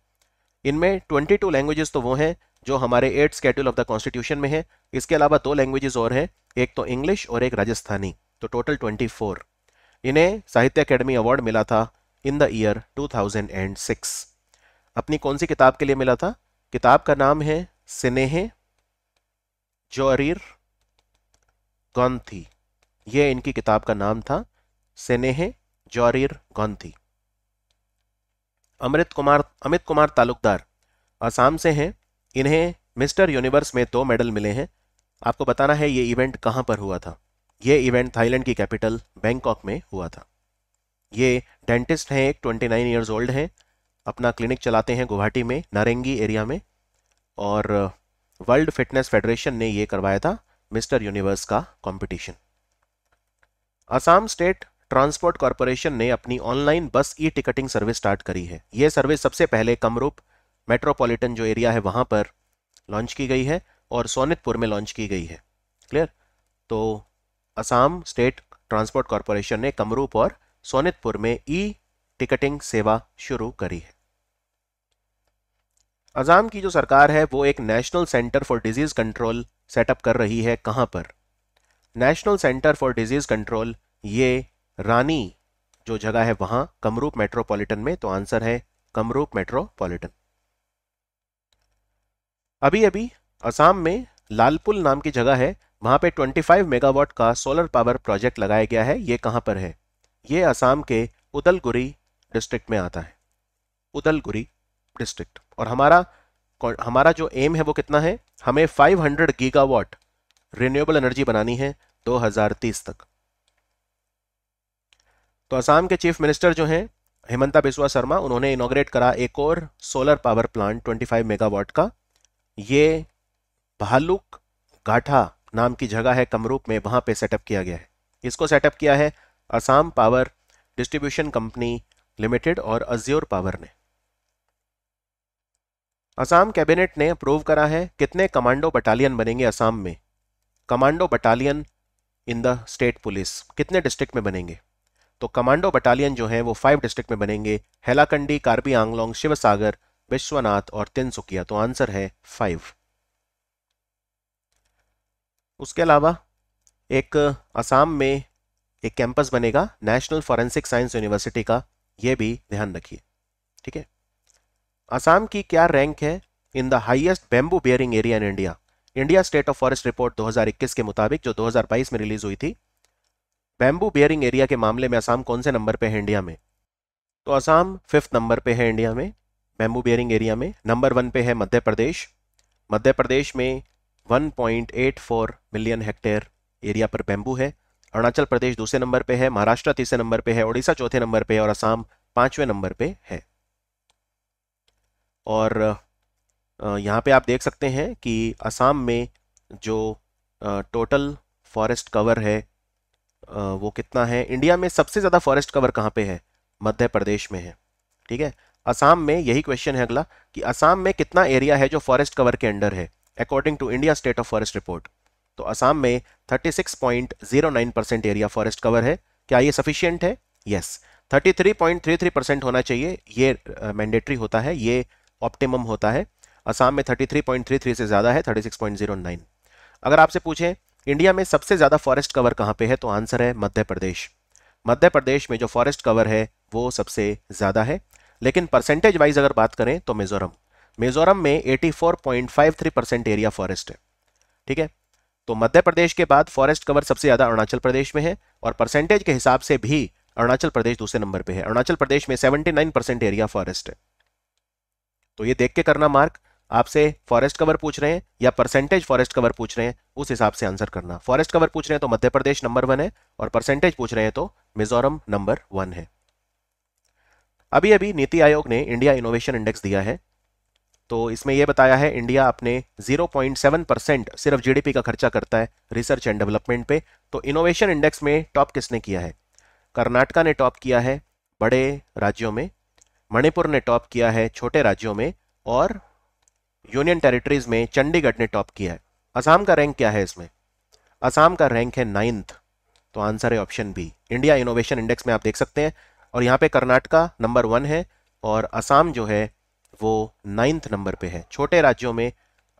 इनमें 22 लैंग्वेजेस तो वो हैं जो हमारे eight schedule of the constitution में है इसके अलावा दो लैंग्वेजेस और हैं एक तो इंग्लिश और एक राजस्थानी तो टोटल 24 इन्हें साहित्य अकेडमी अवार्ड मिला था इन द ईयर 2006 अपनी कौन सी किताब के लिए मिला था किताब का नाम है स्नेह जोरीर गौंथी यह इनकी किताब का नाम था स्नेह जोरीर गौंथी अमृत कुमार अमित कुमार तालुकदार आसाम से हैं इन्हें मिस्टर यूनिवर्स में दो मेडल मिले हैं आपको बताना है ये इवेंट कहाँ पर हुआ था ये इवेंट थाईलैंड की कैपिटल बैंकॉक में हुआ था ये डेंटिस्ट हैं एक ट्वेंटी नाइन ईयर्स ओल्ड हैं अपना क्लिनिक चलाते हैं गुवाहाटी में नारेंगी एरिया में और uh, वर्ल्ड फिटनेस फेडरेशन ने ये करवाया था मिस्टर यूनिवर्स का competition Assam state transport corporation ने अपनी ऑनलाइन बस ई टिकटिंग सर्विस स्टार्ट करी है ये सर्विस सबसे पहले कमरूप मेट्रोपॉलिटन जो एरिया है वहाँ पर लॉन्च की गई है और सोनितपुर में लॉन्च की गई है क्लियर तो असम स्टेट ट्रांसपोर्ट कॉरपोरेशन ने कमरूप और सोनितपुर में ई टिकटिंग सेवा शुरू करी है अजाम की जो सरकार है वो एक national centre for disease control setup कर रही है कहाँ पर national centre for disease control ये रानी जो जगह है वहाँ कमरूप मेट्रोपॉलिटन में तो आंसर है कमरूप मेट्रोपॉलिटन अभी अभी असम में लालपुल नाम की जगह है वहाँ पे 25 मेगावाट का सोलर पावर प्रोजेक्ट लगाया गया है ये कहाँ पर है ये असम के उदलगुरी डिस्ट्रिक्ट में आता है उदलगुरी डिस्ट्रिक्ट और हमारा हमारा जो एम है वो कितना है हमें 500 गीगावाट रिन्यूएबल एनर्जी बनानी है 2030 तक तो असम के चीफ मिनिस्टर जो हैं हेमंता बिस्वा शर्मा उन्होंने इनोग्रेट करा एक और सोलर पावर प्लांट 25 मेगावाट का ये भालुक गाठा नाम की जगह है कमरूप में वहाँ पे सेटअप किया गया है इसको सेटअप किया है Assam power distribution company limited और अज्योर पावर ने असम कैबिनेट ने अप्रूव करा है कितने कमांडो बटालियन बनेंगे असम में commando battalion in the state police कितने डिस्ट्रिक्ट में बनेंगे तो कमांडो बटालियन जो है वो फाइव डिस्ट्रिक्ट में बनेंगे हेलाकंडी कार्बी आंगलोंग शिव सागर विश्वनाथ और तिनसुकिया तो आंसर है फाइव उसके अलावा एक असम में एक कैंपस बनेगा नेशनल फॉरेंसिक साइंस यूनिवर्सिटी का यह भी ध्यान रखिए ठीक है असम की क्या रैंक है in the highest bamboo bearing area in India India state of forest report 2021 के मुताबिक जो 2022 में रिलीज हुई थी बेम्बू बियरिंग एरिया के मामले में असम कौन से नंबर पे है इंडिया में तो असम फिफ्थ नंबर पे है इंडिया में बैम्बू बियरिंग एरिया में नंबर वन पे है मध्य प्रदेश मध्य प्रदेश में 1.84 मिलियन हेक्टेयर एरिया पर बैम्बू है अरुणाचल प्रदेश दूसरे नंबर पे है महाराष्ट्र तीसरे नंबर पे है उड़ीसा चौथे नंबर पे और असम पांचवें नंबर पे है और यहाँ पे आप देख सकते हैं कि असम में जो टोटल फॉरेस्ट कवर है वो कितना है इंडिया में सबसे ज़्यादा फॉरेस्ट कवर कहाँ पे है मध्य प्रदेश में है ठीक है असम में यही क्वेश्चन है अगला कि असम में कितना एरिया है जो फॉरेस्ट कवर के अंडर है according to India state of forest report तो असम में 36.09 परसेंट एरिया फॉरेस्ट कवर है क्या ये सफिशियंट है यस yes. 33.33 परसेंट होना चाहिए ये मैंडेटरी uh, होता है ये ऑप्टिमम होता है असम में 33.33 से ज़्यादा है 36.09 अगर आपसे पूछें इंडिया में सबसे ज़्यादा फॉरेस्ट कवर कहाँ पे है तो आंसर है मध्य प्रदेश मध्य प्रदेश में जो फॉरेस्ट कवर है वो सबसे ज़्यादा है लेकिन परसेंटेज वाइज अगर बात करें तो मिजोरम मिजोरम में 84.53 परसेंट एरिया फॉरेस्ट है ठीक है तो मध्य प्रदेश के बाद फॉरेस्ट कवर सबसे ज़्यादा अरुणाचल प्रदेश में है और परसेंटेज के हिसाब से भी अरुणाचल प्रदेश दूसरे नंबर पे है अरुणाचल प्रदेश में 79 परसेंट एरिया फॉरेस्ट है तो ये देख के करना मार्क आपसे फॉरेस्ट कवर पूछ रहे हैं या परसेंटेज फॉरेस्ट कवर पूछ रहे हैं उस हिसाब से आंसर करना फॉरेस्ट कवर पूछ रहे हैं तो मध्य प्रदेश नंबर वन है और परसेंटेज पूछ रहे हैं तो मिजोरम नंबर वन है अभी अभी नीति आयोग ने इंडिया इनोवेशन इंडेक्स दिया है तो इसमें यह बताया है इंडिया अपने 0.7 परसेंट सिर्फ जीडीपी का खर्चा करता है रिसर्च एंड डेवलपमेंट पे तो इनोवेशन इंडेक्स में टॉप किसने किया है कर्नाटका ने टॉप किया है बड़े राज्यों में मणिपुर ने टॉप किया है छोटे राज्यों में और यूनियन टेरिटरीज में चंडीगढ़ ने टॉप किया है असम का रैंक क्या है इसमें असम का रैंक है नाइन्थ तो आंसर है option B India innovation index में आप देख सकते हैं और यहाँ पे कर्नाटका नंबर वन है और असम जो है वो नाइन्थ नंबर पे है छोटे राज्यों में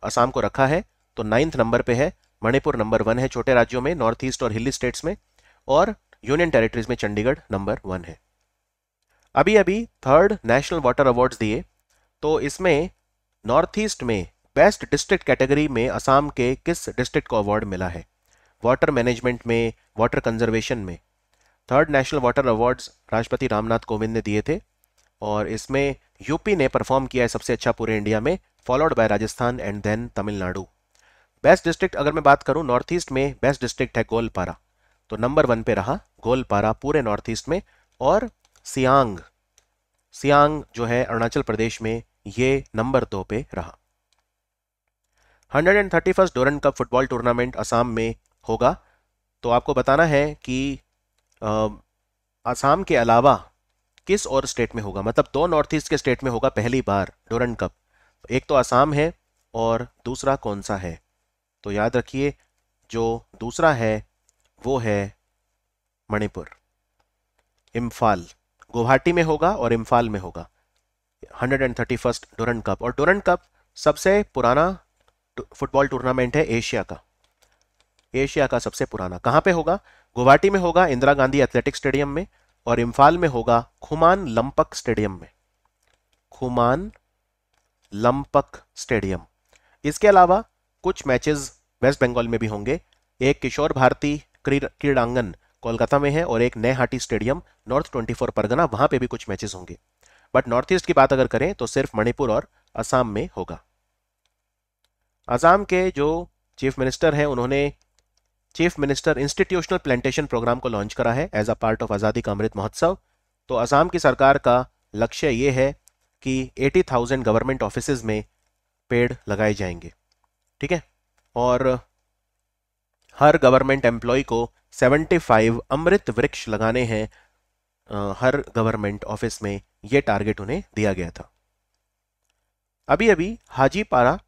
असम को रखा है तो नाइन्थ नंबर पे है मणिपुर नंबर वन है छोटे राज्यों में नॉर्थ ईस्ट और हिली स्टेट्स में और यूनियन टेरिटरीज में चंडीगढ़ नंबर वन है अभी अभी थर्ड नेशनल वाटर अवार्ड्स दिए तो इसमें नॉर्थ ईस्ट में बेस्ट डिस्ट्रिक्ट कैटेगरी में असम के किस डिस्ट्रिक्ट को अवार्ड मिला है वाटर मैनेजमेंट में वाटर कंजर्वेशन में थर्ड नेशनल वाटर अवार्ड्स राष्ट्रपति रामनाथ कोविंद ने दिए थे और इसमें यूपी ने परफॉर्म किया है सबसे अच्छा पूरे इंडिया में followed by Rajasthan and then Tamil Nadu best district अगर मैं बात करूं नॉर्थ ईस्ट में बेस्ट डिस्ट्रिक्ट है गोलपारा तो नंबर वन पे रहा गोलपारा पूरे नॉर्थ ईस्ट में और सियांग सियांग जो है अरुणाचल प्रदेश में ये नंबर दो पे रहा hundred and thirty first Durand cup football tournament Assam में होगा तो आपको बताना है कि आसाम के अलावा किस और स्टेट में होगा मतलब दो तो नॉर्थ ईस्ट के स्टेट में होगा पहली बार डोरन कप एक तो आसाम है और दूसरा कौन सा है तो याद रखिए जो दूसरा है वो है मणिपुर इम्फाल गुवाहाटी में होगा और इम्फाल में होगा hundred and thirty first Durand cup और डोरन कप सबसे पुराना फुटबॉल टूर्नामेंट है एशिया का एशिया का सबसे पुराना कहाँ पे होगा गुवाहाटी में होगा इंदिरा गांधी एथलेटिक स्टेडियम में और इम्फाल में होगा खुमान लंपक स्टेडियम में खुमान लंपक स्टेडियम इसके अलावा कुछ मैचेस वेस्ट बंगाल में भी होंगे एक किशोर भारती क्रीड़ांगन कोलकाता में है और एक हाटी स्टेडियम नॉर्थ 24 परगना वहां पे भी कुछ मैचेस होंगे बट नॉर्थ ईस्ट की बात अगर करें तो सिर्फ मणिपुर और असम में होगा असम के जो चीफ मिनिस्टर हैं उन्होंने chief minister institutional plantation programme को लॉन्च करा है एज अ पार्ट ऑफ आज़ादी का अमृत महोत्सव तो असम की सरकार का लक्ष्य ये है कि 80,000 गवर्नमेंट ऑफिस में पेड़ लगाए जाएंगे ठीक है और हर गवर्नमेंट एम्प्लॉय को 75 अमृत वृक्ष लगाने हैं हर गवर्नमेंट ऑफिस में ये टारगेट उन्हें दिया गया था अभी अभी Hajipara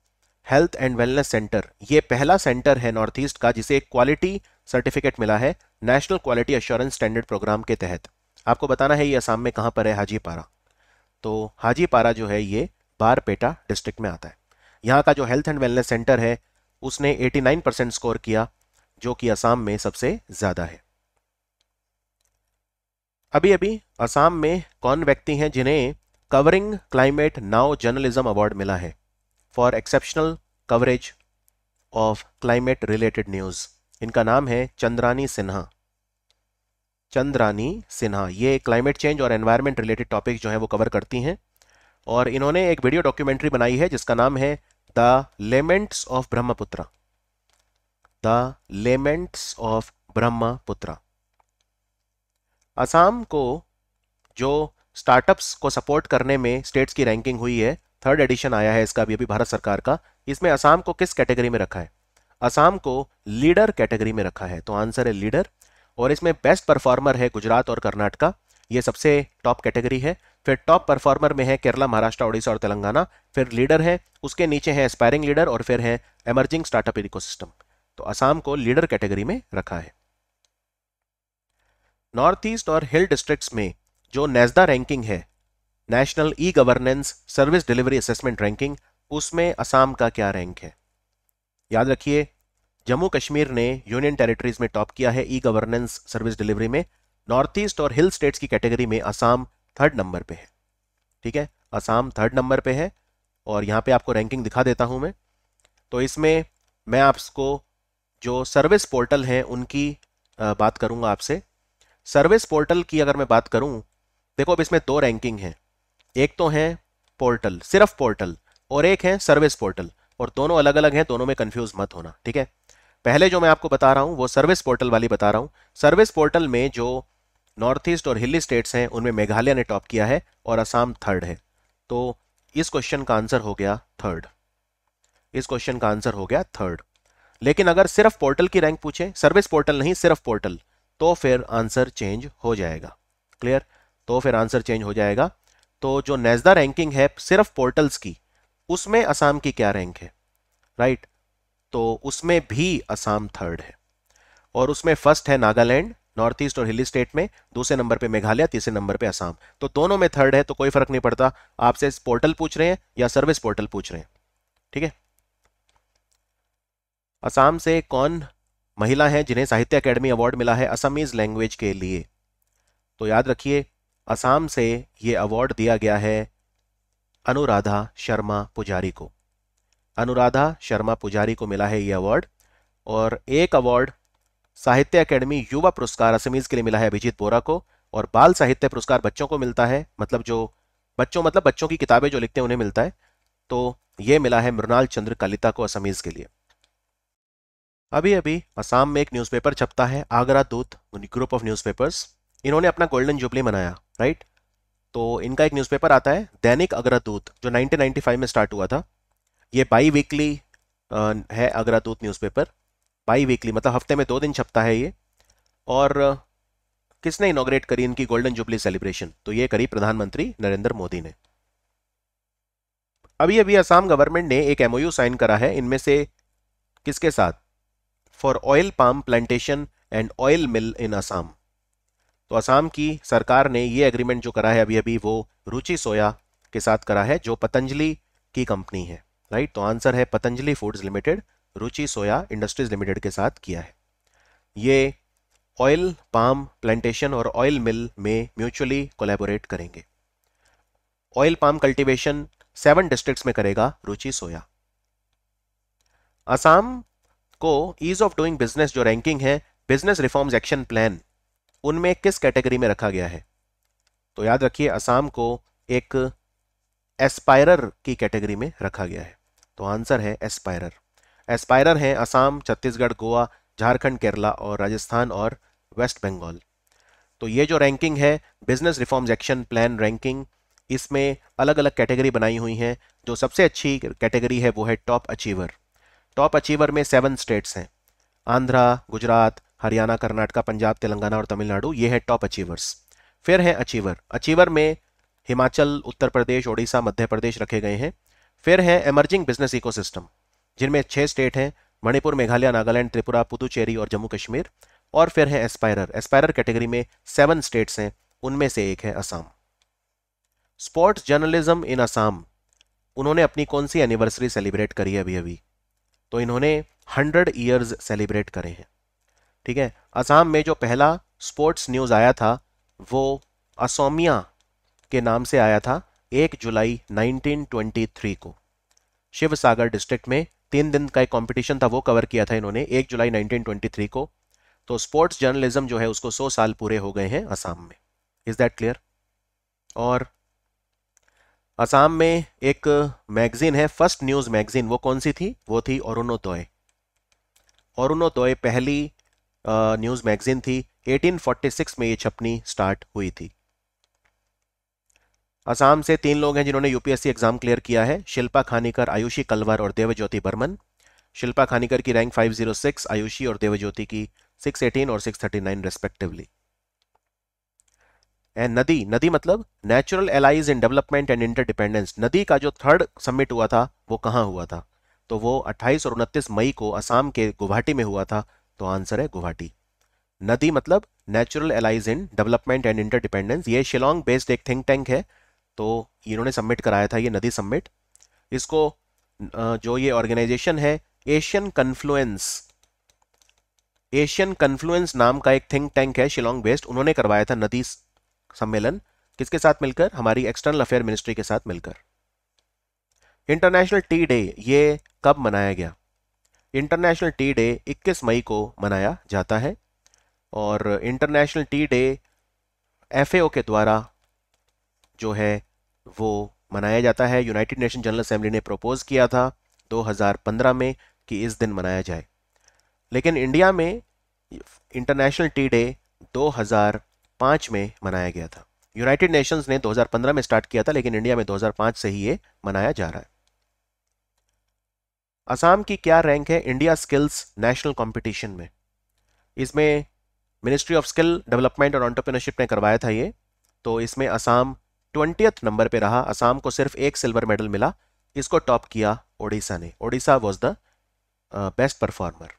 health and wellness centre ये पहला सेंटर है नॉर्थ ईस्ट का जिसे एक क्वालिटी सर्टिफिकेट मिला है national quality assurance standard programme के तहत आपको बताना है ये असम में कहाँ पर है हाजीपारा तो हाजीपारा जो है ये बारपेटा डिस्ट्रिक्ट में आता है यहाँ का जो हेल्थ एंड वेलनेस सेंटर है उसने 89 परसेंट स्कोर किया जो कि असम में सबसे ज़्यादा है अभी अभी असम में कौन व्यक्ति हैं जिन्हें covering climate now journalism award मिला है for exceptional coverage of climate related news इनका नाम है चंद्रानी सिन्हा चंद्रानी सिन्हा ये क्लाइमेट चेंज और एनवायरमेंट रिलेटेड टॉपिक जो है वो कवर करती हैं और इन्होंने एक वीडियो डॉक्यूमेंट्री बनाई है जिसका नाम है the laments of Brahmaputra the laments of Brahmaputra Assam को जो स्टार्टअप्स को सपोर्ट करने में स्टेट्स की रैंकिंग हुई है थर्ड एडिशन आया है इसका अभी अभी भारत सरकार का इसमें असम को किस कैटेगरी में रखा है असम को लीडर कैटेगरी में रखा है तो आंसर है लीडर और इसमें बेस्ट परफॉर्मर है गुजरात और कर्नाटका ये सबसे टॉप कैटेगरी है फिर टॉप परफॉर्मर में है केरला महाराष्ट्र उड़ीसा और तेलंगाना फिर लीडर है उसके नीचे है एस्पायरिंग लीडर और फिर है एमर्जिंग स्टार्टअप इकोसिस्टम तो असम को लीडर कैटेगरी में रखा है नॉर्थ ईस्ट और हिल डिस्ट्रिक्ट्स में जो नेजदा रैंकिंग है national e governance service delivery assessment ranking उसमें असम का क्या रैंक है याद रखिए जम्मू कश्मीर ने यूनियन टेरिटरीज में टॉप किया है ई गवर्नेंस सर्विस डिलीवरी में नॉर्थ ईस्ट और हिल स्टेट्स की कैटेगरी में असम थर्ड नंबर पे है ठीक है असम थर्ड नंबर पे है और यहाँ पे आपको रैंकिंग दिखा देता हूँ मैं तो इसमें मैं आपको जो सर्विस पोर्टल हैं उनकी बात करूँगा आपसे सर्विस पोर्टल की अगर मैं बात करूँ देखो अब इसमें दो रैंकिंग हैं एक तो है पोर्टल सिर्फ पोर्टल और एक है सर्विस पोर्टल और दोनों अलग अलग हैं दोनों में कंफ्यूज मत होना ठीक है पहले जो मैं आपको बता रहा हूँ वो सर्विस पोर्टल वाली बता रहा हूँ सर्विस पोर्टल में जो नॉर्थ ईस्ट और हिली स्टेट्स हैं उनमें मेघालय ने टॉप किया है और असम थर्ड है तो इस क्वेश्चन का आंसर हो गया थर्ड इस क्वेश्चन का आंसर हो गया थर्ड लेकिन अगर सिर्फ पोर्टल की रैंक पूछे सर्विस पोर्टल नहीं सिर्फ पोर्टल तो फिर आंसर चेंज हो जाएगा क्लियर तो फिर आंसर चेंज हो जाएगा तो जो नेजदा रैंकिंग है सिर्फ पोर्टल्स की उसमें असम की क्या रैंक है राइट तो उसमें भी असम थर्ड है और उसमें फर्स्ट है नागालैंड नॉर्थ ईस्ट और हिली स्टेट में दूसरे नंबर पे मेघालय तीसरे नंबर पे असम तो दोनों में थर्ड है तो कोई फर्क नहीं पड़ता आपसे पोर्टल पूछ रहे हैं या सर्विस पोर्टल पूछ रहे हैं ठीक है असम से कौन महिला हैं जिन्हें साहित्य अकेडमी अवार्ड मिला है असमीज लैंग्वेज के लिए तो याद रखिए असम से ये अवार्ड दिया गया है अनुराधा शर्मा पुजारी को अनुराधा शर्मा पुजारी को मिला है ये अवार्ड और एक अवार्ड साहित्य अकेडमी युवा पुरस्कार असमीज के लिए मिला है अभिजीत बोरा को और बाल साहित्य पुरस्कार बच्चों को मिलता है मतलब जो बच्चों मतलब बच्चों की किताबें जो लिखते हैं उन्हें मिलता है तो ये मिला है मृणाल चंद्र कलिता को असमीज के लिए अभी अभी असम में एक न्यूज़पेपर छपता है आगरा दूत ग्रुप ऑफ न्यूज़पेपर्स इन्होंने अपना गोल्डन जुबली मनाया राइट तो इनका एक न्यूज़पेपर आता है दैनिक अग्रदूत जो 1995 में स्टार्ट हुआ था ये बाई वीकली है अग्रदूत न्यूज़पेपर बाई वीकली मतलब हफ्ते में दो दिन छपता है ये और किसने इनोग्रेट करी इनकी गोल्डन जुबली सेलिब्रेशन तो ये करी प्रधानमंत्री नरेंद्र मोदी ने अभी अभी असम गवर्नमेंट ने एक एमओयू साइन करा है इनमें से किसके साथ for oil palm plantation and oil mill in Assam तो आसाम असम की सरकार ने ये एग्रीमेंट जो करा है अभी अभी वो रुचि सोया के साथ करा है जो पतंजलि की कंपनी है राइट तो आंसर है Patanjali foods limited Ruchi Soya industries limited के साथ किया है ये ऑयल पाम प्लांटेशन और ऑयल मिल में म्यूचुअली कोलेबोरेट करेंगे oil palm cultivation seven districts में करेगा रुचि सोया असम को ईज ऑफ डूइंग बिजनेस जो रैंकिंग है बिजनेस रिफॉर्म्स एक्शन प्लान उनमें किस कैटेगरी में रखा गया है तो याद रखिए असम को एक एस्पायरर की कैटेगरी में रखा गया है तो आंसर है एस्पायरर एस्पायरर हैं असम छत्तीसगढ़ गोवा झारखंड केरला और राजस्थान और वेस्ट बंगाल तो ये जो रैंकिंग है business reforms action plan ranking इसमें अलग अलग कैटेगरी बनाई हुई हैं जो सबसे अच्छी कैटेगरी है वो है टॉप अचीवर टॉप अचीवर में सेवन स्टेट्स हैं आंध्रा गुजरात हरियाणा कर्नाटका पंजाब तेलंगाना और तमिलनाडु ये है टॉप अचीवर्स फिर है अचीवर अचीवर में हिमाचल उत्तर प्रदेश ओडिशा मध्य प्रदेश रखे गए हैं फिर है एमर्जिंग बिजनेस इकोसिस्टम जिनमें छः स्टेट हैं मणिपुर मेघालय नागालैंड त्रिपुरा पुदुचेरी और जम्मू कश्मीर और फिर है एस्पायरर एस्पायरर कैटेगरी में सेवन स्टेट्स हैं उनमें से एक है Assam sports journalism in Assam उन्होंने अपनी कौन सी एनिवर्सरी सेलिब्रेट करी है अभी अभी तो इन्होंने हंड्रेड ईयर्स सेलिब्रेट करे हैं ठीक है असम में जो पहला स्पोर्ट्स न्यूज़ आया था वो असोमिया के नाम से आया था एक जुलाई 1923 को शिव सागर डिस्ट्रिक्ट में तीन दिन का एक कंपटीशन था वो कवर किया था इन्होंने एक जुलाई 1923 को तो स्पोर्ट्स जर्नलिज्म जो है उसको 100 साल पूरे हो गए हैं असम में इज़ दैट क्लियर और असम में एक मैगज़ीन है फर्स्ट न्यूज़ मैगज़ीन वो कौन सी थी वो थी अरुणोदय तोय पहली न्यूज़ मैगज़ीन थी 1846 में ये छपनी स्टार्ट हुई थी असम से तीन लोग हैं जिन्होंने यूपीएससी एग्जाम क्लियर किया है शिल्पा खानीकर आयुषी कलवर और देवज्योति बर्मन शिल्पा खानीकर की रैंक 506 आयुषी और देवज्योति की 618 और 639 रेस्पेक्टिवली एंड नदी नदी मतलब natural allies in development and interdependence NADI का जो थर्ड सबमिट हुआ था वो कहाँ हुआ था तो वो 28 और उनतीस मई को असम के गुवाहाटी में हुआ था तो आंसर है गुवाहाटी नदी मतलब natural allies in development and interdependence ये शिलोंग बेस्ड एक थिंक टैंक है तो इन्होंने सबमिट कराया था ये नदी सबमिट इसको जो ये ऑर्गेनाइजेशन है एशियन कन्फ्लुएंस एशियन कन्फ्लुएंस नाम का एक थिंक टैंक है शिलोंग बेस्ड उन्होंने करवाया था नदी सम्मेलन किसके साथ मिलकर हमारी एक्सटर्नल अफेयर मिनिस्ट्री के साथ मिलकर इंटरनेशनल टी डे ये कब मनाया गया इंटरनेशनल टी डे 21 मई को मनाया जाता है और इंटरनेशनल टी डे एफ के द्वारा जो है वो मनाया जाता है यूनाइटेड नेशन जनरल असेंबली ने प्रपोज़ किया था 2015 में कि इस दिन मनाया जाए लेकिन इंडिया में इंटरनेशनल टी डे 2005 में मनाया गया था यूनाइटेड नेशंस ने 2015 में स्टार्ट किया था लेकिन इंडिया में 2005 से ही ये मनाया जा रहा है असम की क्या रैंक है इंडिया स्किल्स नेशनल कंपटीशन में इसमें मिनिस्ट्री ऑफ स्किल डेवलपमेंट और ऑन्टरप्रिनरशिप ने करवाया था ये तो इसमें असम ट्वेंटियथ नंबर पे रहा असम को सिर्फ एक सिल्वर मेडल मिला इसको टॉप किया ओडिशा ने Odisha was the best performer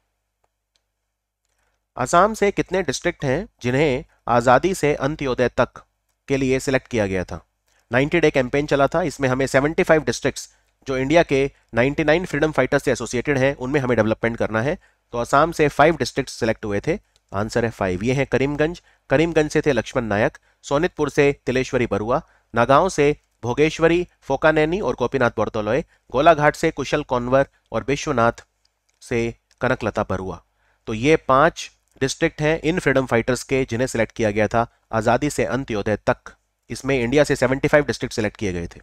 Assam से कितने डिस्ट्रिक्ट हैं जिन्हें आज़ादी से अंत्योदय तक के लिए सिलेक्ट किया गया था 90 डे कैंपेन चला था इसमें हमें 75 डिस्ट्रिक्ट्स जो इंडिया के 99 फ्रीडम फाइटर्स से एसोसिएटेड हैं उनमें हमें डेवलपमेंट करना है तो आसाम से फाइव डिस्ट्रिक्ट सेलेक्ट हुए थे आंसर है फाइव ये हैं करीमगंज करीमगंज से थे लक्ष्मण नायक सोनितपुर से तिलेश्वरी बरुआ नागांव से भोगेश्वरी फोकानैनी और गोपीनाथ बोर्तोलोय गोलाघाट से कुशल कौनवर और विश्वनाथ से कनकलता बरुआ तो ये पांच डिस्ट्रिक्ट हैं इन फ्रीडम फाइटर्स के जिन्हें सेलेक्ट किया गया था आज़ादी से अंत्योदय तक इसमें इंडिया से 75 डिस्ट्रिक्ट सेलेक्ट किए गए थे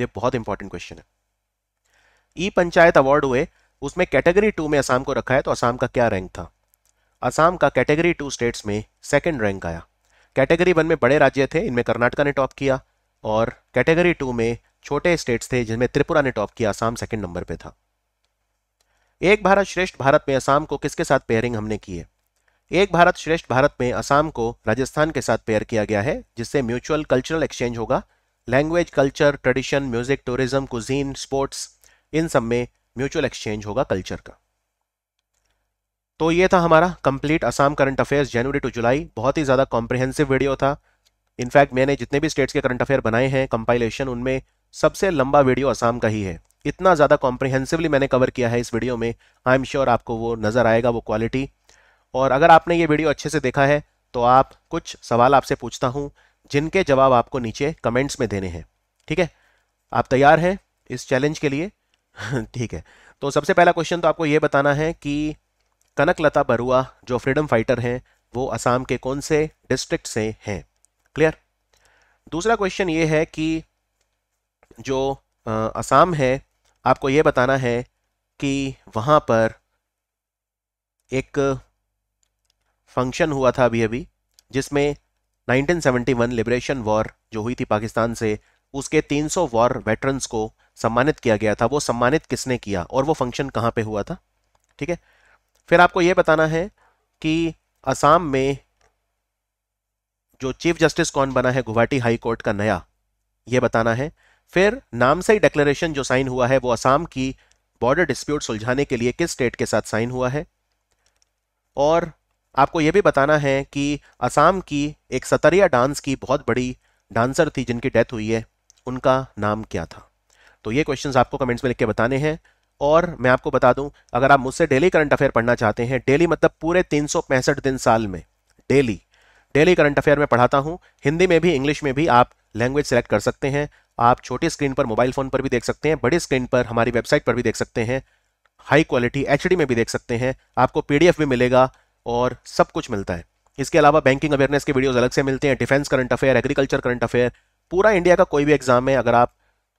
ये बहुत इंपॉर्टेंट क्वेश्चन है ई e पंचायत अवार्ड हुए उसमें कैटेगरी टू में असम को रखा है तो असम का क्या रैंक था असम का कैटेगरी टू स्टेट्स में सेकेंड रैंक आया कैटेगरी वन में बड़े राज्य थे इनमें कर्नाटका ने टॉप किया और कैटेगरी टू में छोटे स्टेट्स थे जिनमें त्रिपुरा ने टॉप किया असम सेकंड नंबर पे था एक भारत श्रेष्ठ भारत में असम को किसके साथ पेयरिंग हमने की है एक भारत श्रेष्ठ भारत में असम को राजस्थान के साथ पेयर किया गया है जिससे म्यूचुअल कल्चरल एक्सचेंज होगा language culture tradition music tourism cuisine sports इन सब में म्यूचुअल एक्सचेंज होगा कल्चर का तो ये था हमारा complete Assam current affairs January to July बहुत ही ज़्यादा कॉम्प्रिहेंसिव वीडियो था इनफैक्ट मैंने जितने भी स्टेट्स के करंट अफेयर बनाए हैं कंपाइलेशन उनमें सबसे लंबा वीडियो असम का ही है इतना ज़्यादा कॉम्प्रिहेंसिवली मैंने कवर किया है इस वीडियो में आई एम श्योर आपको वो नज़र आएगा वो क्वालिटी और अगर आपने ये वीडियो अच्छे से देखा है तो आप कुछ सवाल आपसे पूछता हूँ जिनके जवाब आपको नीचे कमेंट्स में देने हैं ठीक है आप तैयार हैं इस चैलेंज के लिए ठीक है तो सबसे पहला क्वेश्चन तो आपको ये बताना है कि कनक लता बरुआ जो फ्रीडम फाइटर हैं वो असम के कौन से डिस्ट्रिक्ट से हैं क्लियर दूसरा क्वेश्चन ये है कि जो असम है आपको ये बताना है कि वहाँ पर एक फंक्शन हुआ था अभी अभी जिसमें 1971 लिबरेशन वॉर जो हुई थी पाकिस्तान से उसके 300 वॉर वेटरन्स को सम्मानित किया गया था वो सम्मानित किसने किया और वो फंक्शन कहाँ पे हुआ था ठीक है फिर आपको ये बताना है कि असम में जो चीफ जस्टिस कौन बना है गुवाहाटी हाई कोर्ट का नया ये बताना है फिर नाम से ही डिक्लेरेशन जो साइन हुआ है वो असम की बॉर्डर डिस्प्यूट सुलझाने के लिए किस स्टेट के साथ साइन हुआ है और आपको ये भी बताना है कि असम की एक सतरिया डांस की बहुत बड़ी डांसर थी जिनकी डेथ हुई है उनका नाम क्या था तो ये क्वेश्चन आपको कमेंट्स में लिख के बताने हैं और मैं आपको बता दूं अगर आप मुझसे डेली करंट अफेयर पढ़ना चाहते हैं डेली मतलब पूरे तीन दिन साल में डेली डेली करंट अफेयर में पढ़ाता हूं हिंदी में भी इंग्लिश में भी आप लैंग्वेज सेलेक्ट कर सकते हैं आप छोटी स्क्रीन पर मोबाइल फ़ोन पर भी देख सकते हैं बड़ी स्क्रीन पर हमारी वेबसाइट पर भी देख सकते हैं हाई क्वालिटी एच में भी देख सकते हैं आपको पी भी मिलेगा और सब कुछ मिलता है इसके अलावा बैंकिंग अवेयरनेस के वीडियोज़ अलग से मिलते हैं defence current affair agriculture current affair पूरा इंडिया का कोई भी एग्जाम है अगर आप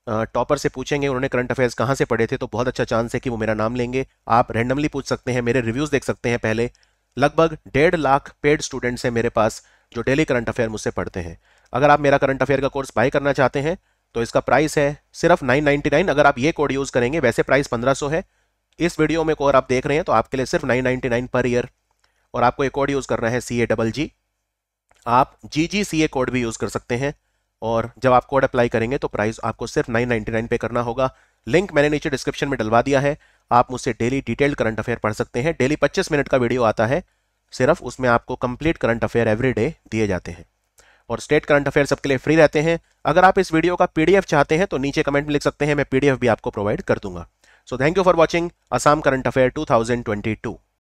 टॉपर से पूछेंगे उन्होंने करंट अफेयर्स कहाँ से पढ़े थे तो बहुत अच्छा चांस है कि वो मेरा नाम लेंगे आप रैंडमली पूछ सकते हैं मेरे रिव्यूज़ देख सकते हैं पहले लगभग डेढ़ लाख पेड स्टूडेंट्स हैं मेरे पास जो डेली करंट अफेयर मुझसे पढ़ते हैं अगर आप मेरा करंट अफेयर का कोर्स बाय करना चाहते हैं तो इसका प्राइस है सिर्फ नाइन अगर आप ये कोड यूज़ करेंगे वैसे प्राइस सौ है इस वीडियो में कोर आप देख रहे हैं तो आपके लिए सिर्फ नाइन पर ईयर और आपको एक कोड यूज़ करना है सी ए डबल जी आप जी जी सी ए कोड भी यूज़ कर सकते हैं और जब आप कोड अप्लाई करेंगे तो प्राइस आपको सिर्फ 999 पे करना होगा लिंक मैंने नीचे डिस्क्रिप्शन में डलवा दिया है आप मुझसे डेली डिटेल्ड करंट अफेयर पढ़ सकते हैं डेली 25 मिनट का वीडियो आता है सिर्फ उसमें आपको complete current affair every day दिए जाते हैं और स्टेट करंट अफेयर सबके लिए फ्री रहते हैं अगर आप इस वीडियो का पी चाहते हैं तो नीचे कमेंट में लिख सकते हैं मैं पी भी आपको प्रोवाइड कर दूंगा so thank you for watching Assam current affair to